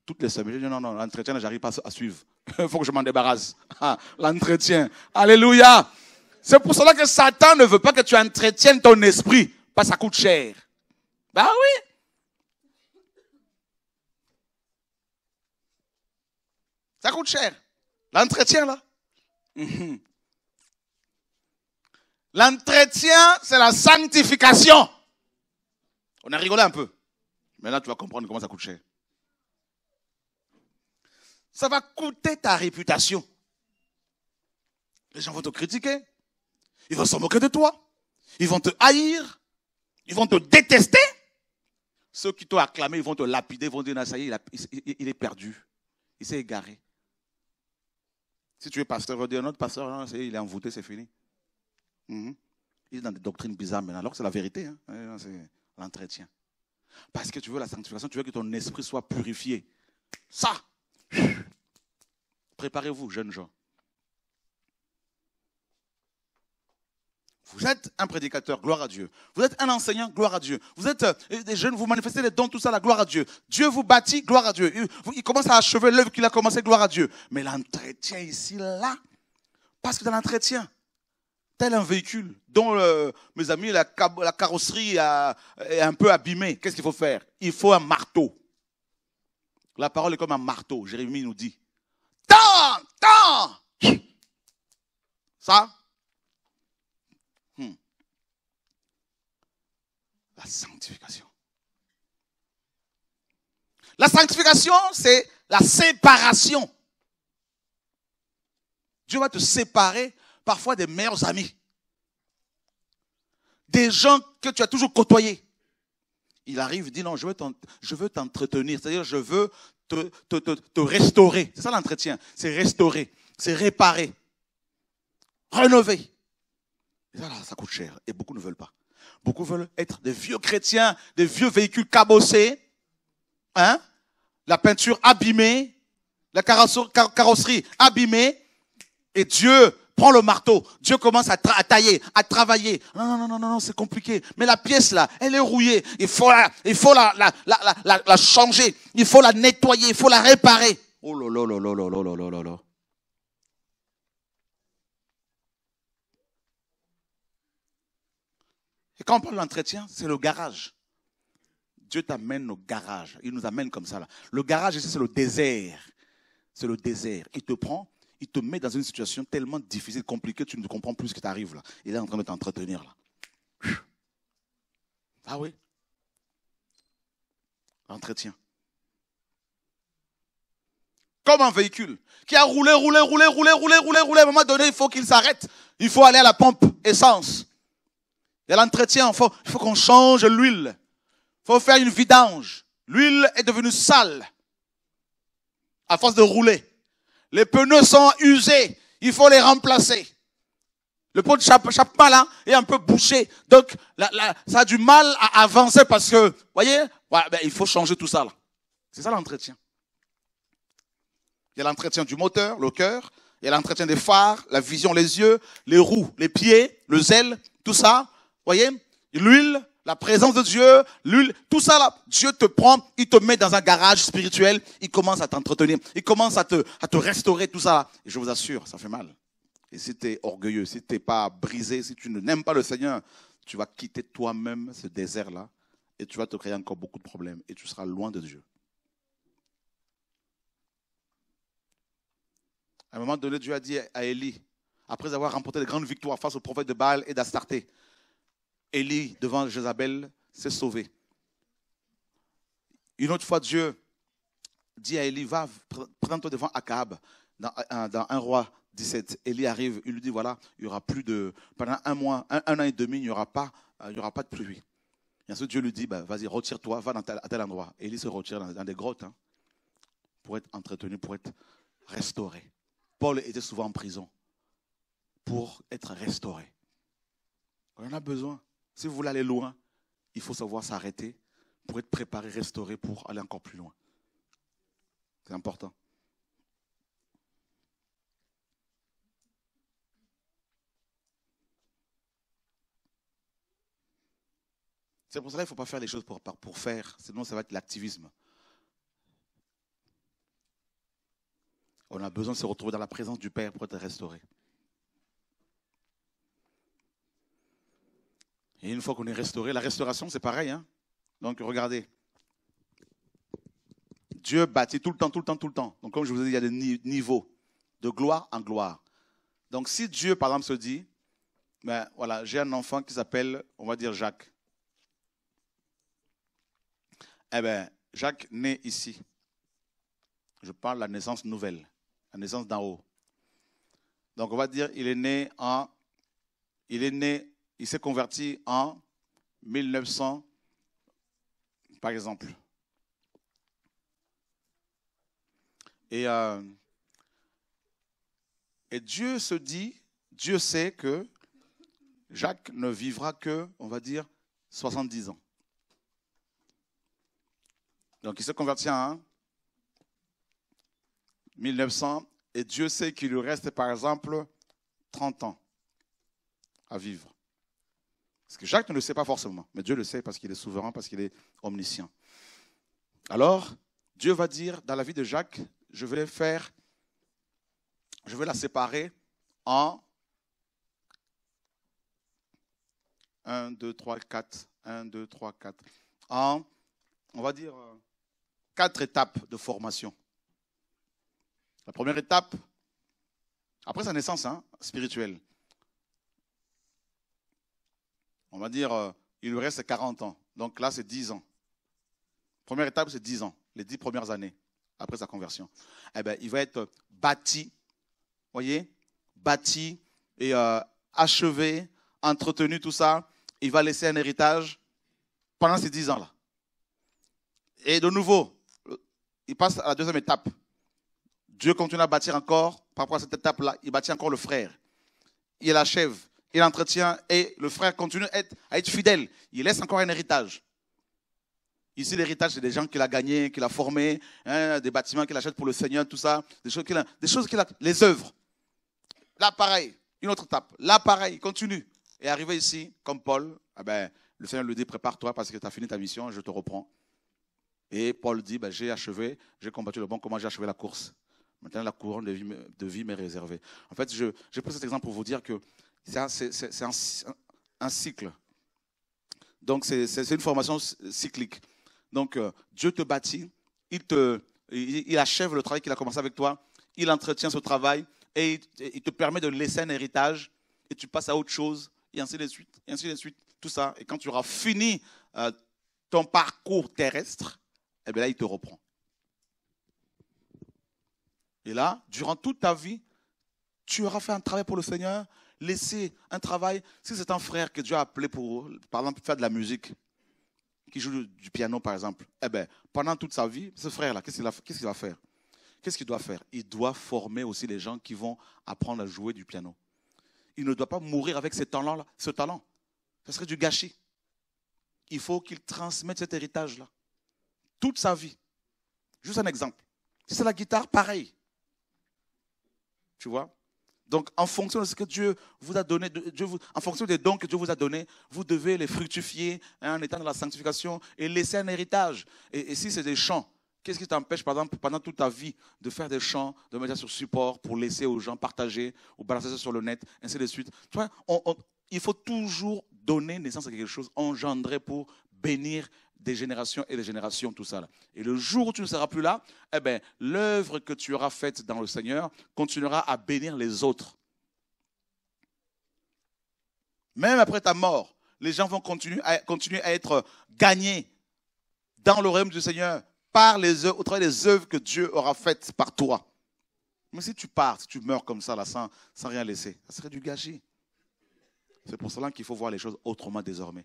toutes les semaines. Je dis non, non, l'entretien, j'arrive pas à suivre. Il faut que je m'en débarrasse. Ah, l'entretien. Alléluia. C'est pour cela que Satan ne veut pas que tu entretiennes ton esprit. Parce que ça coûte cher. Ben oui. Ça coûte cher. L'entretien, là. Mhm. L'entretien, c'est la sanctification. On a rigolé un peu. Mais là, tu vas comprendre comment ça coûte cher. Ça va coûter ta réputation. Les gens vont te critiquer. Ils vont se moquer de toi. Ils vont te haïr. Ils vont te détester. Ceux qui t'ont acclamé, ils vont te lapider, ils vont dire, ça y est, il, est perdu. Il s'est égaré. Si tu es pasteur, on va dire, notre pasteur, non, est, il est envoûté, c'est fini. Mhm. Il est dans des doctrines bizarres maintenant, alors que c'est la vérité. Hein. C'est l'entretien. Parce que tu veux la sanctification, tu veux que ton esprit soit purifié. Ça, Préparez-vous, jeunes gens. Vous êtes un prédicateur, gloire à Dieu. Vous êtes un enseignant, gloire à Dieu. Vous êtes euh, des jeunes, vous manifestez les dons, tout ça, la gloire à Dieu. Dieu vous bâtit, gloire à Dieu. Il, commence à achever l'œuvre qu'il a commencé, gloire à Dieu. Mais l'entretien ici, là, parce que dans l'entretien, tel un véhicule dont euh, mes amis, la, carrosserie est un peu abîmée, qu'est-ce qu'il faut faire Il faut un marteau. La parole est comme un marteau. Jérémie nous dit, tant, tant. Ça, hmm. la sanctification. La sanctification, c'est la séparation. Dieu va te séparer parfois des meilleurs amis, des gens que tu as toujours côtoyés il arrive, dit non, je veux t'entretenir, c'est-à-dire je veux te, te, te, restaurer. C'est ça l'entretien, c'est restaurer, c'est réparer, rénover. Et ça, ça coûte cher et beaucoup ne veulent pas. Beaucoup veulent être des vieux chrétiens, des vieux véhicules cabossés, hein, la peinture abîmée, la carrosserie abîmée, et Dieu prends le marteau. Dieu commence à, tailler, à travailler. Non, non, non, non, non, c'est compliqué. Mais la pièce là, elle est rouillée. Il faut, la, il faut la, la, la, la, changer. Il faut la nettoyer. Il faut la réparer. Oh là là là là là là là là Et quand on parle d'entretien, c'est le garage. Dieu t'amène au garage. Il nous amène comme ça là. Le garage ici, c'est le désert. C'est le désert. Il te prend il te met dans une situation tellement difficile, compliquée, tu ne comprends plus ce qui t'arrive là. Il est en train de t'entretenir là. Ah oui Entretien. Comme un véhicule qui a roulé, roulé, roulé, roulé, roulé, roulé, roulé. À un moment donné, il faut qu'il s'arrête. Il faut aller à la pompe essence. Il y a l'entretien. Il faut, faut qu'on change l'huile. Il faut faire une vidange. L'huile est devenue sale à force de rouler. Les pneus sont usés. Il faut les remplacer. Le pot de pas là, hein, est un peu bouché. Donc, là, ça a du mal à avancer parce que, vous voyez, ben, il faut changer tout ça, là. C'est ça l'entretien. Il y a l'entretien du moteur, le cœur. Il y a l'entretien des phares, la vision, les yeux, les roues, les pieds, le zèle, tout ça. Vous voyez, l'huile, la présence de Dieu, l'huile, tout ça là, Dieu te prend, il te met dans un garage spirituel, il commence à t'entretenir, il commence à te, à te restaurer, tout ça Et je vous assure, ça fait mal. Et si tu es orgueilleux, si tu n'es pas brisé, si tu n'aimes pas le Seigneur, tu vas quitter toi-même ce désert-là et tu vas te créer encore beaucoup de problèmes et tu seras loin de Dieu. À un moment donné, Dieu a dit à Élie, après avoir remporté de grandes victoires face au prophète de Baal et d'Astarté, Élie devant Jézabel s'est sauvé. Une autre fois, Dieu dit à Élie, va, prends-toi devant Akab dans, euh, un roi 17. Élie arrive, il lui dit, voilà, il y aura plus de, pendant un mois, un, an et demi, il n'y aura pas, euh, il aura pas de pluie. Et ensuite, Dieu lui dit, bah, vas-y, retire-toi, va dans tel, à tel endroit. Élie se retire dans, des grottes hein, pour être entretenu, pour être restauré. Paul était souvent en prison pour être restauré. On en a besoin. Si vous voulez aller loin, il faut savoir s'arrêter pour être préparé, restauré pour aller encore plus loin. C'est important. C'est pour cela qu'il ne faut pas faire les choses pour, pour faire, sinon ça va être l'activisme. On a besoin de se retrouver dans la présence du Père pour être restauré. Et une fois qu'on est restauré, la restauration, c'est pareil. Hein. Donc regardez. Dieu bâtit tout le temps, tout le temps, tout le temps. Donc comme je vous ai dit, il y a des niveaux, de gloire en gloire. Donc si Dieu, par exemple, se dit, ben, voilà, j'ai un enfant qui s'appelle, on va dire Jacques. Eh bien, Jacques naît ici. Je parle de la naissance nouvelle, la naissance d'en haut. Donc on va dire, il est né en, il est né il s'est converti en 1900, par exemple. Euh, et, Dieu se dit, Dieu sait que Jacques ne vivra que, on va dire, 70 ans. Donc il se convertit en 1900 et Dieu sait qu'il lui reste par exemple 30 ans à vivre. Parce que Jacques ne le sait pas forcément, mais Dieu le sait parce qu'il est souverain, parce qu'il est omniscient. Alors, Dieu va dire dans la vie de Jacques, je vais faire, je vais la séparer en 1, 2, 3, 4, 1, 2, 3, 4, en, on va dire, quatre étapes de formation. La première étape, après sa naissance hein, spirituelle, on va dire, euh, il lui reste 40 ans. Donc là, c'est 10 ans. Première étape, c'est 10 ans, les 10 premières années après sa conversion. Eh bien, il va être bâti, voyez, bâti et euh, achevé, entretenu, tout ça. Il va laisser un héritage pendant ces 10 ans-là. Et de nouveau, il passe à la deuxième étape. Dieu continue à bâtir encore. Par rapport à cette étape-là, il bâtit encore le frère. Il l'achève il entretient et le frère continue à être, fidèle. Il laisse encore un héritage. Ici, l'héritage, c'est des gens qu'il a gagnés, qu'il a formés, hein, des bâtiments qu'il achète pour le Seigneur, tout ça, des choses qu'il a, des choses qu'il a, les œuvres. Là, pareil, une autre étape. Là, pareil, continue. Et arrivé ici, comme Paul, ah ben, le Seigneur lui dit, prépare-toi parce que tu as fini ta mission, je te reprends. Et Paul dit, ben, j'ai achevé, j'ai combattu le bon, comment j'ai achevé la course. Maintenant, la couronne de vie, de m'est réservée. En fait, j'ai pris cet exemple pour vous dire que c'est un, cycle. Donc, c'est une formation cyclique. Donc, euh, Dieu te bâtit, il, te, il, achève le travail qu'il a commencé avec toi, il entretient ce travail et il, te permet de laisser un héritage et tu passes à autre chose et ainsi de suite, et ainsi de suite, tout ça. Et quand tu auras fini euh, ton parcours terrestre, eh bien là, il te reprend. Et là, durant toute ta vie, tu auras fait un travail pour le Seigneur laisser un travail. Si c'est un frère que Dieu a appelé pour, par exemple, faire de la musique, qui joue du piano, par exemple, eh ben, pendant toute sa vie, ce frère-là, qu'est-ce qu'il, va faire Qu'est-ce qu'il doit faire Il doit former aussi les gens qui vont apprendre à jouer du piano. Il ne doit pas mourir avec ce talent-là, ce talent. Ce serait du gâchis. Il faut qu'il transmette cet héritage-là. Toute sa vie. Juste un exemple. Si c'est la guitare, pareil. Tu vois donc, en fonction de ce que Dieu vous a donné, vous, en fonction des dons que Dieu vous a donnés, vous devez les fructifier hein, en étant dans la sanctification et laisser un héritage. Et, si c'est des chants, qu'est-ce qui t'empêche, par exemple, pendant toute ta vie, de faire des chants, de mettre ça sur support pour laisser aux gens partager ou balancer ça sur le net, ainsi de suite. il faut toujours donner naissance à quelque chose, engendrer pour bénir des générations et des générations, tout ça. Et le jour où tu ne seras plus là, eh ben, l'œuvre que tu auras faite dans le Seigneur continuera à bénir les autres. Même après ta mort, les gens vont continuer à, être gagnés dans le royaume du Seigneur par les œuvres, au travers des œuvres que Dieu aura faites par toi. Mais si tu pars, si tu meurs comme ça, là, sans, sans rien laisser, ça serait du gâchis. C'est pour cela qu'il faut voir les choses autrement désormais.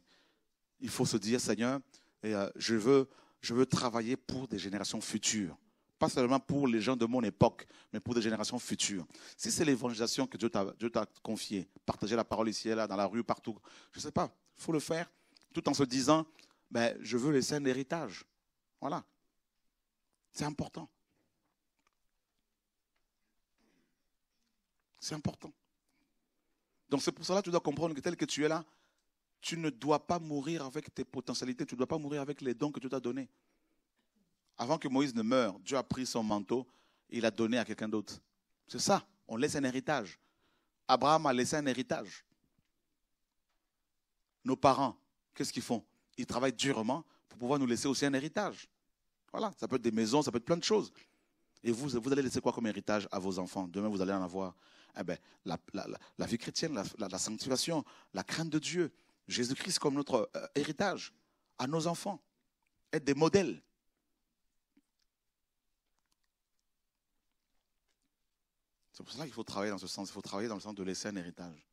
Il faut se dire, Seigneur, et euh, je, veux, je veux travailler pour des générations futures. Pas seulement pour les gens de mon époque, mais pour des générations futures. Si c'est l'évangélisation que Dieu t'a confiée, partager la parole ici et là, dans la rue, partout, je ne sais pas, il faut le faire, tout en se disant, ben, je veux laisser un héritage. Voilà. C'est important. C'est important. Donc c'est pour cela que tu dois comprendre que tel que tu es là, tu ne dois pas mourir avec tes potentialités, tu ne dois pas mourir avec les dons que tu t'as donnés. Avant que Moïse ne meure, Dieu a pris son manteau et il l'a donné à quelqu'un d'autre. C'est ça, on laisse un héritage. Abraham a laissé un héritage. Nos parents, qu'est-ce qu'ils font Ils travaillent durement pour pouvoir nous laisser aussi un héritage. Voilà, ça peut être des maisons, ça peut être plein de choses. Et vous, vous allez laisser quoi comme héritage à vos enfants Demain, vous allez en avoir. Eh ben, la, vie chrétienne, la, la sanctification, la crainte de Dieu, Jésus-Christ comme notre euh, héritage à nos enfants, être des modèles. C'est pour cela qu'il faut travailler dans ce sens, il faut travailler dans le sens de laisser un héritage.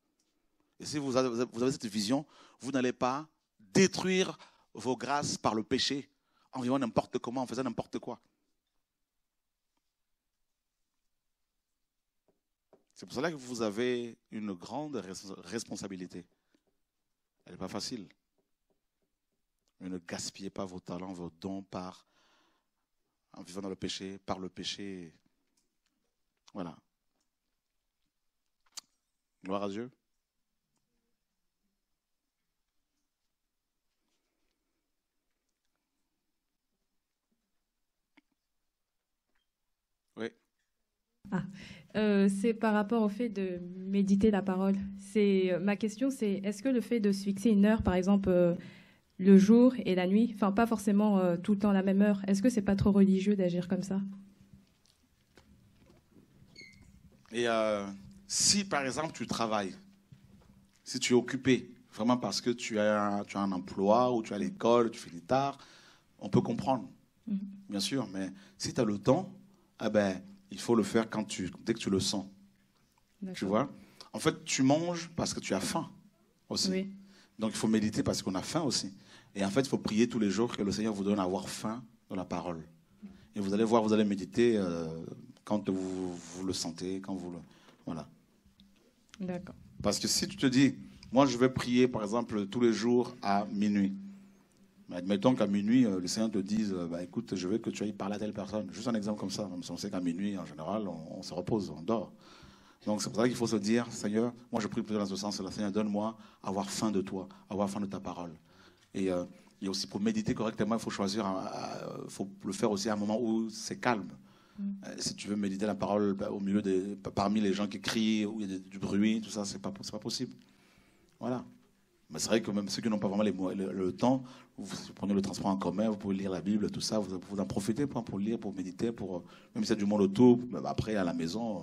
Et si vous vous avez cette vision, vous n'allez pas détruire vos grâces par le péché en vivant n'importe comment, en faisant n'importe quoi. C'est pour cela que vous avez une grande responsabilité. Elle n'est pas facile. Mais ne gaspillez pas vos talents, vos dons par, en vivant dans le péché, par le péché. Voilà. Gloire à Dieu. Ah. Euh, c'est par rapport au fait de méditer la parole. C'est euh, ma question, c'est est-ce que le fait de se fixer une heure, par exemple euh, le jour et la nuit, enfin pas forcément tout le temps la même heure, est-ce que c'est pas trop religieux d'agir comme ça Et si par exemple tu travailles, si tu es occupé, vraiment parce que tu as, un emploi ou tu as l'école, tu finis tard, on peut comprendre, mmh. bien sûr. Mais si tu as le temps, eh ben il faut le faire quand tu, dès que tu le sens. Tu vois En fait, tu manges parce que tu as faim aussi. Donc, il faut méditer parce qu'on a faim aussi. Et en fait, il faut prier tous les jours que le Seigneur vous donne à avoir faim dans la parole. Et vous allez voir, vous allez méditer euh, quand vous, vous, le sentez, quand vous le. Voilà. D'accord. Parce que si tu te dis, moi, je vais prier, par exemple, tous les jours à minuit. Admettons qu'à minuit, euh, le Seigneur te dise euh, bah, écoute, je veux que tu ailles parler à telle personne. Juste un exemple comme ça. On sait qu'à minuit, en général, on, se repose, on dort. Donc, c'est pour ça qu'il faut se dire Seigneur, moi je prie plutôt dans ce sens-là. Seigneur, donne-moi avoir faim de toi, avoir faim de ta parole. Euh, et, aussi, pour méditer correctement, il faut choisir il faut le faire aussi à un moment où c'est calme. Mm. Si tu veux méditer la parole bah, au milieu parmi les gens qui crient, où il y a du bruit, tout ça, c'est pas, pas possible. Voilà. Mais bah, c'est vrai que même ceux qui n'ont pas vraiment le, temps, vous prenez le transport en commun, vous pouvez lire la Bible, tout ça, vous, en profitez pour, pour, lire, pour méditer, pour euh, même si c'est du monde autour, bah, bah, après à la maison, euh,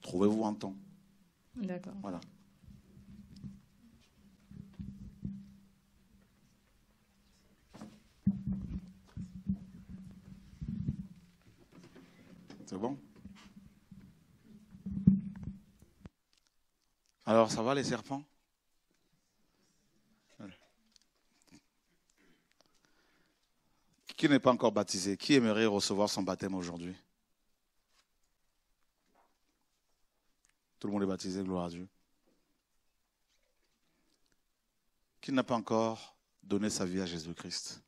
trouvez-vous un temps. D'accord. Voilà. C'est bon Alors, ça va les serpents Qui n'est pas encore baptisé Qui aimerait recevoir son baptême aujourd'hui Tout le monde est baptisé, gloire à Dieu. Qui n'a pas encore donné sa vie à Jésus-Christ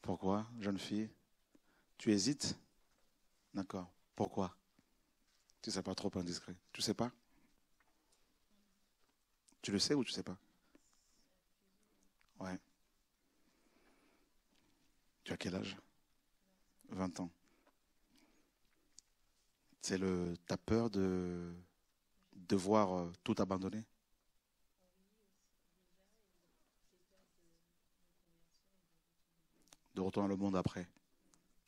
Pourquoi, jeune fille Tu hésites D'accord. Pourquoi Tu ne sais pas trop indiscret. Tu ne sais pas Tu le sais ou tu ne sais pas Ouais. Tu as quel âge 20 ans. C'est le. T'as peur de devoir euh, tout abandonner De retourner dans le monde après.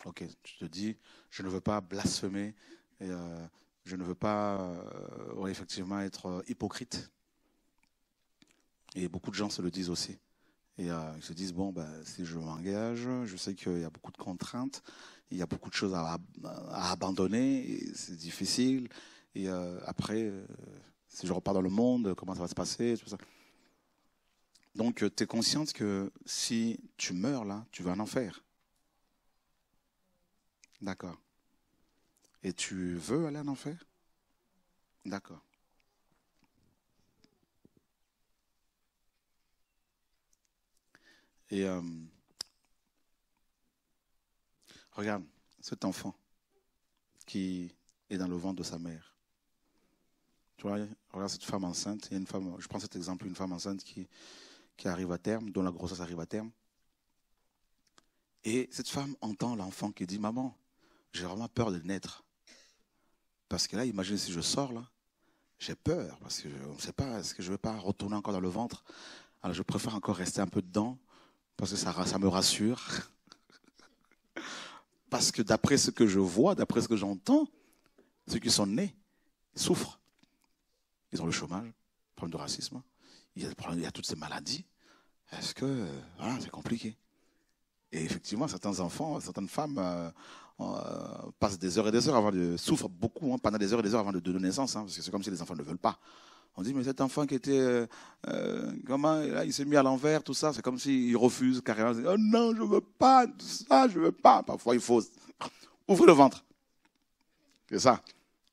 Ok, je te dis, je ne veux pas blasphémer, et, euh, je ne veux pas euh, effectivement être hypocrite. Et beaucoup de gens se le disent aussi. Et euh, ils se disent, bon, ben, si je m'engage, je sais qu'il y a beaucoup de contraintes, il y a beaucoup de choses à, abandonner, c'est difficile. Et euh, après, euh, si je repars dans le monde, comment ça va se passer tout ça. Donc, tu es consciente que si tu meurs là, tu vas en enfer. D'accord. Et tu veux aller en enfer D'accord. Et euh, regarde cet enfant qui est dans le ventre de sa mère. Tu vois, regarde cette femme enceinte. je prends cet exemple, une femme enceinte qui, qui arrive à terme, dont la grossesse arrive à terme. Et cette femme entend l'enfant qui dit Maman, j'ai vraiment peur de naître. Parce que là, imagine si je sors là, j'ai peur, parce que je ne sais pas, est-ce que je ne vais pas retourner encore dans le ventre Alors je préfère encore rester un peu dedans parce que ça, me rassure. Parce que d'après ce que je vois, d'après ce que j'entends, ceux qui sont nés souffrent. Ils ont le chômage, problème de racisme, il y a, toutes ces maladies. Est-ce que euh, c'est compliqué Et effectivement, certains enfants, certaines femmes euh, euh, passent des heures et des heures avant de souffrent beaucoup hein, pendant des heures et des heures avant de, donner naissance, hein, parce que c'est comme si les enfants ne veulent pas. On dit, mais cet enfant qui était. Euh, euh, comment là, Il s'est mis à l'envers, tout ça. C'est comme s'il refuse carrément. oh non, je ne veux pas, tout ça, je ne veux pas. Parfois, il faut. ouvrir le ventre. C'est ça.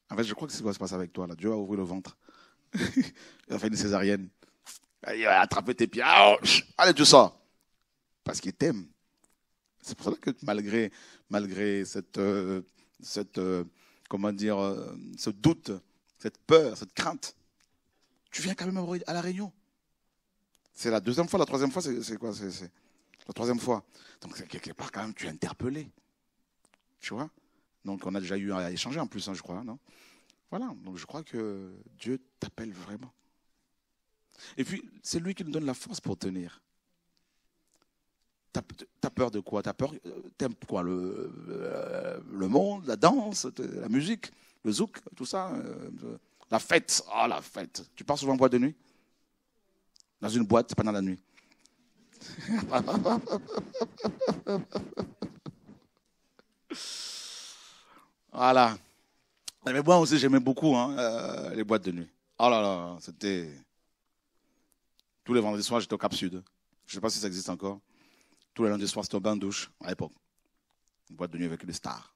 En fait, je crois que c'est ce qui se passe avec toi. Là. Dieu a ouvrir le ventre. il a fait une césarienne. Il a attraper tes pieds. Ah, oh, Allez, tu sors. Parce qu'il t'aime. C'est pour ça que malgré, malgré cette, euh, cette comment dire, ce doute, cette peur, cette crainte, tu viens quand même à la réunion. C'est la deuxième fois, la troisième fois, c'est quoi c'est, La troisième fois. Donc quelque part, quand même, tu es interpellé. Tu vois Donc on a déjà eu à échanger en plus, hein, je crois. Non voilà, donc je crois que Dieu t'appelle vraiment. Et puis, c'est lui qui nous donne la force pour tenir. T'as peur de quoi T'as peur euh, T'aimes quoi le, euh, le, monde, la danse, la musique, le zouk, tout ça euh, la fête, oh la fête. Tu pars souvent en boîte de nuit Dans une boîte, pendant la nuit. voilà. Eh, mais moi aussi, j'aimais beaucoup hein, euh, les boîtes de nuit. Oh là là, c'était. Tous les vendredis soirs, j'étais au Cap Sud. Je ne sais pas si ça existe encore. Tous les lundis soirs, c'était au bain douche, à l'époque. Une boîte de nuit avec les stars.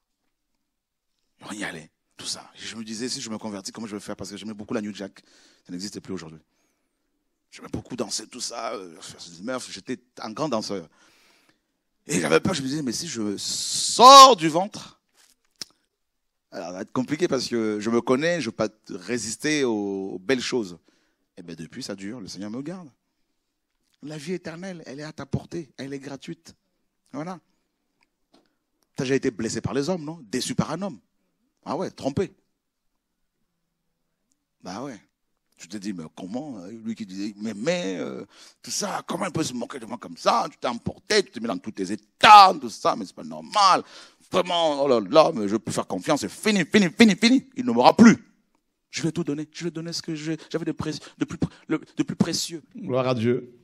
On y allait ça. Je me disais, si je me convertis, comment je vais faire Parce que j'aimais beaucoup la New Jack. Ça n'existe plus aujourd'hui. J'aimais beaucoup danser, tout ça. Euh, J'étais un grand danseur. Et j'avais peur, je me disais, mais si je sors du ventre, alors ça va être compliqué parce que je me connais, je ne pas résister aux belles choses. Et eh bien depuis, ça dure, le Seigneur me garde. La vie éternelle, elle est à ta portée, elle est gratuite. Voilà. Tu as déjà été blessé par les hommes, non Déçu par un homme. Ah ouais, trompé. Bah ouais. Tu t'es dit, mais comment hein, Lui qui disait, mais, mais, euh, tout ça, comment il peut se moquer de moi comme ça Tu t'es emporté, tu te mets dans tous tes états, tout ça, mais c'est pas normal. Vraiment, oh là là, mais je peux faire confiance, c'est fini, fini, fini, fini. Il ne m'aura plus. Je vais tout donner, je vais donner ce que j'avais de, de, plus... de plus précieux. Gloire à Dieu.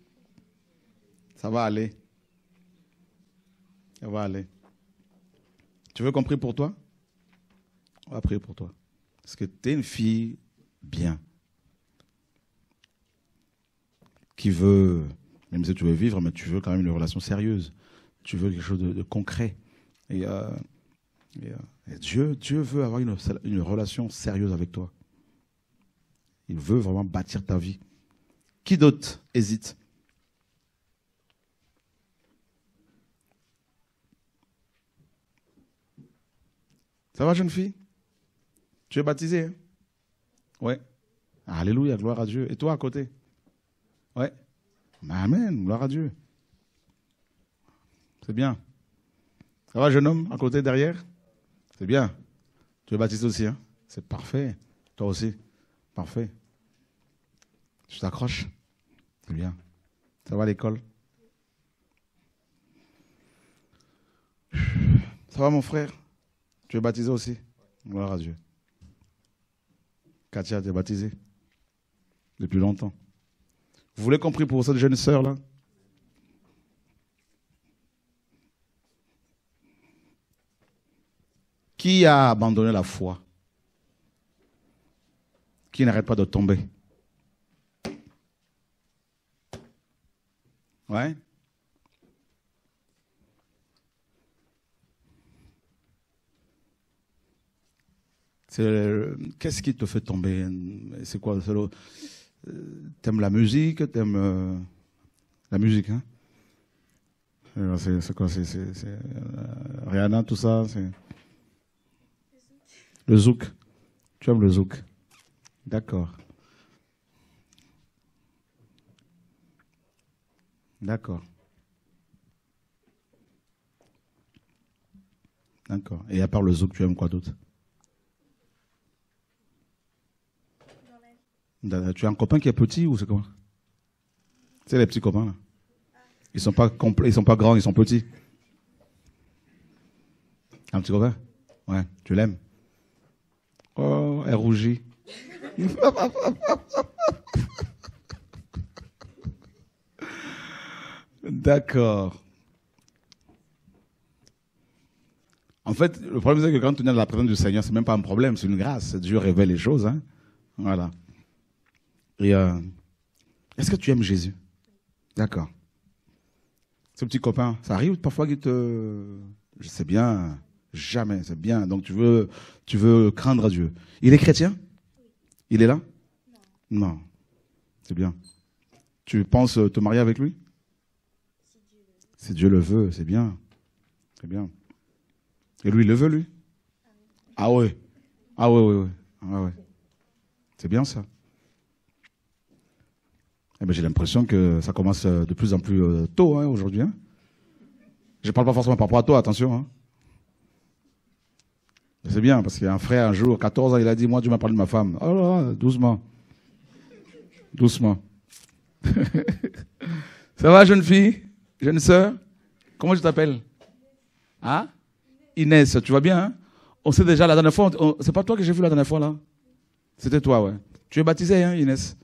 Ça va aller. Ça va aller. Tu veux qu'on pour toi on pour toi. Parce que tu es une fille bien. Qui veut, même si tu veux vivre, mais tu veux quand même une relation sérieuse. Tu veux quelque chose de, concret. Et, euh, euh, Dieu, veut avoir une, une relation sérieuse avec toi. Il veut vraiment bâtir ta vie. Qui d'autre hésite Ça va, jeune fille tu es baptisé Oui. Hein? Ouais. Alléluia, gloire à Dieu. Et toi à côté Ouais. Amen, gloire à Dieu. C'est bien. Ça va, jeune homme, à côté, derrière C'est bien. Tu es baptisé aussi, hein C'est parfait. Toi aussi Parfait. Tu t'accroches C'est bien. Ça va l'école Ça va, mon frère Tu es baptisé aussi Gloire à Dieu a été baptisée depuis longtemps. Vous voulez compris pour cette jeune sœur là Qui a abandonné la foi Qui n'arrête pas de tomber Ouais Euh, qu'est-ce qui te fait tomber C'est quoi le euh, T'aimes la musique T'aimes euh, la musique hein eh ben, C'est quoi C'est Rihanna, tout ça Le zouk. Tu aimes le zouk D'accord. D'accord. D'accord. Et à part le zouk, tu aimes quoi d'autre Tu as un copain qui est petit ou c'est comment C'est les petits copains là. Ils sont pas ils sont pas grands, ils sont petits. Un petit copain Ouais, tu l'aimes Oh, elle rougit. D'accord. En fait, le problème, c'est que quand tu es dans la présence du Seigneur, c'est même pas un problème, c'est une grâce. Dieu révèle les choses. Hein voilà. Euh, est-ce que tu aimes Jésus D'accord. Ce petit copain, ça arrive parfois qu'il te... Je sais bien, jamais, c'est bien. Donc tu veux, tu veux craindre Dieu. Il est chrétien Il est là Non. non. C'est bien. Tu penses euh, te marier avec lui Si Dieu le veut, c'est bien. C'est bien. Et lui, il le veut, lui Ah ouais. Ah ouais, oui, oui, Ah ouais. C'est bien ça. Eh ben, j'ai l'impression que ça commence euh, de plus en plus euh, tôt hein, aujourd'hui. Hein. Je ne parle pas forcément par rapport à toi, attention. Hein. C'est bien, parce qu'il y a un frère un jour, 14 ans, il a dit, moi, tu m'as parlé de ma femme. Oh doucement. Doucement. ça va, jeune fille Jeune sœur Comment je t'appelle Hein Inès, tu vas bien On sait déjà, la dernière fois, c'est pas toi que j'ai vu la dernière fois, là C'était toi, ouais. Tu es baptisé, hein, Inès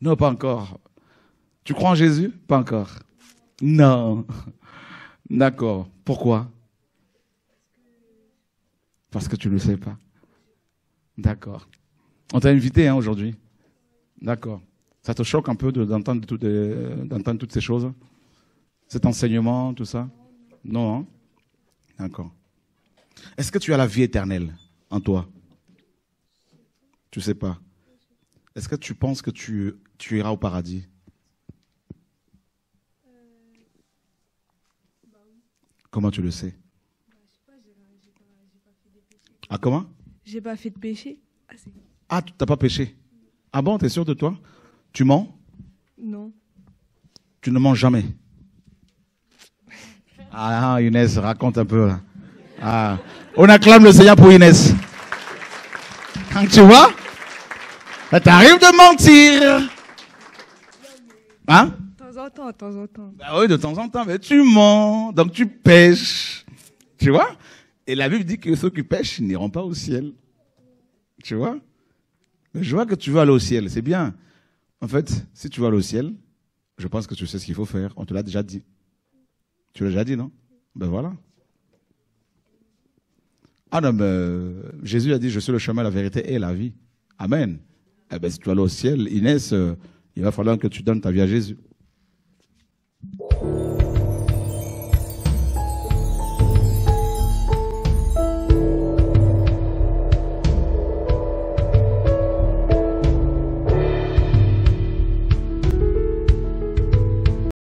Non, pas encore. Tu crois en Jésus Pas encore. Non. D'accord. Pourquoi Parce que tu ne le sais pas. D'accord. On t'a invité hein, aujourd'hui. D'accord. Ça te choque un peu d'entendre toutes, ces choses Cet enseignement, tout ça Non. Hein? D'accord. Est-ce que tu as la vie éternelle en toi Tu sais pas. Est-ce que tu penses que tu iras au paradis Comment tu le sais Ah, comment J'ai pas fait de péché. Ah, ah tu n'as pas péché Ah bon, tu es sûr de toi Tu mens Non. Tu ne mens jamais Ah, Inès, raconte un peu. Ah. On acclame le Seigneur pour Inès. Quand tu vois, ça t'arrive de mentir. Hein en temps, de temps en temps. Bah oui, de temps en temps, mais tu mens, donc tu pêches. Tu vois Et la Bible dit que ceux qui pêchent n'iront pas au ciel. Tu vois mais Je vois que tu veux aller au ciel, c'est bien. En fait, si tu veux aller au ciel, je pense que tu sais ce qu'il faut faire. On te l'a déjà dit. Tu l'as déjà dit, non Ben voilà. Ah non, mais euh, Jésus a dit, je suis le chemin, la vérité et la vie. Amen. Eh bien, si tu vas aller au ciel, Inès, euh, il va falloir que tu donnes ta vie à Jésus. you